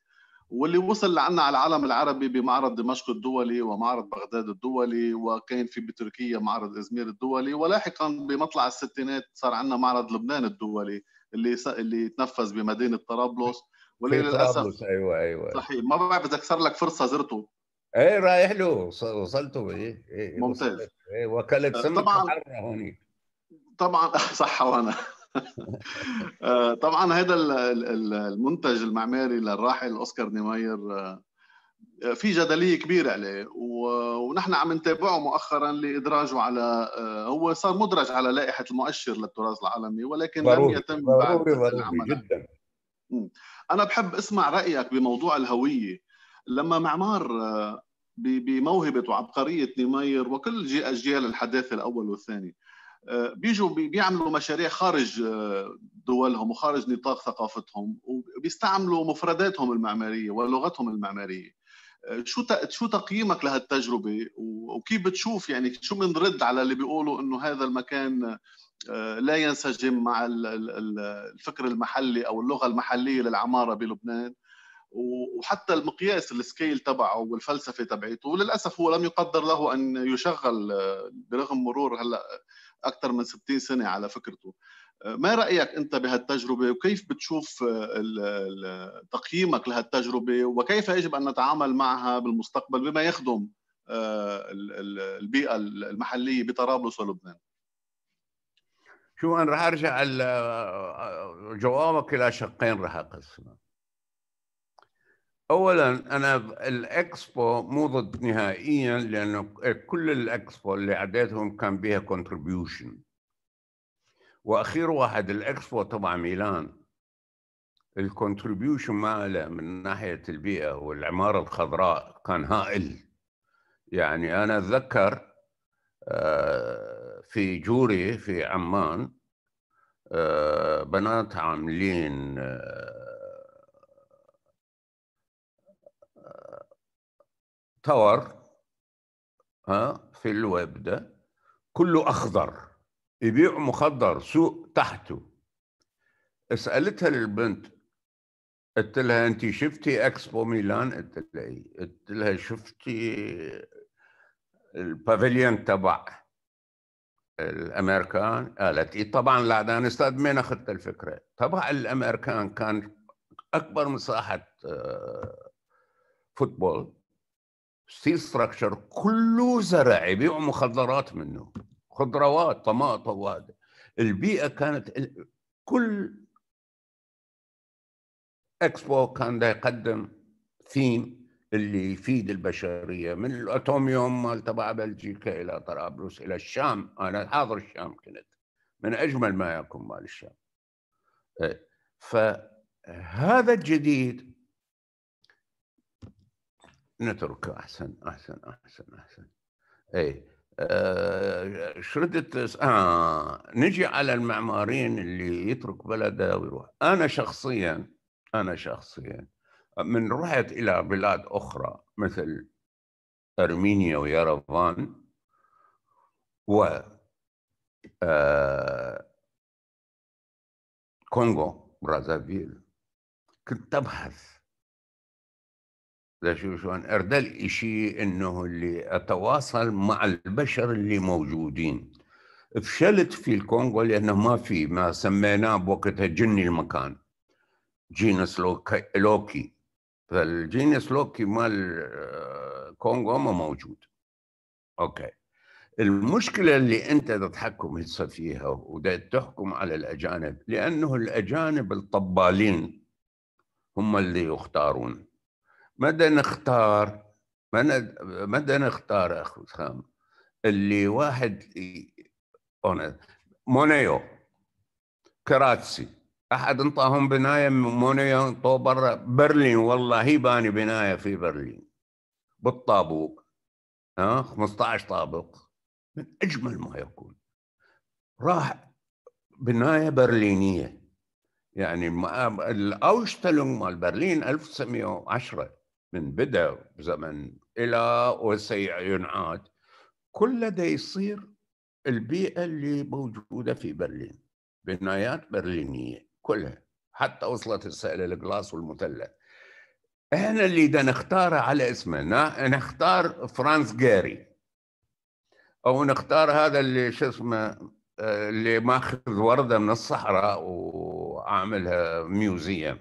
واللي وصل لعنا على العالم العربي بمعرض دمشق الدولي ومعرض بغداد الدولي وكان في بتركيا معرض ازمير الدولي ولاحقا بمطلع الستينات صار عندنا معرض لبنان الدولي اللي س... اللي تنفذ بمدينه طرابلس وللاسف ايوه ايوه صحيح ما بعرف اذا كسر لك فرصه زرته ايه رايح له وصلته ايه؟, ايه إيه ممتاز إيه وكاله سمك طبعا هوني. طبعا صح وانا آه، طبعا هذا المنتج المعماري للراحل اوسكار نيماير آه، آه، في جدليه كبيره عليه ونحن عم نتابعه مؤخرا لادراجه على هو صار مدرج على لائحه المؤشر للتراث العالمي ولكن ضروري. لم يتم ضروري بعد ضروري جدا انا بحب اسمع رايك بموضوع الهويه لما معمار آه، بموهبه وعبقريه نمير وكل اجيال الحداثه الاول والثاني آه، بيجوا بيعملوا مشاريع خارج آه، دولهم وخارج نطاق ثقافتهم وبيستعملوا مفرداتهم المعماريه ولغتهم المعماريه شو شو تقييمك لهالتجربه وكيف بتشوف يعني شو بنرد على اللي بيقولوا انه هذا المكان لا ينسجم مع الفكر المحلي او اللغه المحليه للعماره بلبنان وحتى المقياس السكيل تبعه والفلسفه تبعته للاسف هو لم يقدر له ان يشغل برغم مرور هلا اكثر من 60 سنه على فكرته ما رايك انت بهالتجربه وكيف بتشوف تقييمك لهالتجربه وكيف يجب ان نتعامل معها بالمستقبل بما يخدم آه، البيئه المحليه بطرابلس ولبنان شو انا رح ارجع آه، آه، جوابك الى شقين رح اقسمه اولا انا الاكسبو مو ضد نهائيا لانه كل الاكسبو اللي عديتهم كان بها كونتريبيوشن واخير واحد الاكسبو تبع ميلان الكونتريبيوشن ماله من ناحيه البيئه والعماره الخضراء كان هائل يعني انا اتذكر آه، في جوري في عمان آه، بنات عاملين آه، تاور ها في الويب ده كله اخضر يبيع مخدر سوق تحته سالتها للبنت قلت لها انت شفتي اكسبو ميلان قلت لها إيه؟ قلت لها شفتي البافيليون تبع الامريكان قالت ايه طبعا لا ده انا استاذ مين اخذت الفكره تبع الامريكان كان اكبر مساحه آه، فوتبول ستيل ستراكشر كله زرع يبيعوا مخدرات منه خضروات طماطم وهذا البيئه كانت كل اكسبو كان دا يقدم ثيم اللي يفيد البشريه من الاتوميوم مال تبع بلجيكا الى طرابلس الى الشام انا حاضر الشام كنت من اجمل ما يكون مال الشام إيه. فهذا الجديد نتركه احسن احسن احسن احسن اي آه شردة آه نجي على المعماريين اللي يترك بلده ويروح أنا شخصيا أنا شخصيا من رحت إلى بلاد أخرى مثل أرمينيا ويرفان و آه كونغو برازافيل كنت أبحث لا شو ارد الاشي انه اللي اتواصل مع البشر اللي موجودين فشلت في الكونغو لانه ما في ما سميناه بوقتها جني المكان جينس لوكي فالجينس لوكي مال الكونغو آه، ما موجود اوكي المشكلة اللي أنت تتحكم هسه فيها تحكم على الأجانب لأنه الأجانب الطبالين هم اللي يختارون ماذا نختار ماذا نختار اخو سام اللي واحد مونيو كراتسي احد انطاهم بنايه مونيو انطوه برا برلين والله هي باني بنايه في برلين بالطابوق ها 15 طابق من اجمل ما يكون راح بنايه برلينيه يعني الاوشتلون مال برلين 1910 من بدا زمن إلى وسيعاد كل ده يصير البيئة اللي موجودة في برلين بنايات برلينية كلها حتى وصلت السائل الجلاس والمثلث احنا اللي ده نختار على اسمنا نختار فرانس جاري او نختار هذا اللي شو اسمه آه، اللي ماخذ ورده من الصحراء وعاملها ميوزيوم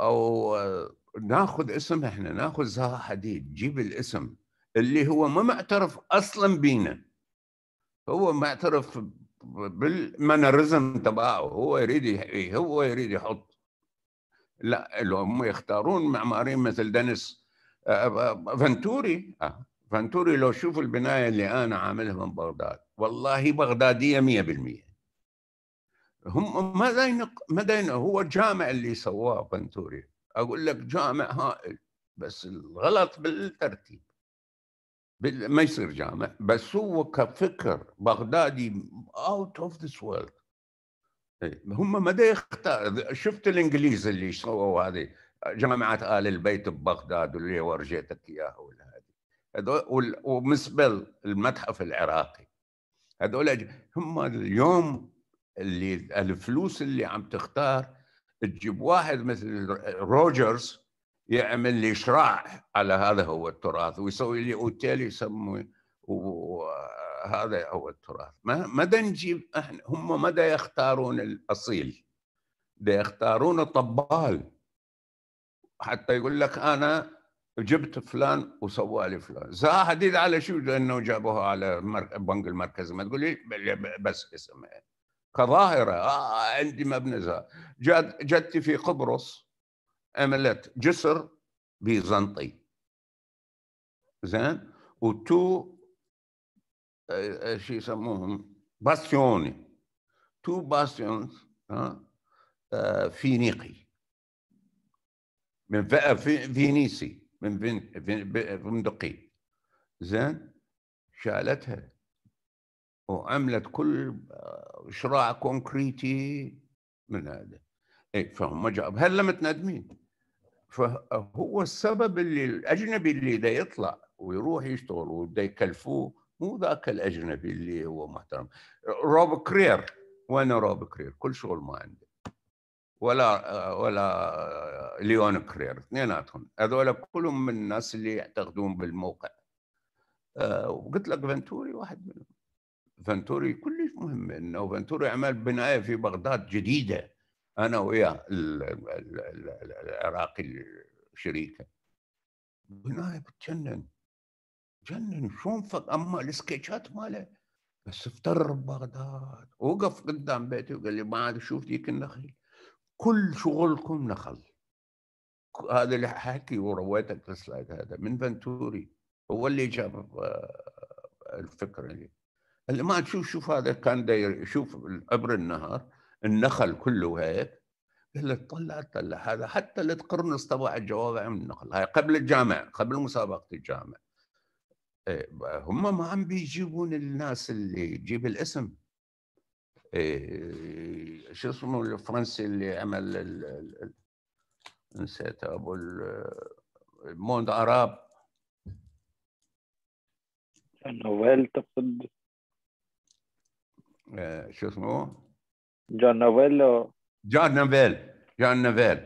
او آه، ناخذ اسم احنا ناخذ زها حديد جيب الاسم اللي هو ما معترف اصلا بينا هو معترف بالمانرزم تبعه هو يريد هو يريد يحط لا لو هم يختارون معماريين مثل دنس آه، آه، آه، فنتوري فنتوري لو شوفوا البنايه اللي انا عاملها من بغداد والله بغداديه 100% هم ما ماذا ما هو الجامع اللي سواه فنتوري اقول لك جامع هائل بس الغلط بالترتيب ما يصير جامع بس هو كفكر بغدادي اوت اوف ذس وورلد هم ما يختار شفت الانجليز اللي سووا هذه جامعات ال البيت ببغداد واللي ورجيتك اياها هذول ومسبل المتحف العراقي هذول هم اليوم اللي الفلوس اللي عم تختار تجيب واحد مثل روجرز يعمل لي شراع على هذا هو التراث ويسوي لي اوتيل يسموه وهذا هو التراث ما مدى نجيب احنا هم مدى يختارون الاصيل دا يختارون الطبال حتى يقول لك انا جبت فلان وسوى لي فلان زاهد على شو لانه جابوها على بنك المركزي ما تقولي بس اسمه كظاهره آه عندي مبنى جد جدت في قبرص عملت جسر بيزنطي زين وتو آه، آه، شو يسموهم باستيوني تو باستيونز آه، فينيقي من فينيسي من فندقي زين شالتها وعملت كل آه، شراع كونكريتي من هذا اي فهم جاب لم متندمين فهو السبب اللي الاجنبي اللي بده يطلع ويروح يشتغل وبده يكلفوه مو ذاك الاجنبي اللي هو محترم روب كرير وين روب كرير كل شغل ما عنده ولا آه، ولا آه، ليون كرير اثنيناتهم هذول كلهم من الناس اللي يعتقدون بالموقع وقلت لك فنتوري واحد منهم فانتوري كلش مهم انه فانتوري عمل بنايه في بغداد جديده انا وياه العراقي الشريكة بنايه بتجنن جنن شلون فق اما السكتشات ماله بس افتر بغداد وقف قدام بيتي وقال لي ما عاد اشوف ذيك النخيل كل شغلكم نخل هذا اللي حكي ورويتك السلايد هذا من فنتوري هو اللي جاب آه، الفكره اللي ما شوف شوف هذا كان داير شوف عبر النهر النخل كله هيك قال له طلع طلع هذا حتى اللي تقرنص تبع الجوابع من النخل هاي قبل الجامع قبل مسابقه الجامع إيه هم ما عم بيجيبون الناس اللي يجيب الاسم إيه شو اسمه الفرنسي اللي عمل ال... ال... نسيت ابو الموند اراب نوفيل تقصد آه، شو اسمه؟ جون نوفيل جون نوفيل جون نوفيل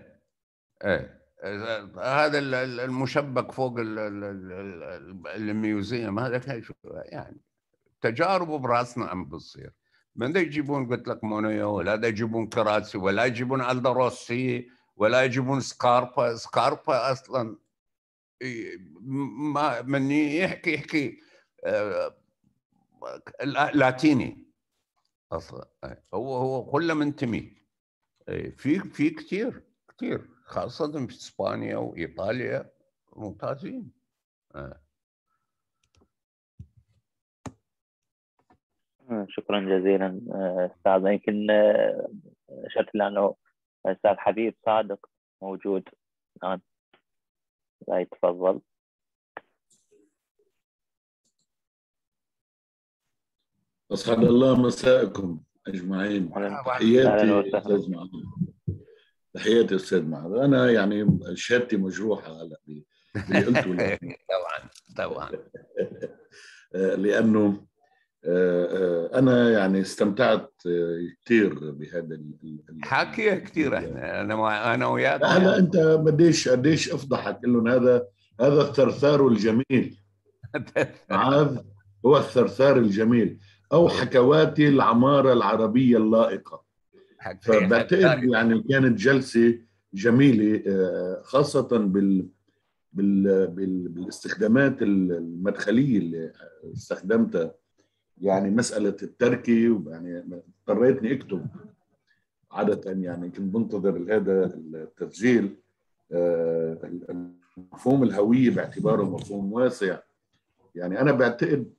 ايه هذا المشبك فوق الميوزيوم هذا يعني تجاربه براسنا عم بتصير من يجيبون قلت لك مونيو ولا يجيبون كراسي ولا يجيبون الدروسي ولا يجيبون سكاربا سكاربا اصلا ما من يحكي يحكي آه، لاتيني اصلا آه، هو هو كله منتمي آه، في في كثير كثير خاصه في اسبانيا وايطاليا ممتازين آه. شكرا جزيلا استاذ يمكن اشرت لانه استاذ حبيب صادق موجود الان نعم. لا يتفضل أسعد الله مساءكم أجمعين تحياتي أستاذ معاذ تحياتي أستاذ معاذ أنا يعني شهادتي مجروحة هلا اللي قلته طبعا طبعا لأنه آه، آه، أنا يعني استمتعت آه، كثير بهذا الحكي كثير احنا أنا أنا وياك هلا أنت بديش قديش أفضحك لهم هذا هذا الثرثار الجميل معاذ هو الثرثار الجميل او طيب. حكوات العماره العربيه اللائقه فبعتقد يعني كانت جلسه جميله آه، خاصه بال بال بالاستخدامات المدخليه اللي استخدمتها يعني مساله التركي يعني اضطريتني اكتب عاده يعني كنت بنتظر هذا التسجيل آه، مفهوم الهويه باعتباره مفهوم واسع يعني انا بعتقد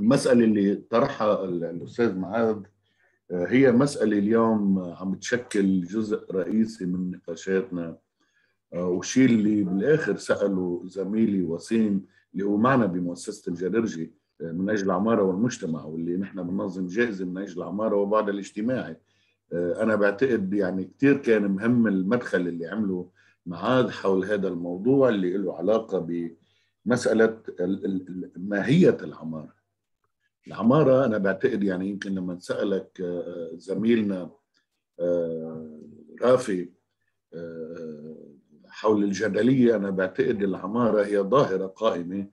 المسألة اللي طرحها الأستاذ معاذ آه، هي مسألة اليوم آه، عم تشكل جزء رئيسي من نقاشاتنا آه، والشيء اللي بالآخر سأله زميلي وسيم اللي هو معنا بمؤسسة الجدرجي من أجل العمارة والمجتمع واللي نحن بننظم جائزة من أجل العمارة وبعد الاجتماعي أنا بعتقد يعني كثير كان مهم المدخل اللي عمله معاذ حول هذا الموضوع اللي له علاقة بمسألة ماهية العمارة العماره انا بعتقد يعني يمكن لما سالك آه، زميلنا آه، رافي آه، حول الجدليه انا بعتقد العماره هي ظاهره قائمه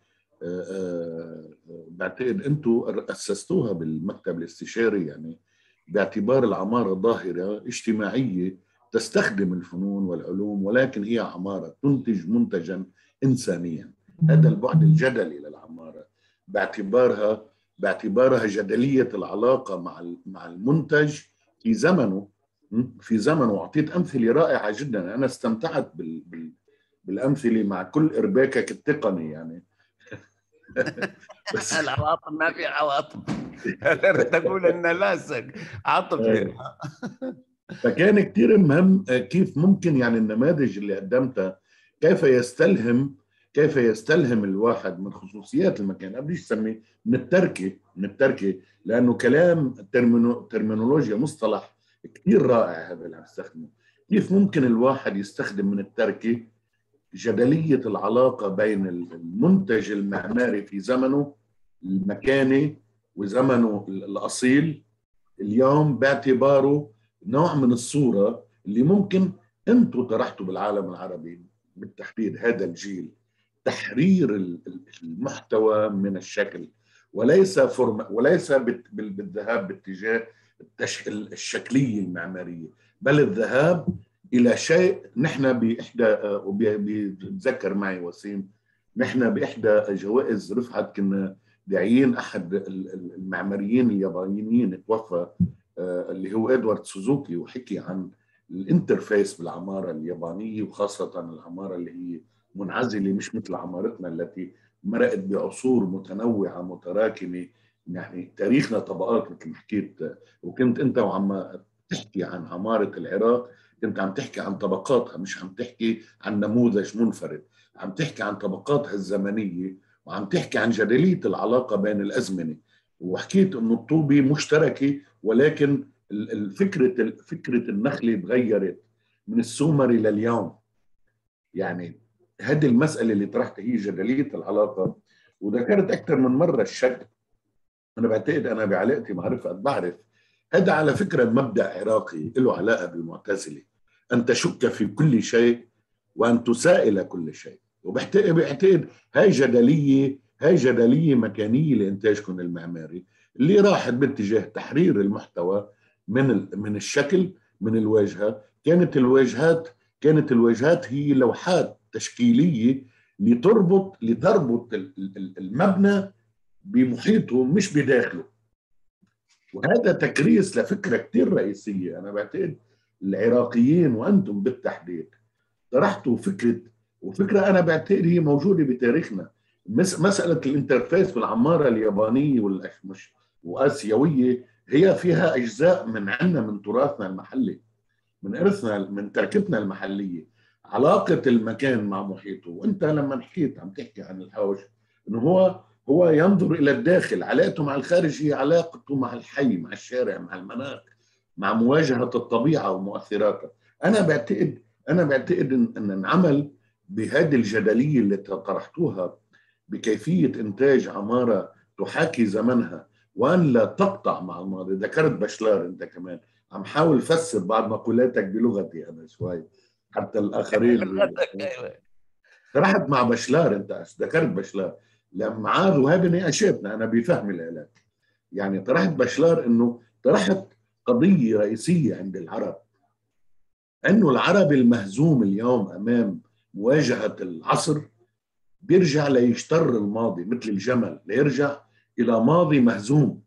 بعتقد انتم اسستوها بالمكتب الاستشاري يعني باعتبار العماره ظاهره اجتماعيه تستخدم الفنون والعلوم ولكن هي عماره تنتج منتجا انسانيا هذا البعد الجدلي للعماره باعتبارها باعتبارها جدليه العلاقه مع مع المنتج في زمنه في زمنه اعطيت امثله رائعه جدا انا استمتعت بالامثله مع كل ارباكك التقني يعني بس العواطف ما في عواطف تقول ان لاسك عاطفي آه. يعني. فكان كثير مهم كيف ممكن يعني النماذج اللي قدمتها كيف يستلهم كيف يستلهم الواحد من خصوصيات المكان قبل يسمي من التركه من التركه لانه كلام ترمينولوجيا مصطلح كثير رائع هذا اللي عم استخدمه كيف ممكن الواحد يستخدم من التركه جدليه العلاقه بين المنتج المعماري في زمنه المكاني وزمنه الاصيل اليوم باعتباره نوع من الصوره اللي ممكن انتم طرحتوا بالعالم العربي بالتحديد هذا الجيل تحرير المحتوى من الشكل وليس فرم وليس بالذهاب باتجاه الشكليه المعماريه بل الذهاب الى شيء نحن باحدى وبيتذكر معي وسيم نحن باحدى جوائز رفعت كنا داعيين احد المعماريين اليابانيين توفى آه، اللي هو ادوارد سوزوكي وحكي عن الانترفيس بالعماره اليابانيه وخاصه العماره اللي هي منعزله مش مثل عمارتنا التي مرقت بعصور متنوعه متراكمه يعني تاريخنا طبقات مثل ما حكيت وكنت انت وعم تحكي عن عماره العراق كنت عم تحكي عن طبقاتها مش عم تحكي عن نموذج منفرد عم تحكي عن طبقاتها الزمنيه وعم تحكي عن جدليه العلاقه بين الازمنه وحكيت انه الطوبه مشتركه ولكن فكره فكره النخله تغيرت من السومري لليوم يعني هذه المساله اللي طرحتها هي جدليه العلاقه وذكرت نعم. اكثر من مره الشك انا بعتقد انا بعلاقتي مع رفقت بعرف هذا على فكره مبدا عراقي له علاقه بالمعتزله ان تشك في كل شيء وان تسائل كل شيء وبعتقد هاي جدليه هاي جدليه مكانيه لانتاجكم المعماري اللي راحت باتجاه تحرير المحتوى من من الشكل من الواجهه كانت الواجهات كانت الواجهات هي لوحات تشكيليه لتربط لتربط المبنى بمحيطه مش بداخله وهذا تكريس لفكره كثير رئيسيه انا بعتقد العراقيين وانتم بالتحديد طرحتوا فكره وفكره انا بعتقد هي موجوده بتاريخنا مساله الانترفيس بالعماره اليابانيه والأشمش واسيويه هي فيها اجزاء من عندنا من تراثنا المحلي من ارثنا من تركتنا المحليه علاقة المكان مع محيطه وانت لما حكيت عم تحكي عن الحوش انه هو هو ينظر الى الداخل علاقته مع الخارج هي علاقته مع الحي مع الشارع مع المناخ مع مواجهة الطبيعة ومؤثراتها انا بعتقد انا بعتقد ان العمل بهذه الجدلية اللي طرحتوها بكيفية انتاج عمارة تحاكي زمنها وان لا تقطع مع الماضي ذكرت بشلار انت كمان عم حاول فسر بعض مقولاتك بلغتي انا شوي حتى الاخرين رحت مع بشلار انت ذكرت بشلار لما عاد وهابن اشابنا انا بفهم العلاج يعني طرحت بشلار انه طرحت قضيه رئيسيه عند العرب انه العرب المهزوم اليوم امام مواجهه العصر بيرجع ليشتر الماضي مثل الجمل ليرجع الى ماضي مهزوم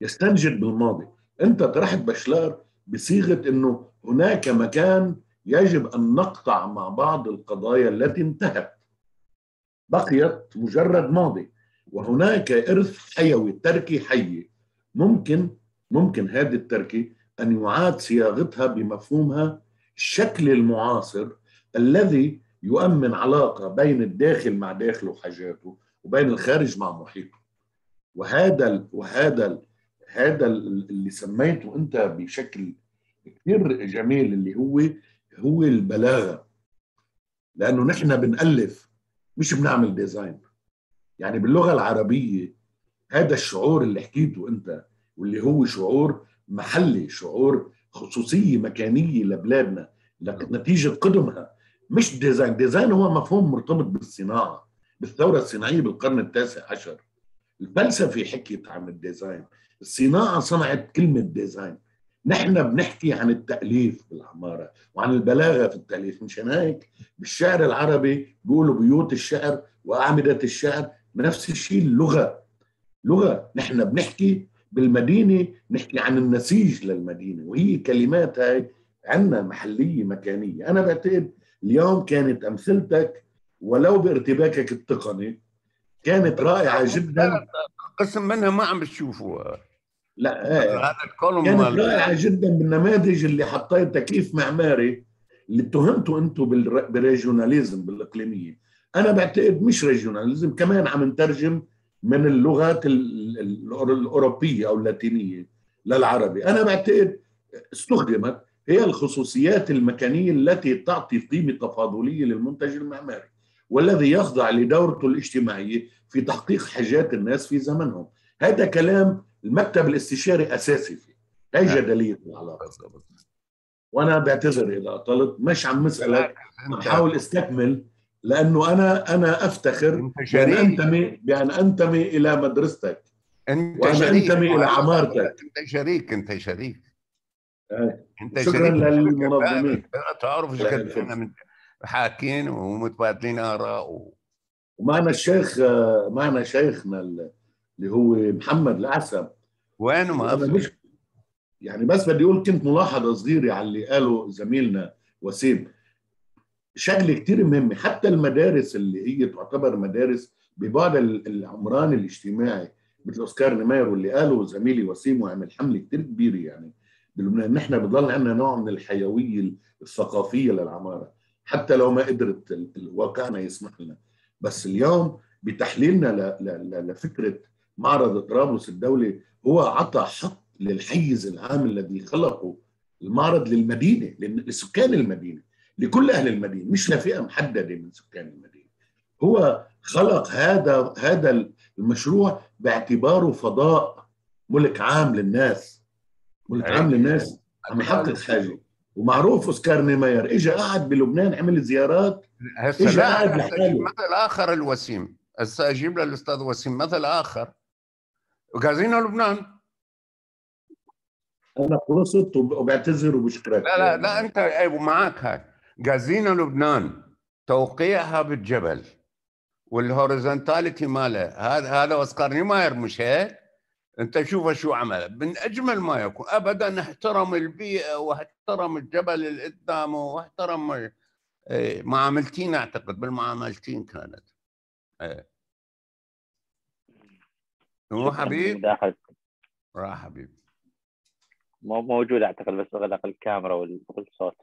يستنجد بالماضي انت طرحت بشلار بصيغه انه هناك مكان يجب أن نقطع مع بعض القضايا التي انتهت بقيت مجرد ماضي وهناك إرث حيوي تركي حي ممكن ممكن هذه التركي أن يعاد صياغتها بمفهومها الشكل المعاصر الذي يؤمن علاقة بين الداخل مع داخله وحاجاته وبين الخارج مع محيطه وهذا الـ وهذا الـ هذا اللي سميته انت بشكل كثير جميل اللي هو هو البلاغه لانه نحن بنالف مش بنعمل ديزاين يعني باللغه العربيه هذا الشعور اللي حكيته انت واللي هو شعور محلي شعور خصوصيه مكانيه لبلادنا نتيجه قدمها مش ديزاين ديزاين هو مفهوم مرتبط بالصناعه بالثوره الصناعيه بالقرن التاسع عشر الفلسفه حكيت عن الديزاين الصناعه صنعت كلمه ديزاين نحن بنحكي عن التأليف بالعمارة وعن البلاغة في التأليف مشان هيك بالشعر العربي بيقولوا بيوت الشعر وأعمدة الشعر نفس الشيء اللغة لغة نحن بنحكي بالمدينة نحكي عن النسيج للمدينة وهي كلمات هاي عنا محلية مكانية أنا بعتقد اليوم كانت أمثلتك ولو بارتباكك التقني كانت رائعة جدا قسم منها ما عم بتشوفوها لا آه، هذا الكولوم كانت رائعه جدا بالنماذج اللي حطيت تكليف معماري اللي اتهمتوا انتم بالريجوناليزم بالاقليميه انا بعتقد مش ريجوناليزم كمان عم نترجم من اللغات الاوروبيه او اللاتينيه للعربي انا بعتقد استخدمت هي الخصوصيات المكانيه التي تعطي قيمه تفاضليه للمنتج المعماري والذي يخضع لدورته الاجتماعيه في تحقيق حاجات الناس في زمنهم هذا كلام المكتب الاستشاري اساسي فيه اي نعم. جدليه في العلاقه وانا بعتذر اذا اطلت مش عم عم بحاول استكمل لانه انا انا افتخر بان انتمي بان انتمي الى مدرستك انت وانا شريك انتمي الى عمارتك انت شريك انت شريك انت شكرا للمنظمين تعرف حاكين ومتبادلين اراء و... ومعنا الشيخ آه، معنا شيخنا اللي هو محمد العسب وينه ما مش يعني بس بدي اقول كنت ملاحظه صغيره على اللي قاله زميلنا وسيم شغله كثير مهمه حتى المدارس اللي هي تعتبر مدارس ببعض العمران الاجتماعي مثل اوسكار نمير واللي قاله زميلي وسيم وعمل حمله كثير كبيره يعني بلبنان نحن بضل عندنا نوع من الحيويه الثقافيه للعماره حتى لو ما قدرت واقعنا يسمح لنا بس اليوم بتحليلنا لفكره معرض طرابلس الدولي هو عطى حق للحيز العام الذي خلقه المعرض للمدينه لسكان المدينه لكل اهل المدينه مش لفئه محدده من سكان المدينه هو خلق هذا هذا المشروع باعتباره فضاء ملك عام للناس ملك عام يعني للناس عم يحقق حاجه ومعروف اوسكار نيماير اجى قعد بلبنان عمل زيارات اجى قعد لحاله مثل اخر الوسيم هسه اجيب للاستاذ وسيم مثل اخر غازينا لبنان انا خلصت وبعتذر وبشكرك لا لا لا انت معك هاي غازينا لبنان توقيعها بالجبل والهوريزونتاليتي ماله هذا هذا اوسكار نيماير مش هيك؟ انت شوف شو عمل من اجمل ما يكون ابدا احترم البيئه واحترم الجبل اللي قدامه واحترم إيه، معاملتين اعتقد بالمعاملتين كانت ايه. هو حبيب راح حبيبي مو موجود اعتقد بس اغلق الكاميرا والصوت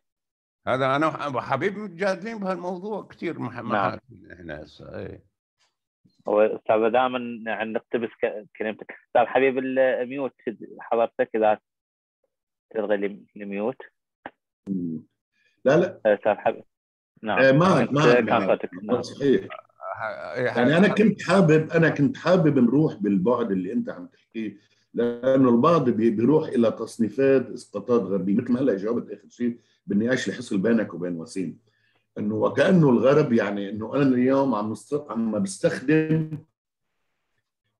هذا انا وحبيب متجادلين بهالموضوع كثير محمد نعم. احنا هسه اي هو استاذ دائما يعني نقتبس كلمتك استاذ حبيب الميوت حضرتك اذا تلغي الميوت لا لا استاذ حبيب نعم إيه، ما ما صحيح يعني انا كنت حابب انا كنت حابب نروح بالبعد اللي انت عم تحكيه لانه البعض بيروح الى تصنيفات اسقاطات غربيه مثل ما هلا جاوبت اخر شيء بالنقاش اللي حصل بينك وبين وسيم انه وكانه الغرب يعني انه انا اليوم عم عم بستخدم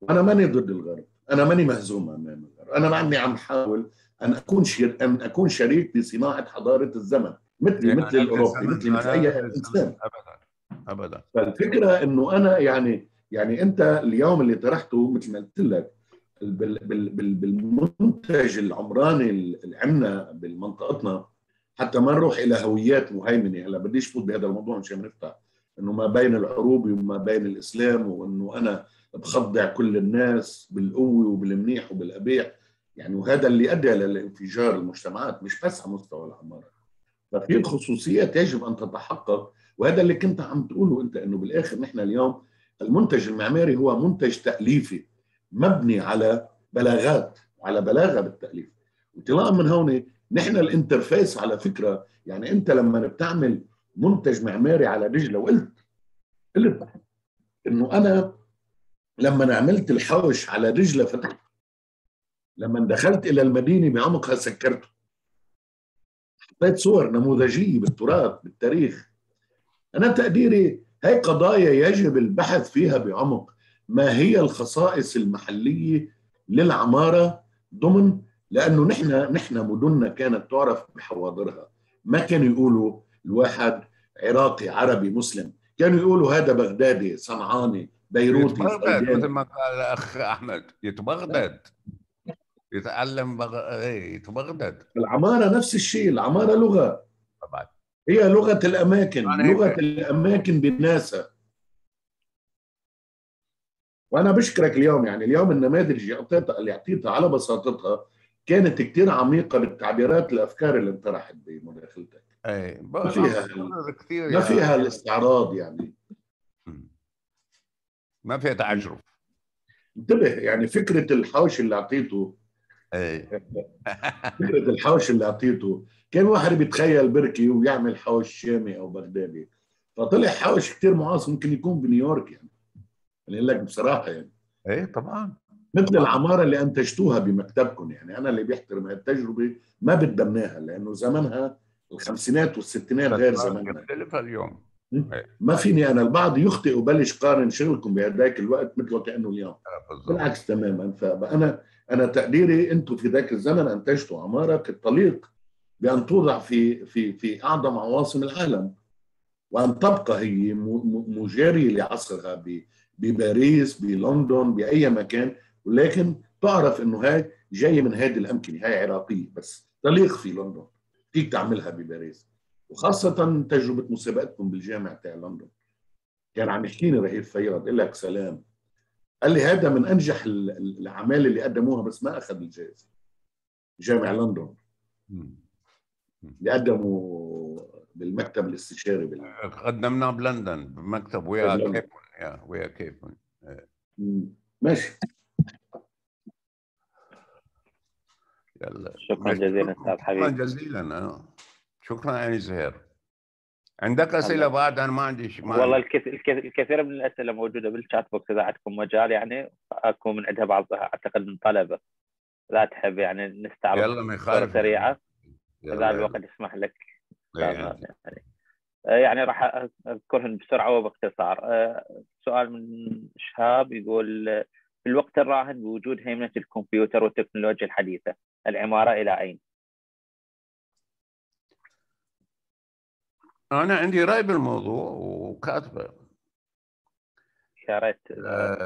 انا ماني ضد الغرب انا ماني مهزوم امام الغرب انا معني عم حاول ان اكون شر... ان اكون شريك بصناعه حضاره الزمن مثلي يعني مثل الاوروبي مثل اي انسان ابدا ابدا فالفكره انه انا يعني يعني انت اليوم اللي طرحته مثل ما قلت لك بالمنتج العمراني اللي عندنا بمنطقتنا حتى ما نروح الى هويات مهيمنه هلا بديش فوت بهذا الموضوع مشان نفتح انه ما بين العروبه وما بين الاسلام وانه انا بخضع كل الناس بالقوه وبالمنيح وبالقبيح يعني وهذا اللي ادى للانفجار المجتمعات مش بس على مستوى العماره ففي خصوصيات يجب ان تتحقق وهذا اللي كنت عم تقوله انت انه بالاخر نحن اليوم المنتج المعماري هو منتج تاليفي مبني على بلاغات على بلاغه بالتاليف وطلاء من هون نحن الانترفيس على فكره يعني انت لما بتعمل منتج معماري على رجله وقلت قلت انه انا لما عملت الحوش على رجله فتحت لما دخلت الى المدينه بعمقها سكرته حطيت صور نموذجيه بالتراث بالتاريخ أنا تقديري هاي قضايا يجب البحث فيها بعمق ما هي الخصائص المحلية للعمارة ضمن لأنه نحن نحن مدننا كانت تعرف بحواضرها ما كانوا يقولوا الواحد عراقي عربي مسلم كانوا يقولوا هذا بغدادي صنعاني بيروتي يتبغدد مثل ما قال الاخ احمد يتبغدد يتعلم بغ... إيه، يتبغدد العماره نفس الشيء العماره لغه طبعا هي لغه الاماكن لغه الاماكن بالناسة وانا بشكرك اليوم يعني اليوم النماذج اللي اعطيتها اللي اعطيتها على بساطتها كانت كثير عميقه بالتعبيرات الافكار اللي انطرحت بمداخلتك اي ما فيها كثير ما يعني. فيها الاستعراض يعني ما فيها تعجرف انتبه يعني فكره الحوش اللي اعطيته اي فكره الحوش اللي اعطيته كان واحد بيتخيل بركي ويعمل حوش شامي او بغدادي فطلع حوش كتير معاصر ممكن يكون بنيويورك يعني انا اقول لك بصراحه يعني ايه طبعا مثل طبعاً. العماره اللي انتجتوها بمكتبكم يعني انا اللي بيحترم هالتجربه ما بتبناها لانه زمنها الخمسينات والستينات غير زمننا مختلفه اليوم إيه. ما فيني انا البعض يخطئ وبلش قارن شغلكم بهداك الوقت مثل وكانه اليوم آه، بالعكس تماما فانا انا تقديري انتم في ذاك الزمن انتجتوا عماره كالطليق بان توضع في في في اعظم عواصم العالم وان تبقى هي مجاريه لعصرها بباريس بلندن باي مكان ولكن تعرف انه هاي جايه من هذه الامكنه هاي عراقيه بس تليق في لندن فيك تعملها بباريس وخاصه تجربه مسابقتكم بالجامع تاع لندن كان عم يحكيني رهيب فياض لك سلام قال لي هذا من انجح الاعمال اللي قدموها بس ما اخذ الجائزه جامع لندن اللي قدموا بالمكتب آه. الاستشاري بال... قدمناه بلندن بمكتب ويا كيبون يا ويا كيبون آه. ماشي يلا شكرا جزيلا استاذ حبيبي شكرا جزيلا آه. شكرا يعني زهير عندك اسئله بعد انا ما عندي ما والله الكثير الكثير من الاسئله موجوده بالشات بوكس اذا عندكم مجال يعني اكون من عندها بعض اعتقد من طلبه لا تحب يعني نستعرض يلا ما يخالف سريعه اذا الوقت يسمح لك يعني, يعني راح اذكرهم بسرعه وباختصار آه، سؤال من شهاب يقول آه، في الوقت الراهن بوجود هيمنه الكمبيوتر والتكنولوجيا الحديثه العماره الى اين؟ انا عندي راي بالموضوع وكاتبه يا ريت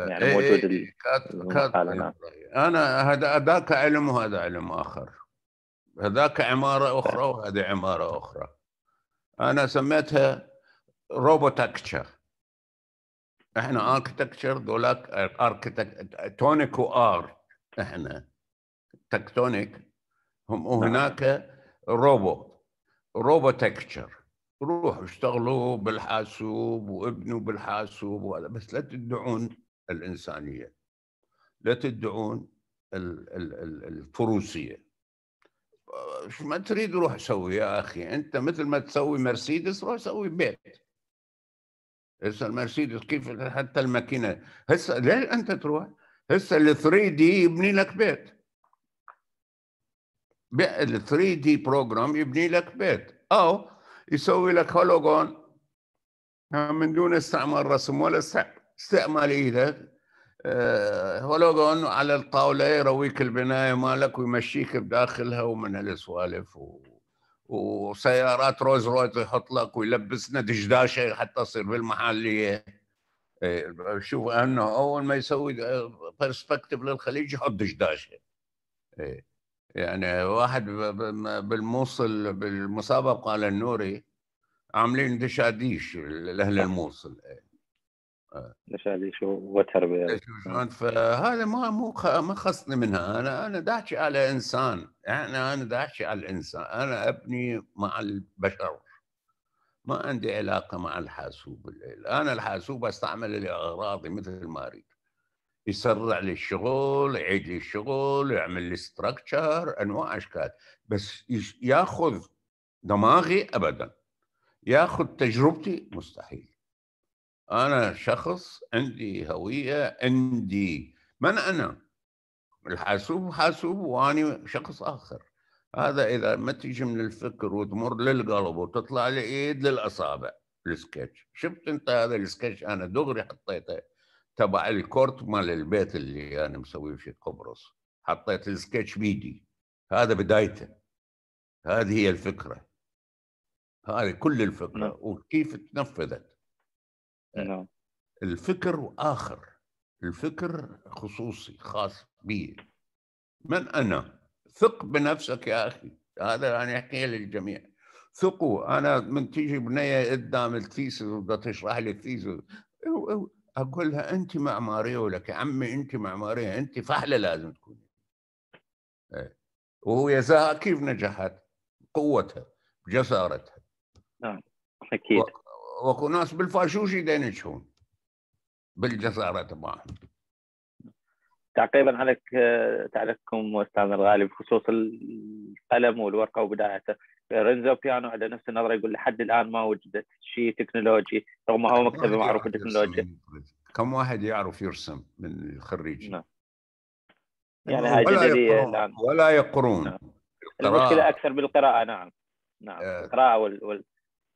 يعني إيه، موجود إيه، كاتب كاتب نعم. انا هذا ذاك علم وهذا علم اخر هذاك عمارة أخرى وهذه عمارة أخرى أنا سميتها روبوتكتشر احنا اركتكتشر ذولاك اركتكتونيك وار احنا تكتونيك هم هناك روبو روبوتكتشر روحوا اشتغلوا بالحاسوب وابنوا بالحاسوب وهذا بس لا تدعون الانسانيه لا تدعون الفروسيه شو ما تريد روح سوي يا اخي انت مثل ما تسوي مرسيدس روح سوي بيت هسه المرسيدس كيف حتى الماكينه هسه ليه انت تروح؟ هسه ال 3 دي يبني لك بيت ال 3 دي بروجرام يبني لك بيت او يسوي لك هولوجون من دون استعمال رسم ولا استعمال ايدك آه، ولو قالوا على الطاولة يرويك البناية مالك ويمشيك بداخلها ومن هالسوالف و... وسيارات روز رويز يحط لك ويلبسنا دشداشة حتى تصير بالمحلية آه، شوف انه اول ما يسوي برسبكتيف للخليج يحط دشداشه إيه، يعني واحد بالموصل بالمسابقه على النوري عاملين دشاديش لاهل الموصل إيه، شو نعم. فهذا ما مو ما خصني منها انا انا داحكي على انسان يعني انا داحكي على الانسان انا ابني مع البشر ما عندي علاقه مع الحاسوب انا الحاسوب استعمله لاغراضي مثل ما اريد يسرع لي الشغل يعيد لي الشغل يعمل لي ستراكشر انواع اشكال بس ياخذ دماغي ابدا ياخذ تجربتي مستحيل انا شخص عندي هويه عندي من انا الحاسوب حاسوب وانا شخص اخر هذا اذا ما تيجي من الفكر وتمر للقلب وتطلع لايد للاصابع السكتش شفت انت هذا السكتش انا دغري حطيته تبع الكورت مال البيت اللي انا مسويه في قبرص حطيت السكتش بيدي هذا بدايته هذه هي الفكره هذه كل الفكره نعم. وكيف تنفذت نعم الفكر آخر الفكر خصوصي خاص بي من أنا ثق بنفسك يا أخي هذا أنا أحكي للجميع ثقوا أنا من تيجي بنية قدام الثيسز وبدها تشرح لي الثيسز أقول لها أنت معمارية ولك يا عمي أنت معمارية أنت فحلة لازم تكوني إيه. وهو يزاها كيف نجحت قوتها جسارتها نعم أكيد واكو ناس بالفاشوش ينجحون بالجسارة تبعهم تعقيبا على آه، تعليقكم استاذنا الغالي بخصوص القلم والورقه وبدايته رينزو بيانو على نفس النظره يقول لحد الان ما وجدت شيء تكنولوجي رغم هو مكتبه معروف بالتكنولوجيا كم واحد يعرف يرسم من الخريج نعم يعني هاي ولا يقرون, ولا يقرون. نعم. المشكله اكثر بالقراءه نعم نعم آه. القراءه وال...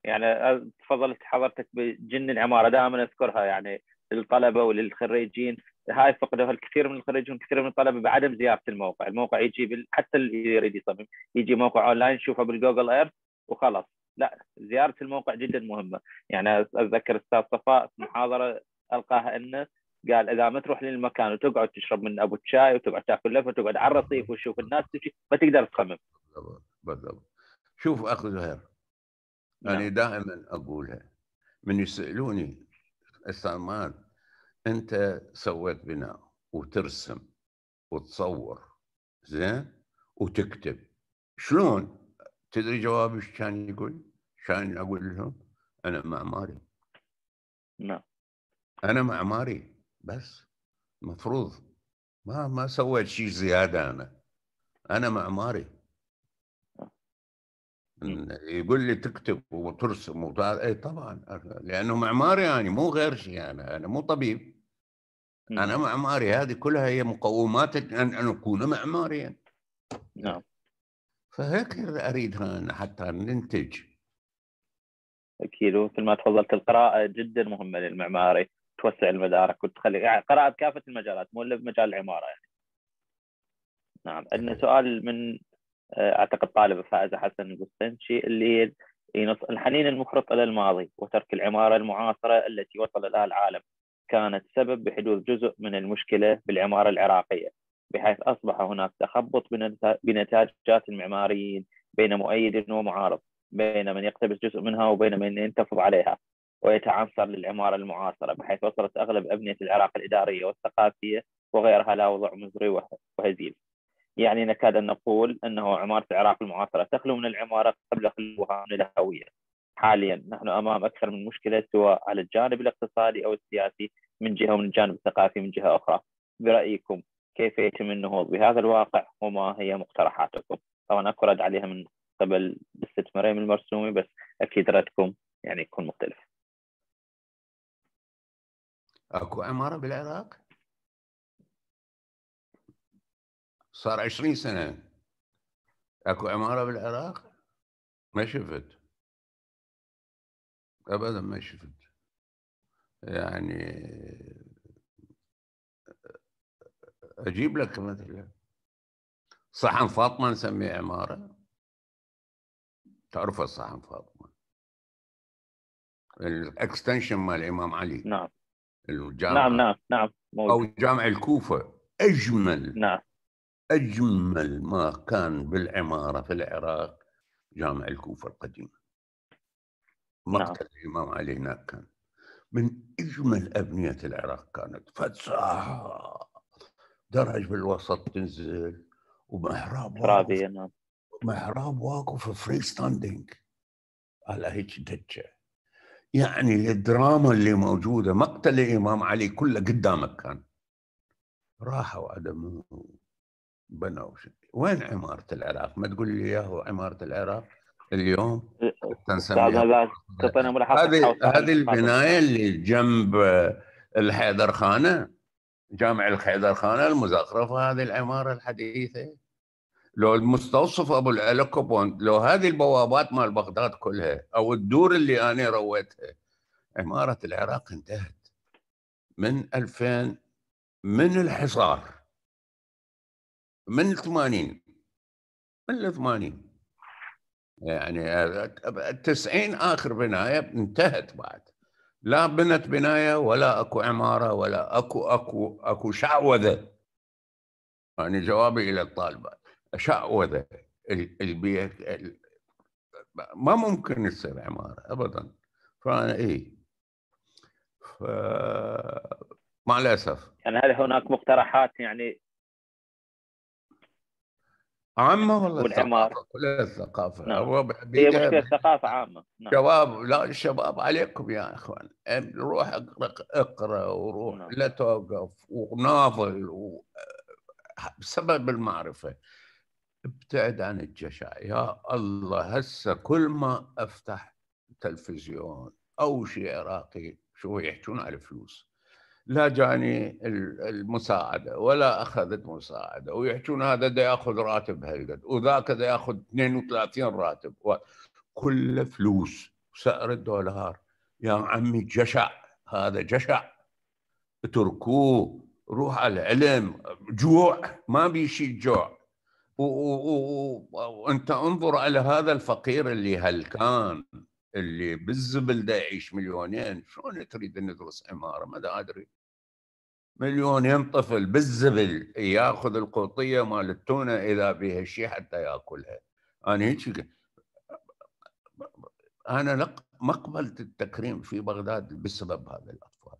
يعني تفضلت حضرتك بجن العماره دائما اذكرها يعني للطلبه وللخريجين هاي فقدوها الكثير من الخريجين والكثير من الطلبه بعدم زياره الموقع، الموقع يجي بال... حتى اللي يريد يصمم يجي موقع اونلاين يشوفه بالجوجل ايرث وخلاص، لا زياره الموقع جدا مهمه، يعني اتذكر استاذ صفاء في محاضره القاها انه قال اذا ما تروح للمكان وتقعد تشرب من ابو الشاي وتقعد تاكل لفه وتقعد على الرصيف وتشوف الناس تجي ما تقدر تصمم. بالضبط بالضبط. شوف اخ زهير يعني نعم. أنا دائما أقولها من يسألوني سلمان أنت سويت بناء وترسم وتصور زين وتكتب شلون؟ تدري ايش كان يقول؟ كان أقول لهم أنا معماري نعم أنا معماري بس مفروض ما ما سويت شيء زيادة أنا أنا معماري يقول لي تكتب وترسم وهذا اي طبعا لانه معماري انا يعني مو غير شيء انا يعني، انا مو طبيب م. انا معماري هذه كلها هي مقومات ان ان اكون معماريا يعني. نعم فهيك اريد حتى ننتج اكيد ومثل ما تفضلت القراءه جدا مهمه للمعماري توسع المدارك وتخلي يعني قراءه كافه المجالات مو الا بمجال العماره يعني نعم عندنا سؤال من اعتقد طالبه فائزه حسن البستنشي اللي ينص الحنين المفرط الى الماضي وترك العماره المعاصره التي وصل لها العالم كانت سبب بحدوث جزء من المشكله بالعماره العراقيه بحيث اصبح هناك تخبط بنتاجات المعماريين بين مؤيد ومعارض بين من يقتبس جزء منها وبين من ينتفض عليها ويتعنصر للعمارة المعاصرة بحيث وصلت أغلب أبنية العراق الإدارية والثقافية وغيرها لا وضع مزري وهزيل يعني نكاد أن نقول أنه عمارة العراق المعاصرة تخلو من العمارة قبل خلوها من الهوية حاليا نحن أمام أكثر من مشكلة سواء على الجانب الاقتصادي أو السياسي من جهة ومن الجانب الثقافي من جهة أخرى برأيكم كيف يتم النهوض بهذا الواقع وما هي مقترحاتكم طبعا اكو رد عليها من قبل الاستثمارين مريم المرسومي بس اكيد ردكم يعني يكون مختلف اكو عماره بالعراق؟ صار 20 سنه اكو عماره بالعراق ما شفت ابدا ما شفت يعني اجيب لك مثلا صحن فاطمه نسميه عماره تعرف صحن فاطمه الاكستنشن مال الامام علي نعم الجامعة نعم نعم نعم موجود. او جامع الكوفه اجمل نعم أجمل ما كان بالعمارة في العراق جامع الكوفة القديم نعم. مقتل نعم. الإمام علي هناك كان من أجمل أبنية العراق كانت فتحة درج بالوسط تنزل ومحراب واقف نعم محراب واقف فري ستاندينج على هيك دجه يعني الدراما اللي موجوده مقتل الامام علي كله قدامك كان راحوا عدموه بنوا وين نعم. عمارة العراق؟ ما تقول لي ياهو عمارة العراق اليوم إيه، إيه. هذه هذه البناية اللي جنب آه، الحيدرخانة جامع الحيدرخانة المزخرفة هذه العمارة الحديثة لو المستوصف ابو الالكوبون لو هذه البوابات مال بغداد كلها او الدور اللي انا رويتها عماره العراق انتهت من 2000 من الحصار من 80 من 80 يعني التسعين آخر بناية انتهت بعد لا بنت بناية ولا أكو عمارة ولا أكو أكو أكو شعوذة يعني جوابي إلى الطالبة شعوذة البيت ما ممكن تصير عمارة أبدا فأنا إيه ف... مع الأسف يعني هل هناك مقترحات يعني عامه ولا والعمار كل الثقافه نعم. هو هي مشكله ثقافه عامه نعم. شباب لا الشباب عليكم يا اخوان روح اقرا اقرا وروح نعم. لا توقف وناضل و... بسبب المعرفه ابتعد عن الجشع يا الله هسه كل ما افتح تلفزيون او شيء عراقي شو يحكون على الفلوس لا جاني المساعدة ولا أخذت مساعدة ويحكون هذا ده يأخذ راتب هالقد وذاك ده يأخذ 32 راتب كل فلوس سعر الدولار يا عمي جشع هذا جشع اتركوه روح على العلم جوع ما بيشي جوع وانت انظر على هذا الفقير اللي هلكان اللي بالزبل ده يعيش مليونين شلون تريد ان ندرس عماره ما ادري مليون ينطفل بالزبل ياخذ القوطيه مال التونه اذا بها شيء حتى ياكلها انا هيك انا ما قبلت التكريم في بغداد بسبب هذا الاطفال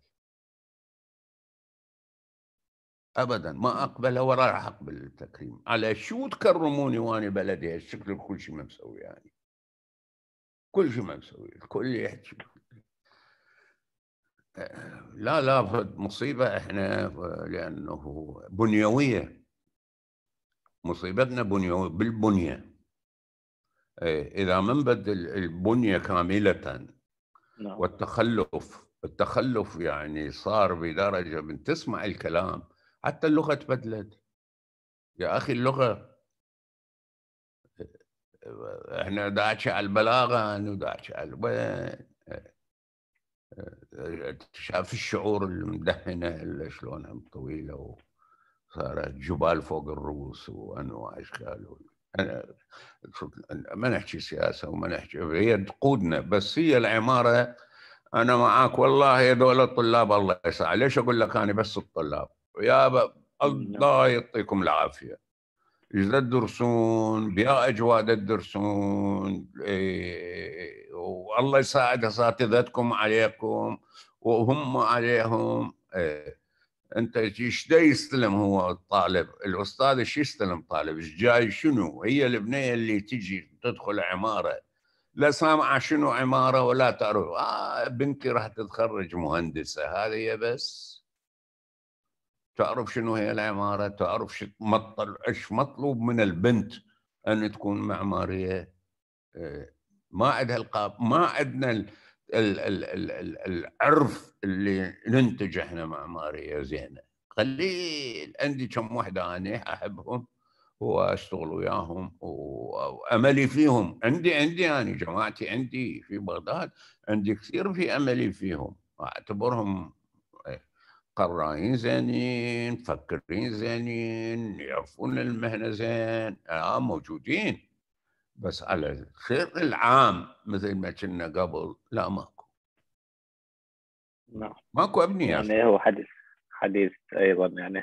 ابدا ما اقبله ولا راح اقبل التكريم على شو تكرموني وانا بلدي هالشكل كل شيء ما مسوي يعني كل شيء ما مسوي الكل يحكي لا لا مصيبة احنا لأنه بنيوية مصيبتنا بنيوية بالبنية إيه، إذا ما نبدل البنية كاملة نعم. والتخلف التخلف يعني صار بدرجة من تسمع الكلام حتى اللغة تبدلت يا أخي اللغة إيه، احنا داعش على البلاغة وداعش على وين شاف الشعور المدهنه شلونها طويله وصارت جبال فوق الرؤوس وانواع اشكال انا ما نحكي سياسه وما نحكي هي تقودنا بس هي العماره انا معاك والله يا دول الطلاب الله يسعى ليش اقول لك انا بس الطلاب يا نعم. الله يعطيكم العافيه اذا تدرسون بيا اجواد الدرسون إيه والله يساعد اساتذتكم عليكم وهم عليهم إيه انت ايش يستلم هو الطالب الاستاذ ايش يستلم طالب ايش جاي شنو هي البنيه اللي تجي تدخل عماره لا سامعه شنو عماره ولا تعرف آه بنتي راح تتخرج مهندسه هذه بس تعرف شنو هي العمارة تعرف ايش مطلوب من البنت أن تكون معمارية آه، ما عندها القاب ما عندنا ال... ال... ال... ال... العرف اللي ننتج احنا معمارية زينة قليل عندي كم وحدة أنا أحبهم واشتغل وياهم واملي فيهم عندي عندي انا يعني جماعتي عندي في بغداد عندي كثير في املي فيهم اعتبرهم قرائين زينين مفكرين زينين يعرفون المهنة زين آه موجودين بس على الخير العام مثل ما كنا قبل لا ماكو نعم ماكو أبنية يعني هو حديث حديث أيضا يعني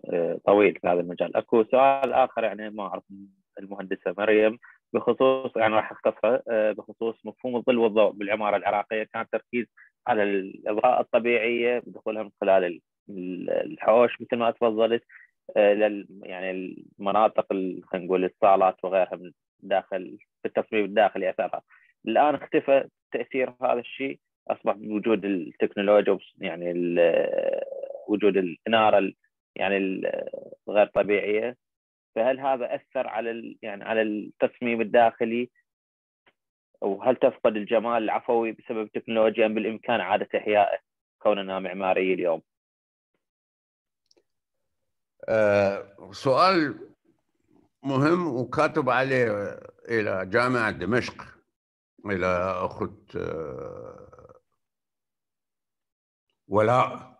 آه، طويل في هذا المجال اكو سؤال اخر يعني ما اعرف المهندسه مريم بخصوص يعني راح اختصر آه، بخصوص مفهوم الظل والضوء بالعماره العراقيه كان التركيز على الاضاءه الطبيعيه بدخولها من خلال الحوش مثل ما تفضلت آه، يعني المناطق خلينا نقول الصالات وغيرها من داخل في التصميم الداخلي اثرها الان اختفى تاثير هذا الشيء اصبح بوجود التكنولوجيا يعني وجود الاناره يعني الغير طبيعيه فهل هذا اثر على يعني على التصميم الداخلي وهل تفقد الجمال العفوي بسبب التكنولوجيا ام بالامكان اعاده احيائه كوننا معماري اليوم؟ أه سؤال مهم وكاتب عليه الى جامعه دمشق الى اخت آه، ولاء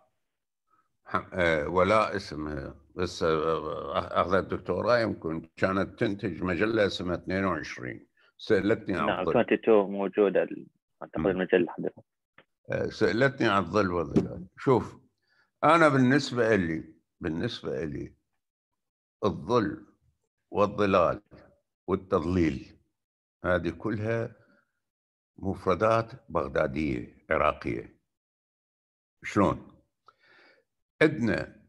آه، ولاء اسمها بس آه، آه، اخذت دكتوراه يمكن كانت تنتج مجله اسمها 22 سالتني عن نعم 22 موجوده اعتقد المجله نعم. حضرتك آه، سالتني عن الظل والظلال شوف انا بالنسبه لي بالنسبه لي الظل والظلال والتضليل هذه كلها مفردات بغداديه عراقيه شلون؟ عندنا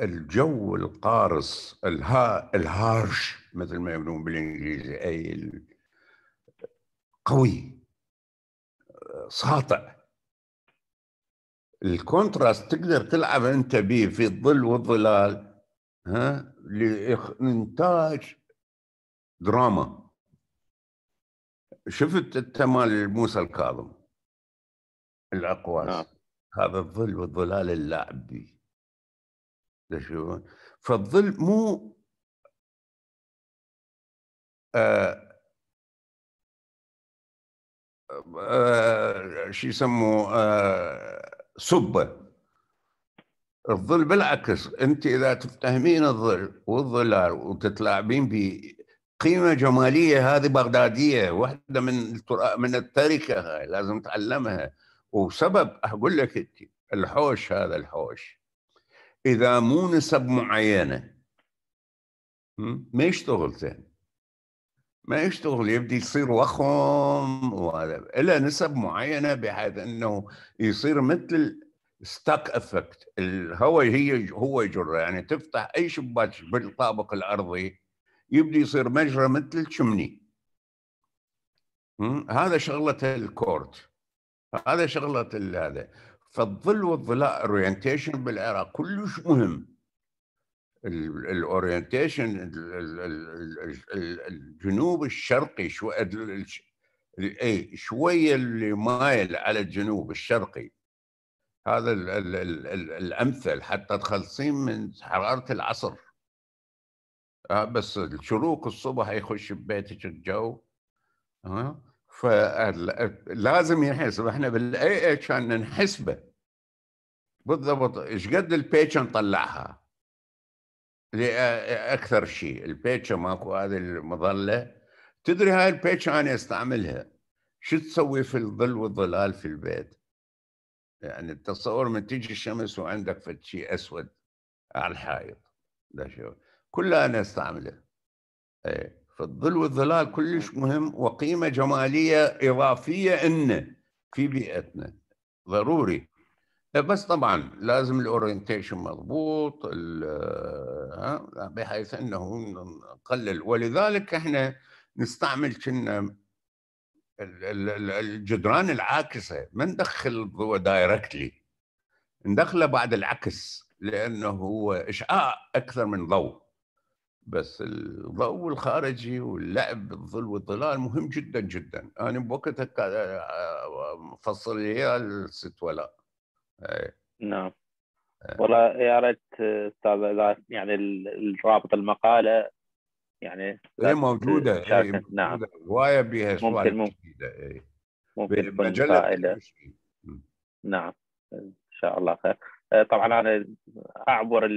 الجو القارص الها الهارش مثل ما يقولون بالانجليزي اي قوي ساطع الكونتراست تقدر تلعب انت به في الظل والظلال ها لانتاج دراما شفت انت مال موسى الكاظم الاقواس آه. هذا الظل والظلال اللاعب به فالظل مو آه آه شو يسموه آه الظل بالعكس انت اذا تفتهمين الظل والظلال وتتلاعبين به قيمه جماليه هذه بغداديه واحده من من التركه هاي لازم تعلمها وسبب اقول لك انت الحوش هذا الحوش اذا مو نسب معينه ما يشتغل زين ما يشتغل يبدي يصير وخم وهذا الا نسب معينه بحيث انه يصير مثل ستاك افكت الهواء هي هو يجره يعني تفتح اي شباك بالطابق الارضي يبدي يصير مجرى مثل الشمني هذا شغله الكورت هذا شغله هذا فالظل والظلاء اورينتيشن بالعراق كلش مهم الاورينتيشن الجنوب الشرقي إيه، شوي اي شويه اللي مايل على الجنوب الشرقي هذا الـ الـ الـ الامثل حتى تخلصين من حراره العصر آه، بس الشروق الصبح يخش ببيتك الجو ها آه، فلازم ينحسب احنا بالاي اتش نحسبه بالضبط ايش قد البيتش نطلعها اكثر شيء البيتش ماكو هذه المظله تدري هاي البيتش انا استعملها شو تسوي في الظل والظلال في البيت يعني التصور من تيجي الشمس وعندك فد شيء اسود على الحائط كلها انا استعمله ايه فالظل والظلال كلش مهم وقيمة جمالية إضافية لنا في بيئتنا ضروري بس طبعا لازم الاورينتيشن مضبوط آه، بحيث انه نقلل ولذلك احنا نستعمل كنا الجدران العاكسه ما ندخل الضوء دايركتلي ندخله بعد العكس لانه هو اشعاع اكثر من ضوء بس الضوء الخارجي واللعب بالظل والظلال مهم جدا جدا انا بوقتها مفصل لي الست ولاء إيه. نعم إيه. والله يا إيه ريت استاذ اذا يعني الرابط المقاله يعني هي موجوده إيه نعم. موجوده نعم هوايه بها سوالف ممكن جديده ممكن نعم ان شاء الله خير طبعا انا اعبر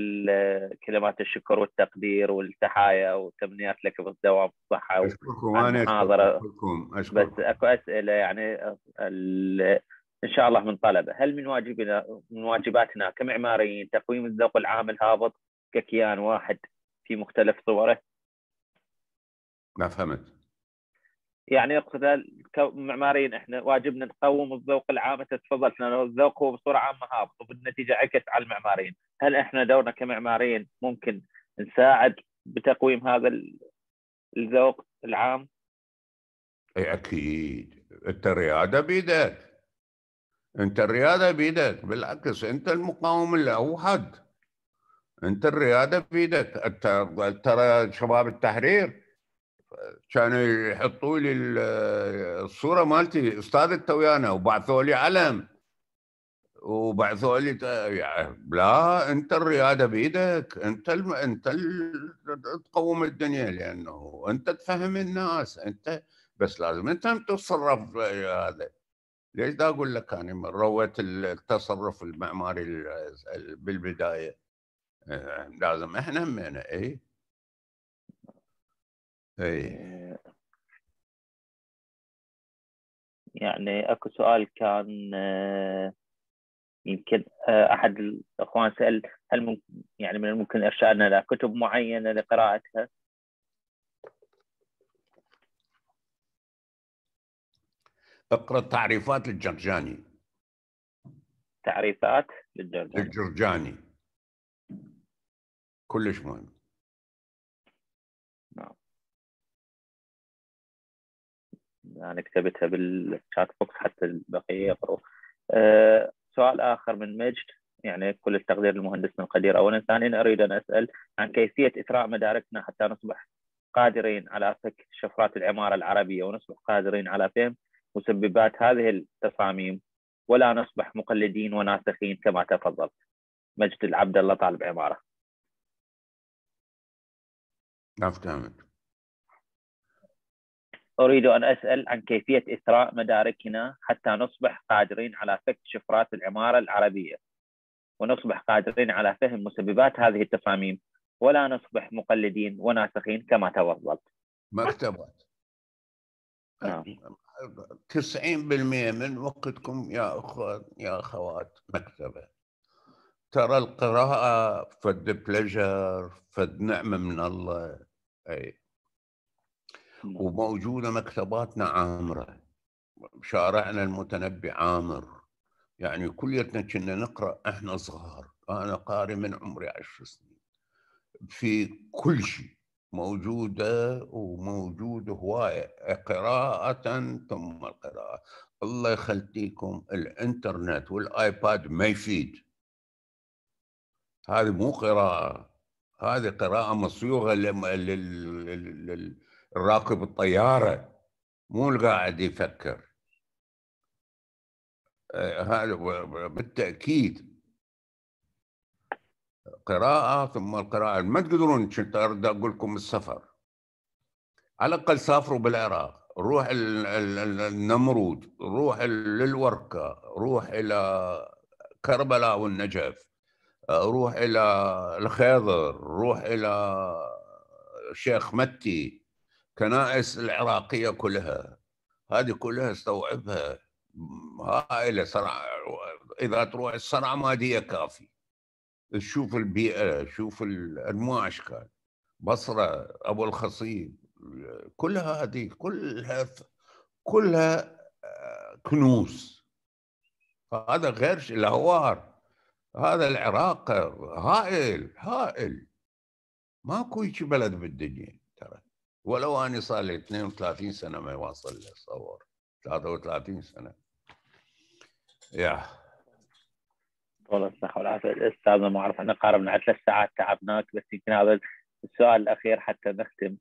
كلمات الشكر والتقدير والتحايا والتمنيات لك بالدوام الصحه اشكركم انا اشكركم أشكركم. بس اكو اسئله يعني ان شاء الله من طلبه هل من واجبنا من واجباتنا كمعماريين تقويم الذوق العام الهابط ككيان واحد في مختلف صوره؟ ما فهمت يعني اقصد المعماريين احنا واجبنا نقوم الذوق العام انت تفضلت لانه الذوق هو بصوره عامه هابط وبالنتيجه عكس على المعماريين، هل احنا دورنا كمعماريين ممكن نساعد بتقويم هذا الذوق العام؟ اي اكيد انت الرياده بيدك انت الرياده بيدك بالعكس انت المقاوم الاوحد انت الرياده بيدك ترى شباب التحرير كانوا يحطوا لي الصوره مالتي استاذ التويانه وبعثوا لي علم وبعثوا لي يعني لا انت الرياده بايدك انت الم... انت تقوم الدنيا لانه انت تفهم الناس انت بس لازم انت تتصرف هذا ليش دا اقول لك انا يعني رويت التصرف المعماري بالبدايه آه، لازم احنا همينا اي اي آه، يعني اكو سؤال كان آه، يمكن آه، احد الاخوان سال هل ممكن يعني من الممكن ارشادنا الى كتب معينه لقراءتها؟ اقرا تعريفات للجرجاني تعريفات للجرجاني للجرجاني كلش مهم انا يعني كتبتها بالشات بوكس حتى البقيه يقروا أه سؤال اخر من مجد يعني كل التقدير للمهندس من قدير اولا ثانيا اريد ان اسال عن كيفيه اثراء مداركنا حتى نصبح قادرين على فك شفرات العماره العربيه ونصبح قادرين على فهم مسببات هذه التصاميم ولا نصبح مقلدين وناسخين كما تفضلت مجد العبد الله طالب عماره عفوا نعم، أريد أن أسأل عن كيفية إثراء مداركنا حتى نصبح قادرين على فك شفرات العمارة العربية ونصبح قادرين على فهم مسببات هذه التصاميم ولا نصبح مقلدين وناسخين كما تفضلت مكتبات نعم. 90% من وقتكم يا أخوان يا أخوات مكتبة ترى القراءة فد بلجر فد نعمة من الله أي وموجوده مكتباتنا عامره شارعنا المتنبي عامر يعني كليتنا كنا نقرا احنا صغار انا قاري من عمري عشر سنين في كل شيء موجوده وموجود هوايه قراءه ثم القراءه الله يخليكم الانترنت والايباد ما يفيد هذه مو قراءه هذه قراءه مصيوغه لل... لل... راكب الطيارة مو القاعد يفكر آه، هذا بالتأكيد قراءة ثم القراءة ما تقدرون كنت أرد أقول لكم السفر على الأقل سافروا بالعراق روح النمرود روح للوركة روح إلى كربلاء والنجف آه، روح إلى الخيضر روح إلى شيخ متي كنائس العراقية كلها هذه كلها استوعبها هائلة صنع إذا تروح مادية كافي تشوف البيئة تشوف الأنواع أشكال بصرة أبو الخصيب كلها هذه كلها كلها آه، كنوز هذا غير شيء الهوار هذا العراق هائل هائل ماكو هيك بلد بالدنيا ولو أني صار لي 32 سنة ما يواصل لي أتصور 33 سنة يا والله الصحة والعافية أستاذنا ما أعرف احنا قاربنا على ثلاث ساعات تعبناك بس يمكن هذا السؤال الأخير حتى نختم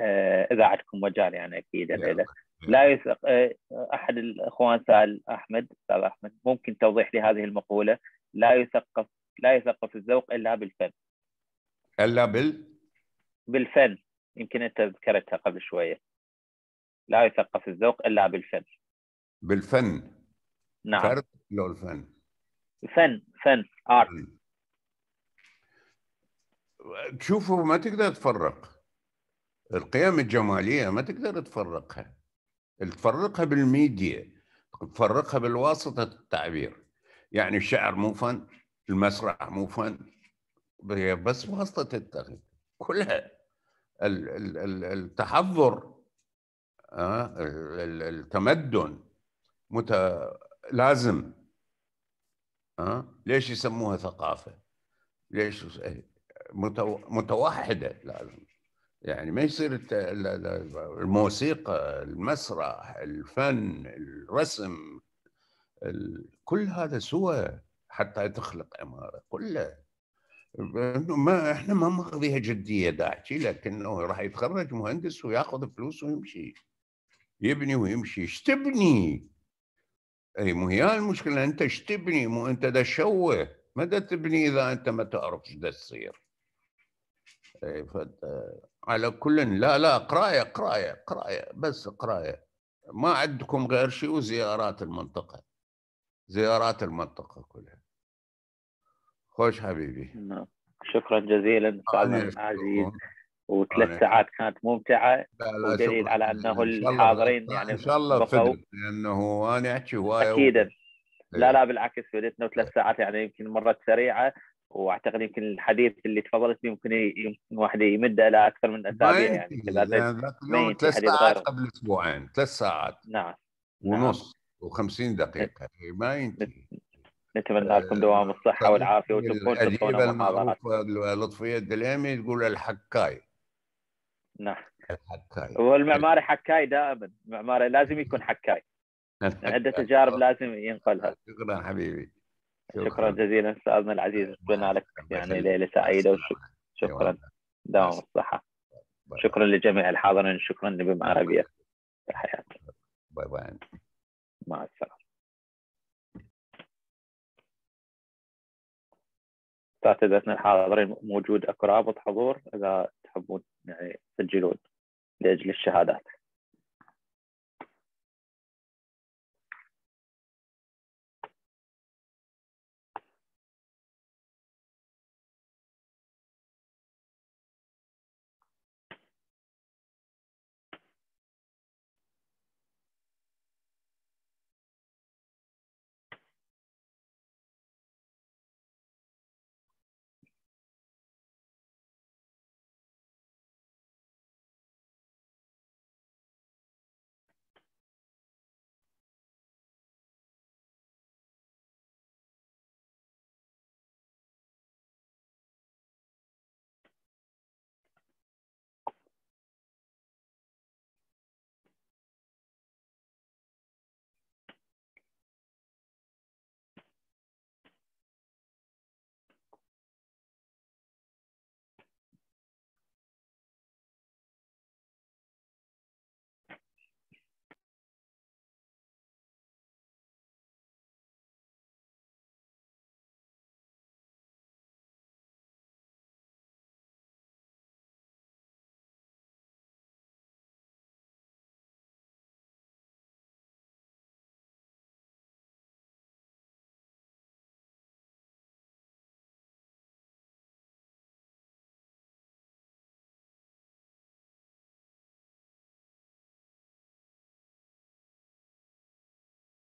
آه، إذا عندكم مجال يعني أكيد الليلة لا يثق آه، أحد الإخوان سأل أحمد أستاذ أحمد ممكن توضيح لي هذه المقولة لا يثقف لا يثقف الذوق إلا بالفن إلا بال بالفن يمكن انت ذكرتها قبل شويه لا يثقف الذوق الا بالفن بالفن نعم فرد لو الفن فن فن ارت تشوفوا ما تقدر تفرق القيم الجماليه ما تقدر تفرقها تفرقها بالميديا تفرقها بالواسطه التعبير يعني الشعر مو فن المسرح مو فن بس واسطه التغيير كلها التحضر آه، التمدن مت... لازم آه، ليش يسموها ثقافة ليش إيه، متوحدة لازم يعني ما يصير الموسيقى المسرح الفن الرسم كل هذا سوى حتى تخلق إمارة كله ما احنا ما ماخذيها جديه داعشي لكنه راح يتخرج مهندس وياخذ فلوس ويمشي يبني ويمشي ايش تبني؟ اي مو هي المشكله انت ايش تبني مو انت دا تشوه ما دا تبني اذا انت ما تعرف ايش دا تصير اي على كل لا لا قرايه قرايه قرايه بس قرايه ما عندكم غير شيء وزيارات المنطقه زيارات المنطقه كلها خوش حبيبي شكرا جزيلا عزيز وثلاث ساعات كانت ممتعه ودليل على انه الحاضرين يعني ان شاء الله فدت لانه انا احكي هوايه اكيدا لا إيه. لا بالعكس فدتنا ثلاث ساعات يعني يمكن مرت سريعه واعتقد يمكن الحديث اللي تفضلت فيه يمكن يمكن واحد يمده الى اكثر من اسابيع يعني ثلاث ساعات قبل اسبوعين ثلاث ساعات نعم ونص نعم. و50 دقيقه إيه، ما ينتهي نتمنى آه، لكم دوام الصحه والعافيه وتكون الاديبه المعروفه لطفيه الدليمي تقول الحكاي نعم الحكاي والمعماري حكاي دائما معماري لازم يكون حكاي عده تجارب لازم ينقلها شكرا حبيبي شكرا, شكرا جزيلا استاذنا العزيز اتمنى لك يعني ليله سعيده وشكرا دوام الصحه شكرا لجميع الحاضرين شكرا لبم عربيه الحياه باي باي مع السلامه ساتذتنا الحاضرين موجود اكو رابط حضور اذا تحبون يعني تسجلون لاجل الشهادات